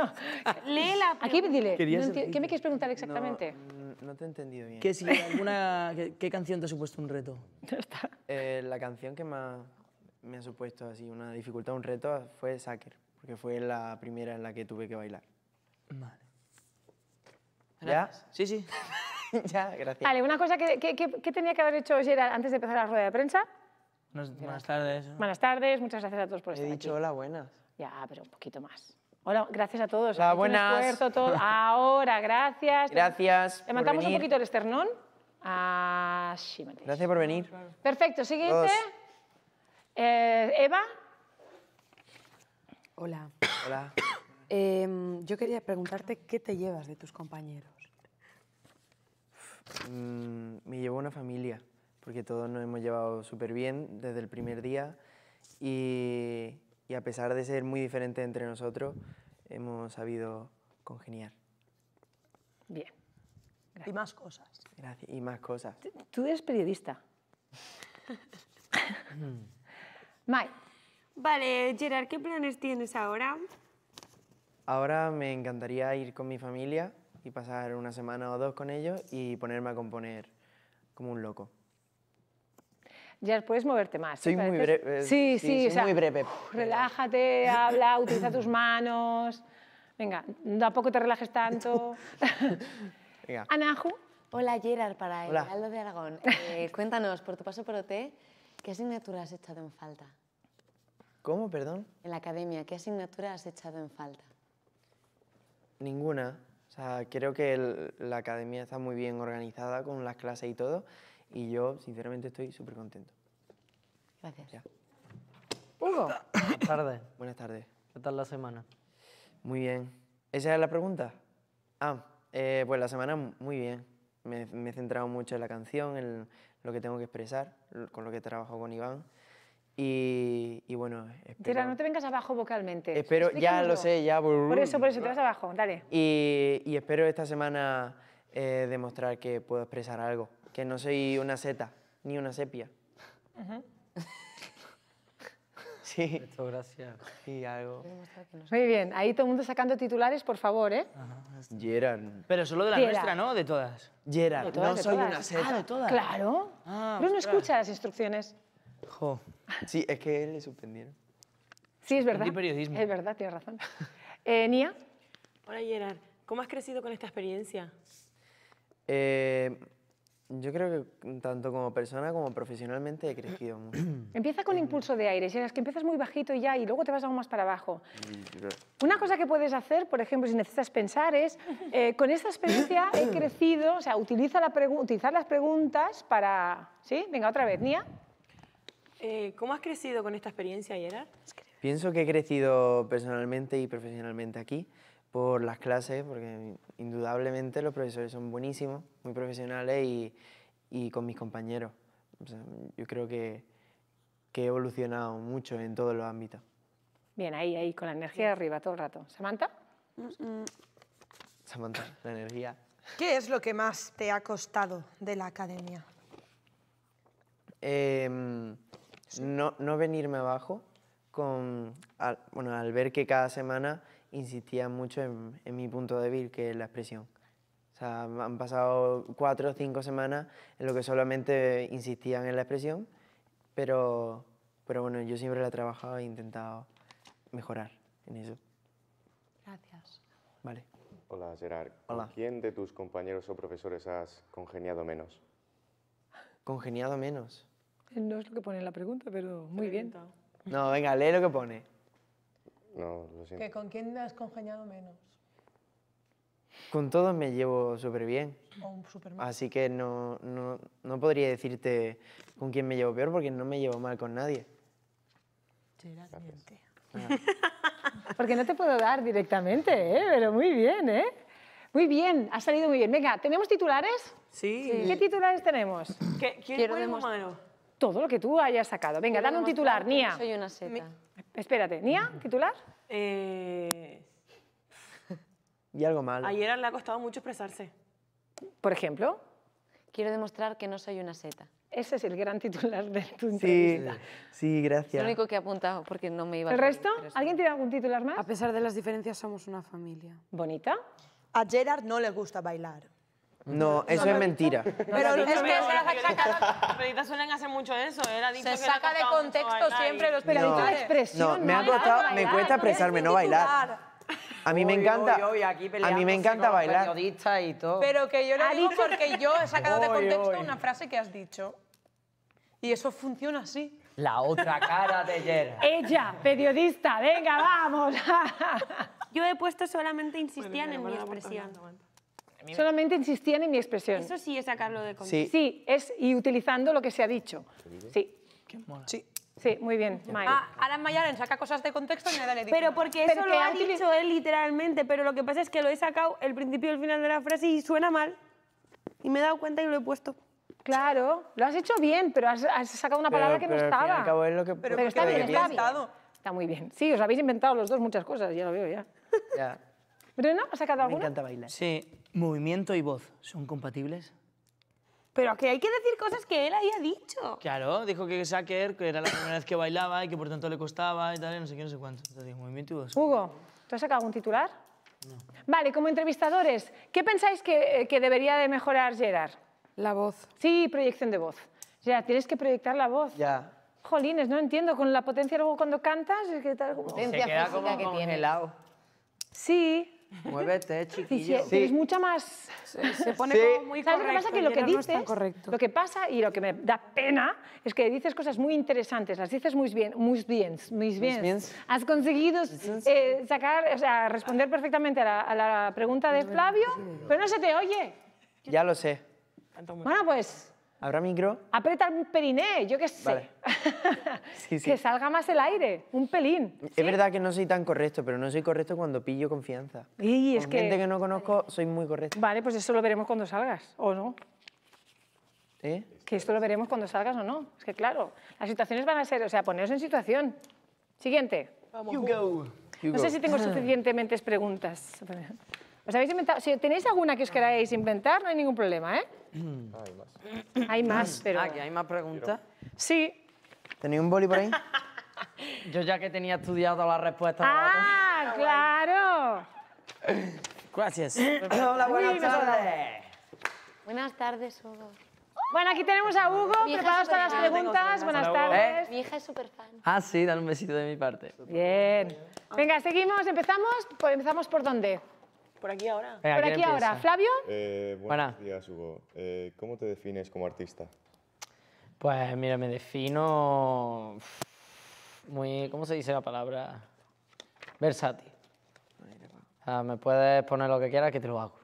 Lee Aquí dile, ¿qué me quieres preguntar exactamente? No, mm, te he entendido bien. ¿Qué, canción te ha supuesto un reto? Eh, la canción que más me ha supuesto así una dificultad, un reto, fue Saker, porque fue la primera en la que tuve que bailar. Vale. ¿Ya? Sí, sí. ya, gracias. Vale, una cosa que, que, tenía que haber hecho ayer antes de empezar la rueda de prensa. Buenas, tardes. Buenas tardes, muchas gracias a todos por estar aquí. He dicho hola, buenas. Ya, pero un poquito más. Hola, gracias a todos. Hola, buenas. todo. Ahora, gracias. Gracias. mandamos un poquito el esternón. Así, ah, Gracias por venir. Perfecto, siguiente. Eh, Eva. Hola. Hola. Em, yo quería preguntarte qué te llevas de tus compañeros. Mm, me llevo una familia, porque todos nos hemos llevado súper bien desde el primer día y, a pesar de ser muy diferentes entre nosotros, hemos sabido congeniar. Bien. Y más cosas. Gracias. Y más cosas. Tú eres periodista. Mm. Vale, Gerard, ¿qué planes tienes ahora? Ahora me encantaría ir con mi familia y pasar una semana o dos con ellos y ponerme a componer como un loco. Ya puedes moverte más. Soy muy breve. Eh, sí, sí, soy muy breve. relájate, habla, utiliza tus manos. Venga, tampoco te relajes tanto. Venga. Anahu. Hola, Gerard, para el Aldo de Aragón. Eh, cuéntanos, por tu paso por OT, ¿qué asignaturas has echado en falta? ¿Cómo, perdón? En la academia, ¿qué asignatura has echado en falta? Ninguna. O sea, creo que la academia está muy bien organizada con las clases y todo. Y yo, sinceramente, estoy súper contento. Gracias. Buenas tardes. Buenas tardes. ¿Qué tal la semana? Muy bien. ¿Esa es la pregunta? Ah, eh, pues la semana muy bien. Me, me, he centrado mucho en la canción, en lo que tengo que expresar, con lo que trabajo con Iván. Y, bueno, espero... no te vengas abajo vocalmente. Espero, ya lo sé, ya... Por eso, por eso, te vas abajo, dale. Y, y espero esta semana eh, demostrar que puedo expresar algo, que no soy una seta, ni una sepia. sí. Esto, gracias. Y algo. Muy bien, ahí todo el mundo sacando titulares, por favor, ¿eh? Gerard. Pero solo de la nuestra, ¿no? De todas. Gerard, no soy una seta. Ah, de todas. Claro. Ah, Pero no escucha las instrucciones. Jo. Sí, es que él le suspendieron. Sí, es verdad. periodismo. Es verdad, tienes razón. Eh, Nia. Hola, Gerard. ¿Cómo has crecido con esta experiencia? Eh, yo creo que tanto como persona como profesionalmente he crecido mucho. Empieza con impulso de aire, si es que empiezas muy bajito ya y luego te vas aún más para abajo. Una cosa que puedes hacer, por ejemplo, si necesitas pensar, es eh, con esta experiencia he crecido, o sea, utiliza las preguntas para... ¿Sí? Venga, otra vez, Nia. Eh, ¿Cómo has crecido con esta experiencia, Gerard? Pienso que he crecido personalmente y profesionalmente aquí por las clases, porque indudablemente los profesores son buenísimos, muy profesionales y, con mis compañeros. yo creo que, he evolucionado mucho en todos los ámbitos. Bien, ahí, ahí, con la energía de arriba todo el rato. ¿Samantha? Samantha, la energía. ¿Qué es lo que más te ha costado de la academia? Eh, no, venirme abajo, con, al, ver que cada semana insistía mucho en, mi punto débil, que es la expresión. han pasado cuatro o cinco semanas en lo que solamente insistían en la expresión, pero, pero bueno, yo siempre la he trabajado e intentado mejorar en eso. Gracias. Vale. Hola, Gerard. ¿Con quién de tus compañeros o profesores has congeniado menos? ¿Congeniado menos? No es lo que pone la pregunta, pero muy bien. No, venga, lee lo que pone. No, lo siento. ¿Que ¿Con quién has congeniado menos? Con todos me llevo súper bien. Así que no, no, podría decirte con quién me llevo peor porque no me llevo mal con nadie. Porque no te puedo dar directamente, ¿eh? pero muy bien, ¿eh? Muy bien, ha salido muy bien. Venga, ¿tenemos titulares? Sí. ¿Qué titulares tenemos? ¿Qué, ¿Quién Quiero todo lo que tú hayas sacado. Venga, dame un titular, Nia. Soy una seta. Espérate, Nia, titular. Eh, y algo malo. Ayer le ha costado mucho expresarse. Por ejemplo. Quiero demostrar que no soy una seta. Ese es el gran titular de tu entrevista. Sí, gracias. lo único que he apuntado porque no me iba a... ¿El resto? ¿Alguien tiene algún titular más? A pesar de las diferencias, somos una familia. ¿Bonita? A Gerard no le gusta bailar. No, eso es mentira. Pero es que los periodistas suelen hacer mucho eso. Se saca de contexto siempre los periodistas. expresión. No, me ha costado, me cuesta expresarme, no bailar. A mí me encanta. a mí me encanta bailar. Y todo. Pero que yo lo digo porque yo he sacado de contexto una frase que has dicho. Y eso funciona así. La otra cara de Yera. Ella, periodista, venga, vamos. yo he puesto solamente insistían en mi expresión. Solamente insistía en mi expresión. Eso sí es sacarlo de contexto. Sí. es y utilizando lo que se ha dicho. Sí. Sí. Sí, muy bien, Alan Mayaren ah, saca cosas de contexto y le Pero porque eso lo ha dicho él literalmente, pero lo que pasa es que lo he sacado el principio y el final de la frase y suena mal. Y me he dado cuenta y lo he puesto. Claro, lo has hecho bien, pero has, sacado una palabra que no estaba. pero, está bien, está muy bien. Sí, os habéis inventado los dos muchas cosas, ya lo veo ya. ¿Bruno, has sacado alguna? Me encanta bailar. Sí, movimiento y voz son compatibles. Pero que hay que decir cosas que él había dicho. Claro, dijo que Sacker, que era la primera vez que bailaba y que por tanto le costaba y tal, no sé qué, no sé cuánto. movimiento y Hugo, ¿tú has sacado algún titular? Vale, como entrevistadores, ¿qué pensáis eh, que, debería de mejorar Gerard? La voz. Sí, proyección de voz. Gerard, tienes que proyectar la voz. Ya. Jolines, no entiendo, con la potencia luego cuando cantas, es que tal como... Potencia Se queda física como que tiene. Sí, Muévete, chiquillo. Sí, sí. Es mucha más... Se, pone como muy correcto, lo que pasa? lo que pasa y lo que me da pena es que dices cosas muy interesantes, las dices muy bien, muy bien, muy bien. Has conseguido eh, sacar, o sea, responder perfectamente a la pregunta de Flavio, pero no se te oye. Ya lo sé. Bueno, pues ¿Habrá micro? Aprieta un periné, ¿eh? yo qué sé. Vale. que salga más el aire, un pelín. Es verdad que no soy tan correcto, pero no soy correcto cuando pillo confianza. Y es que... gente que no conozco, soy muy correcto. Vale, pues eso lo veremos cuando salgas, ¿o no? ¿Eh? Que esto lo veremos cuando salgas o no. Es que claro, las situaciones van a ser... O sea, poneros en situación. Siguiente. Vamos. no sé si tengo ah. suficientemente preguntas. ¿Os habéis inventado? Si tenéis alguna que os queráis inventar, no hay ningún problema, ¿eh? hay más. Ah, pero... aquí hay más preguntas? Sí. ¿Tenéis un boli por ahí? Yo ya que tenía estudiado la respuesta. ¡Ah, claro! Gracias. Hola, buenas tardes. Buenas tardes, Hugo. Bueno, aquí tenemos a Hugo, preparados para las preguntas. Buenas tardes. Eh. Mi hija es súper fan. Ah, sí, dale un besito de mi parte. Bien. Venga, seguimos, empezamos. ¿Empezamos por dónde? Por aquí ahora. Eh, ahora. ¿Flavio? Eh, buenos días, Hugo. Eh, ¿Cómo te defines como artista? Pues mira, me defino muy, ¿cómo se dice la palabra? Versátil. me puedes poner lo que quieras que te lo hago.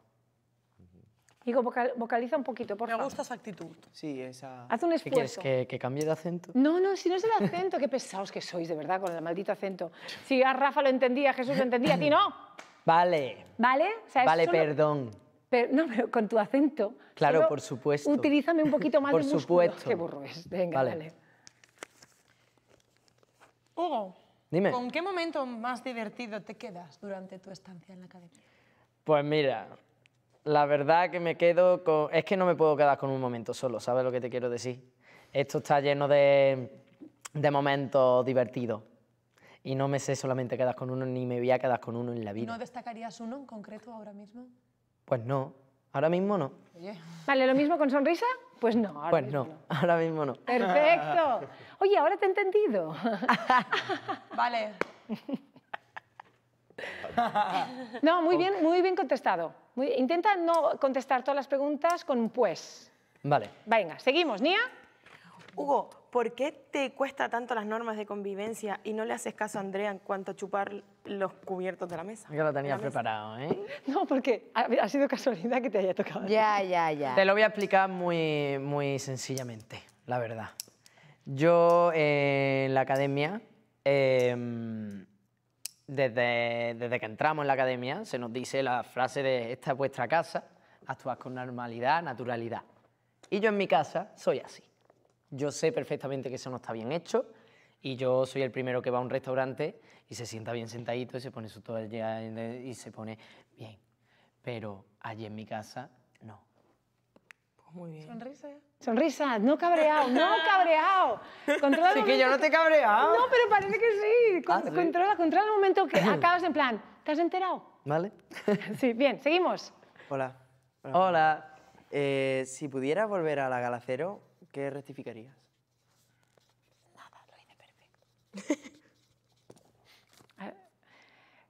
Digo, vocaliza un poquito, por Me gusta esa actitud. Sí, esa. Haz un esfuerzo. quieres, que, que cambie de acento? No, no, si no es el acento, qué pesados que sois, de verdad, con el maldito acento. Si a Rafa lo entendía, Jesús lo entendía, a ti no. Vale. ¿Vale? perdón. Pero, no, pero con tu acento. Claro, por supuesto. Utilízame un poquito más por de músculo. Qué burro es. Venga, vale. Hugo, Dime. ¿con qué momento más divertido te quedas durante tu estancia en la academia? Pues mira, la verdad que me quedo con... Es que no me puedo quedar con un momento solo, ¿sabes lo que te quiero decir? Esto está lleno de momentos divertidos y no me sé solamente quedas con uno, ni me voy quedas quedar con uno en la vida. ¿No destacarías uno en concreto ahora mismo? Pues no, ahora mismo no. Vale, ¿lo mismo con sonrisa? Pues no, ahora pues no, ahora mismo no. Perfecto. Oye, ahora te he entendido. vale. No, muy bien, muy bien contestado. Muy, intenta no contestar todas las preguntas con un pues. Vale. Venga, seguimos. Nia. Hugo, ¿por qué te cuesta tanto las normas de convivencia y no le haces caso a Andrea en cuanto a chupar los cubiertos de la mesa? Yo lo tenía preparado, ¿eh? No, porque ha, sido casualidad que te haya tocado. Ya, ya, ya. Te lo voy a explicar muy, muy sencillamente, la verdad. Yo eh, en la academia, em, desde, desde que entramos en la academia, se nos dice la frase de esta es vuestra casa, actúas con normalidad, naturalidad. Y yo en mi casa soy así. Yo sé perfectamente que eso no está bien hecho y yo soy el primero que va a un restaurante y se sienta bien sentadito y se pone su toalla y se pone bien. Pero allí en mi casa, no. Pues muy bien. Sonrisa. Sonrisa, no cabreado, no cabreado. Controla sí, que yo no te he cabreado. No, pero parece que ah, sí. Controla, controla el momento que acabas en plan, ¿te has enterado? Vale. sí, bien, seguimos. Hola. Hola. Hola. Eh, si pudiera volver a la Galacero, ¿Qué rectificarías? Nada, lo hice perfecto. Ah.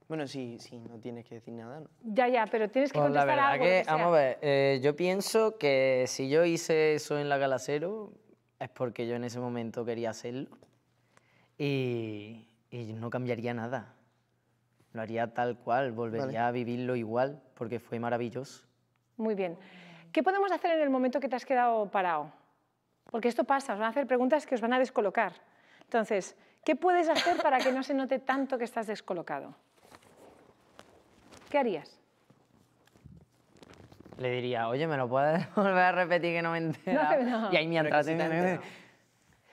Bueno, si, sí, no tienes que decir nada, Ya, ya, pero tienes que contar contestar la verdad algo, Que, vamos a ver, eh, yo pienso que si yo hice eso en la Galacero es porque yo en ese momento quería hacerlo y, no cambiaría nada. Lo haría tal cual, volvería a vivirlo igual porque fue maravilloso. Muy bien. ¿Qué podemos hacer en el momento que te has quedado parado? Porque esto pasa, os van a hacer preguntas que os van a descolocar. Entonces, ¿qué puedes hacer para que no se note tanto que estás descolocado? ¿Qué harías? Le diría, oye, ¿me lo puedes volver a repetir que no me entera? No, Y ahí mientras...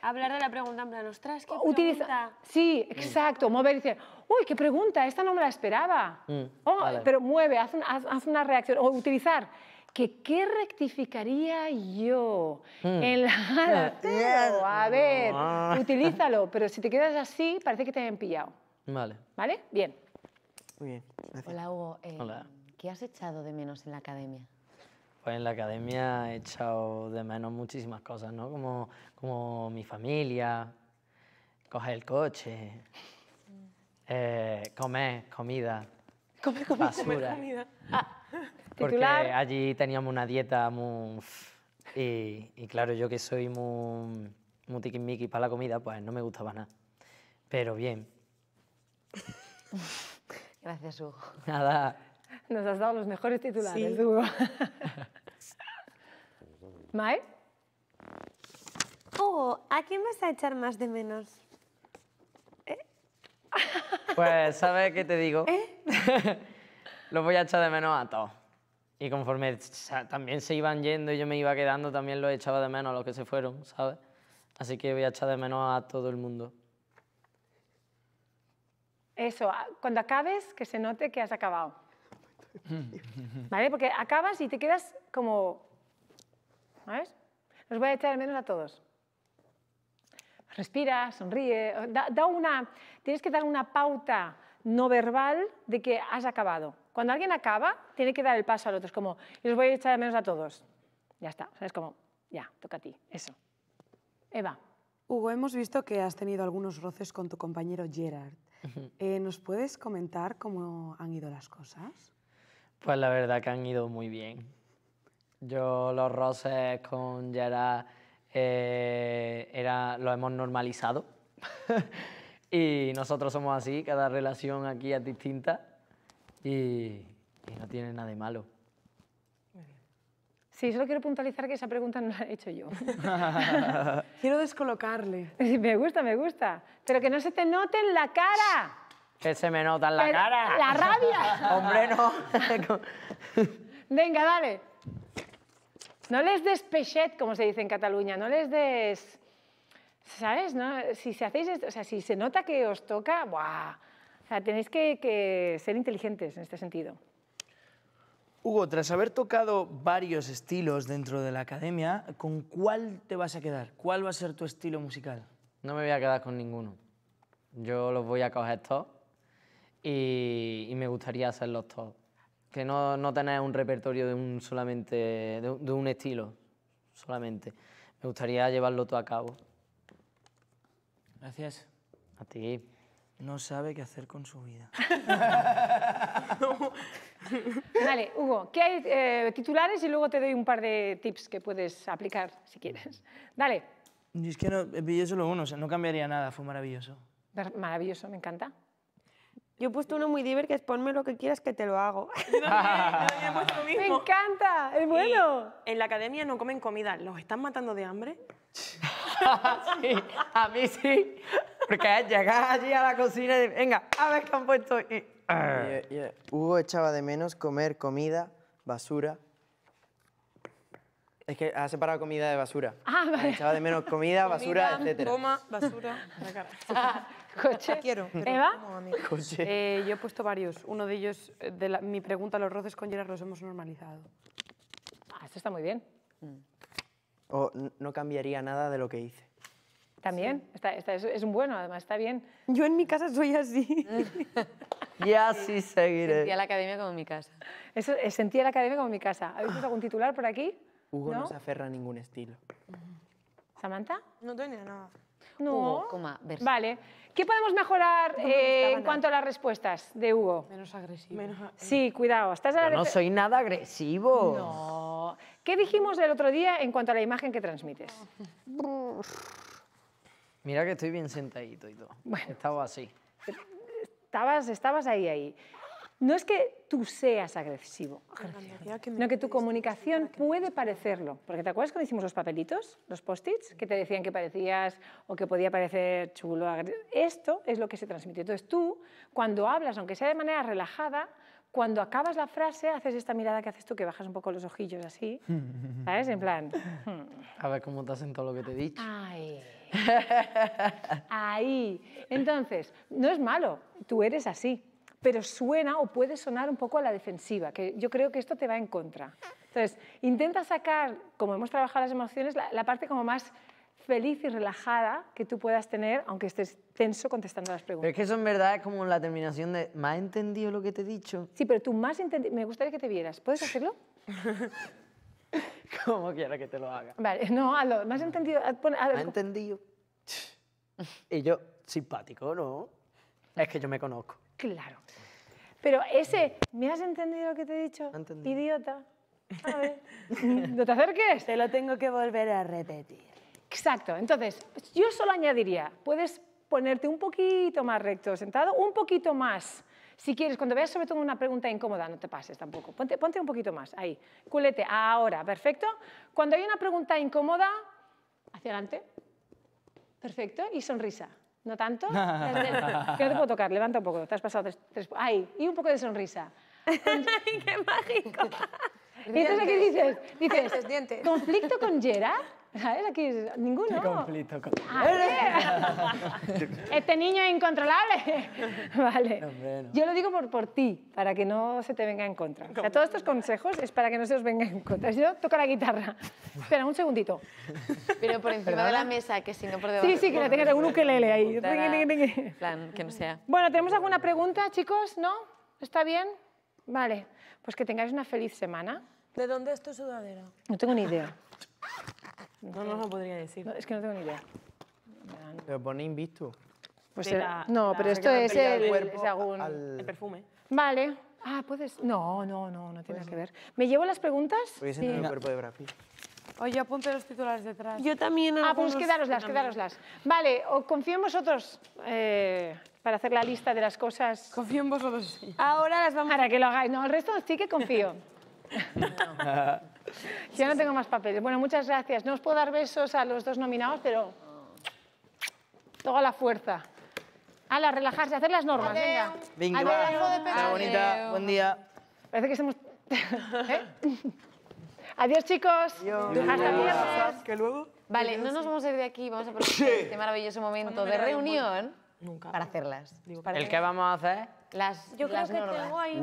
Hablar de la pregunta en plan, ostras, ¿qué pregunta? Sí, exacto, mover y decir, uy, qué pregunta, esta no me la esperaba. Mm, oh, pero mueve, haz una reacción. O utilizar que qué rectificaría yo hmm. en la A ah. ver, utilízalo, pero si te quedas así, parece que te han pillado. Vale. ¿Vale? Bien. Muy bien. Hola, Hugo. Eh, Hola. ¿Qué has echado de menos en la academia? Pues en la academia he echado de menos muchísimas cosas, ¿no? Como, como mi familia, coger el coche, eh, comer comida, comer, comida. Ah, Porque allí teníamos una dieta muy... Y, claro, yo que soy muy, muy para la comida, pues no me gustaba nada. Pero bien. Gracias, Hugo. Nada. Nos has dado los mejores titulares, sí. Hugo. ¿Mai? Hugo, ¿a quién vas a echar más de menos? ¿Eh? Pues, ¿sabes qué te digo? ¿Eh? los voy a echar de menos a todos. Y conforme también se iban yendo y yo me iba quedando, también los echaba de menos a los que se fueron, ¿sabes? Así que voy a echar de menos a todo el mundo. Eso, cuando acabes, que se note que has acabado. ¿Vale? Porque acabas y te quedas como... ¿Ves? Los voy a echar de menos a todos. Respira, sonríe, da una... Tienes que dar una pauta no verbal de que has acabado. Cuando alguien acaba, tiene que dar el paso al otro. Es como, yo los voy a echar de menos a todos. Ya está. O es como, ya, toca a ti. Eso. Eva. Hugo, hemos visto que has tenido algunos roces con tu compañero Gerard. Eh, ¿Nos puedes comentar cómo han ido las cosas? Pues la verdad que han ido muy bien. Yo los roces con Gerard eh, era, lo hemos normalizado. y nosotros somos así, cada relación aquí es distinta y, no tiene nada de malo. Sí, solo quiero puntualizar que esa pregunta no la he hecho yo. quiero descolocarle. Me gusta, me gusta. Pero que no se te note en la cara. Que se me nota en la cara. La rabia. Hombre, no. Venga, dale. No les des pechet, como se dice en Cataluña. No les des... ¿Sabes? No? Si se hacéis sea, si se nota que os toca, ¡buah! tenéis que, ser inteligentes en este sentido. Hugo, tras haber tocado varios estilos dentro de la academia, ¿con cuál te vas a quedar? ¿Cuál va a ser tu estilo musical? No me voy a quedar con ninguno. Yo los voy a coger todos y, me gustaría hacerlos todos. Que no, no un repertorio de un, solamente, de, de un estilo solamente. Me gustaría llevarlo todo a cabo. Gracias. A ti no sabe qué hacer con su vida. Dale Hugo, ¿qué hay eh, titulares y luego te doy un par de tips que puedes aplicar si quieres? Dale. Y es que no, pillé solo uno, no cambiaría nada, fue maravilloso. Maravilloso, me encanta. Yo he puesto uno muy diver que es ponme lo que quieras que te lo hago. mismo. Me encanta, es bueno. en la academia no comen comida, ¿los están matando de hambre? sí, a mí sí. Porque llegas allí a la cocina y venga, a ver qué han puesto. Hugo echaba de menos comer comida, basura. Es que ha separado comida de basura. Ah, vale. Echaba de menos comida, basura, etc. Coma, basura, la cara. coche. Quiero. ¿Eva? Coche. Eh, yo he puesto varios. Uno de ellos, de mi pregunta, los roces con Gerard los hemos normalizado. Ah, esto está muy bien. O no cambiaría nada de lo que hice. También, está, está, es, un bueno, además está bien. Yo en mi casa soy así. y así seguiré. Sentía la academia como mi casa. Eso, eh, sentía la academia como mi casa. ¿Habéis visto algún titular por aquí? Hugo no, se aferra a ningún estilo. ¿Samantha? No tenía nada. No. Hugo, coma, vale. ¿Qué podemos mejorar eh, en cuanto a las respuestas de Hugo? Menos agresivo. sí, cuidado. Estás no soy nada agresivo. No. ¿Qué dijimos el otro día en cuanto a la imagen que transmites? Mira que estoy bien sentadito y todo. estaba así. Estabas, estabas ahí, ahí. No es que tú seas agresivo, No, sino que tu comunicación puede parecerlo. Porque ¿te acuerdas cuando hicimos los papelitos, los post-its, que te decían que parecías o que podía parecer chulo? Esto es lo que se transmite. Entonces tú, cuando hablas, aunque sea de manera relajada, cuando acabas la frase haces esta mirada que haces tú, que bajas un poco los ojillos así, ¿sabes? En plan... Hmm. A ver cómo te has sentado lo que te he dicho. Ay. Ahí. Entonces, no es malo, tú eres así, pero suena o puede sonar un poco a la defensiva, que yo creo que esto te va en contra. Entonces, intenta sacar, como hemos trabajado las emociones, la, parte como más feliz y relajada que tú puedas tener, aunque estés tenso contestando las preguntas. Pero es que eso en verdad es como la terminación de, ¿me ha entendido lo que te he dicho? Sí, pero tú más entendido, me gustaría que te vieras. ¿Puedes hacerlo? como quiera que te lo haga. Vale, no, hazlo, ¿Me has entendido. ¿Me has entendido? Y yo, simpático, ¿no? Es que yo me conozco. Claro. Pero ese, ¿me has entendido lo que te he dicho? Entendido. Idiota. A ver, no te acerques. Te lo tengo que volver a repetir. Exacto. Entonces, yo solo añadiría, puedes ponerte un poquito más recto sentado, un poquito más si quieres, cuando veas sobre todo una pregunta incómoda, no te pases tampoco. Ponte, un poquito más, ahí. Culete, ahora, perfecto. Cuando hay una pregunta incómoda, hacia adelante. Perfecto. Y sonrisa. No tanto. que no te puedo tocar, levanta un poco. Te has pasado tres, Ahí. Y un poco de sonrisa. ¡Qué mágico! Y entonces aquí dices, dices, conflicto con Gerard ¿Sabes? Aquí ninguno. conflicto. Ah, este niño es incontrolable. vale. Yo lo digo por, por ti, para que no se te venga en contra. O todos estos consejos es para que no se os venga en contra. Yo toco la guitarra. Espera, un segundito. Pero por encima de la mesa, que si no por debajo. Sí, sí, que la tengas algún ukelele ahí. plan, que no sea. Bueno, ¿tenemos alguna pregunta, chicos? ¿No? ¿Está bien? Vale. Pues que tengáis una feliz semana. ¿De dónde es tu sudadera? No tengo ni idea. No, no lo podría decir. es que no tengo ni idea. Lo pone invisto. Pues no, pero esto es el, El perfume. Vale. Ah, puedes. No, no, no, no tiene que ver. ¿Me llevo las preguntas? Voy el cuerpo de Oye, apunte los titulares detrás. Yo también. Ah, pues quédaroslas, quedároslas, Vale, o confío en vosotros eh, para hacer la lista de las cosas Confío en vosotros. Ahora las vamos para que lo hagáis. No, el resto sí que confío. Yo no tengo más papeles. Bueno, muchas gracias. No os puedo dar besos a los dos nominados, pero toda la fuerza. Ala, relajarse, hacer las normas, venga. Venga, Hola, bonita, buen día. Parece que estamos... ¿Eh? Adiós, chicos. Hasta viernes. Que luego... Vale, no nos vamos a ir de aquí, vamos a aprovechar este maravilloso momento de reunión para hacerlas. ¿El qué vamos a hacer? Las, Yo creo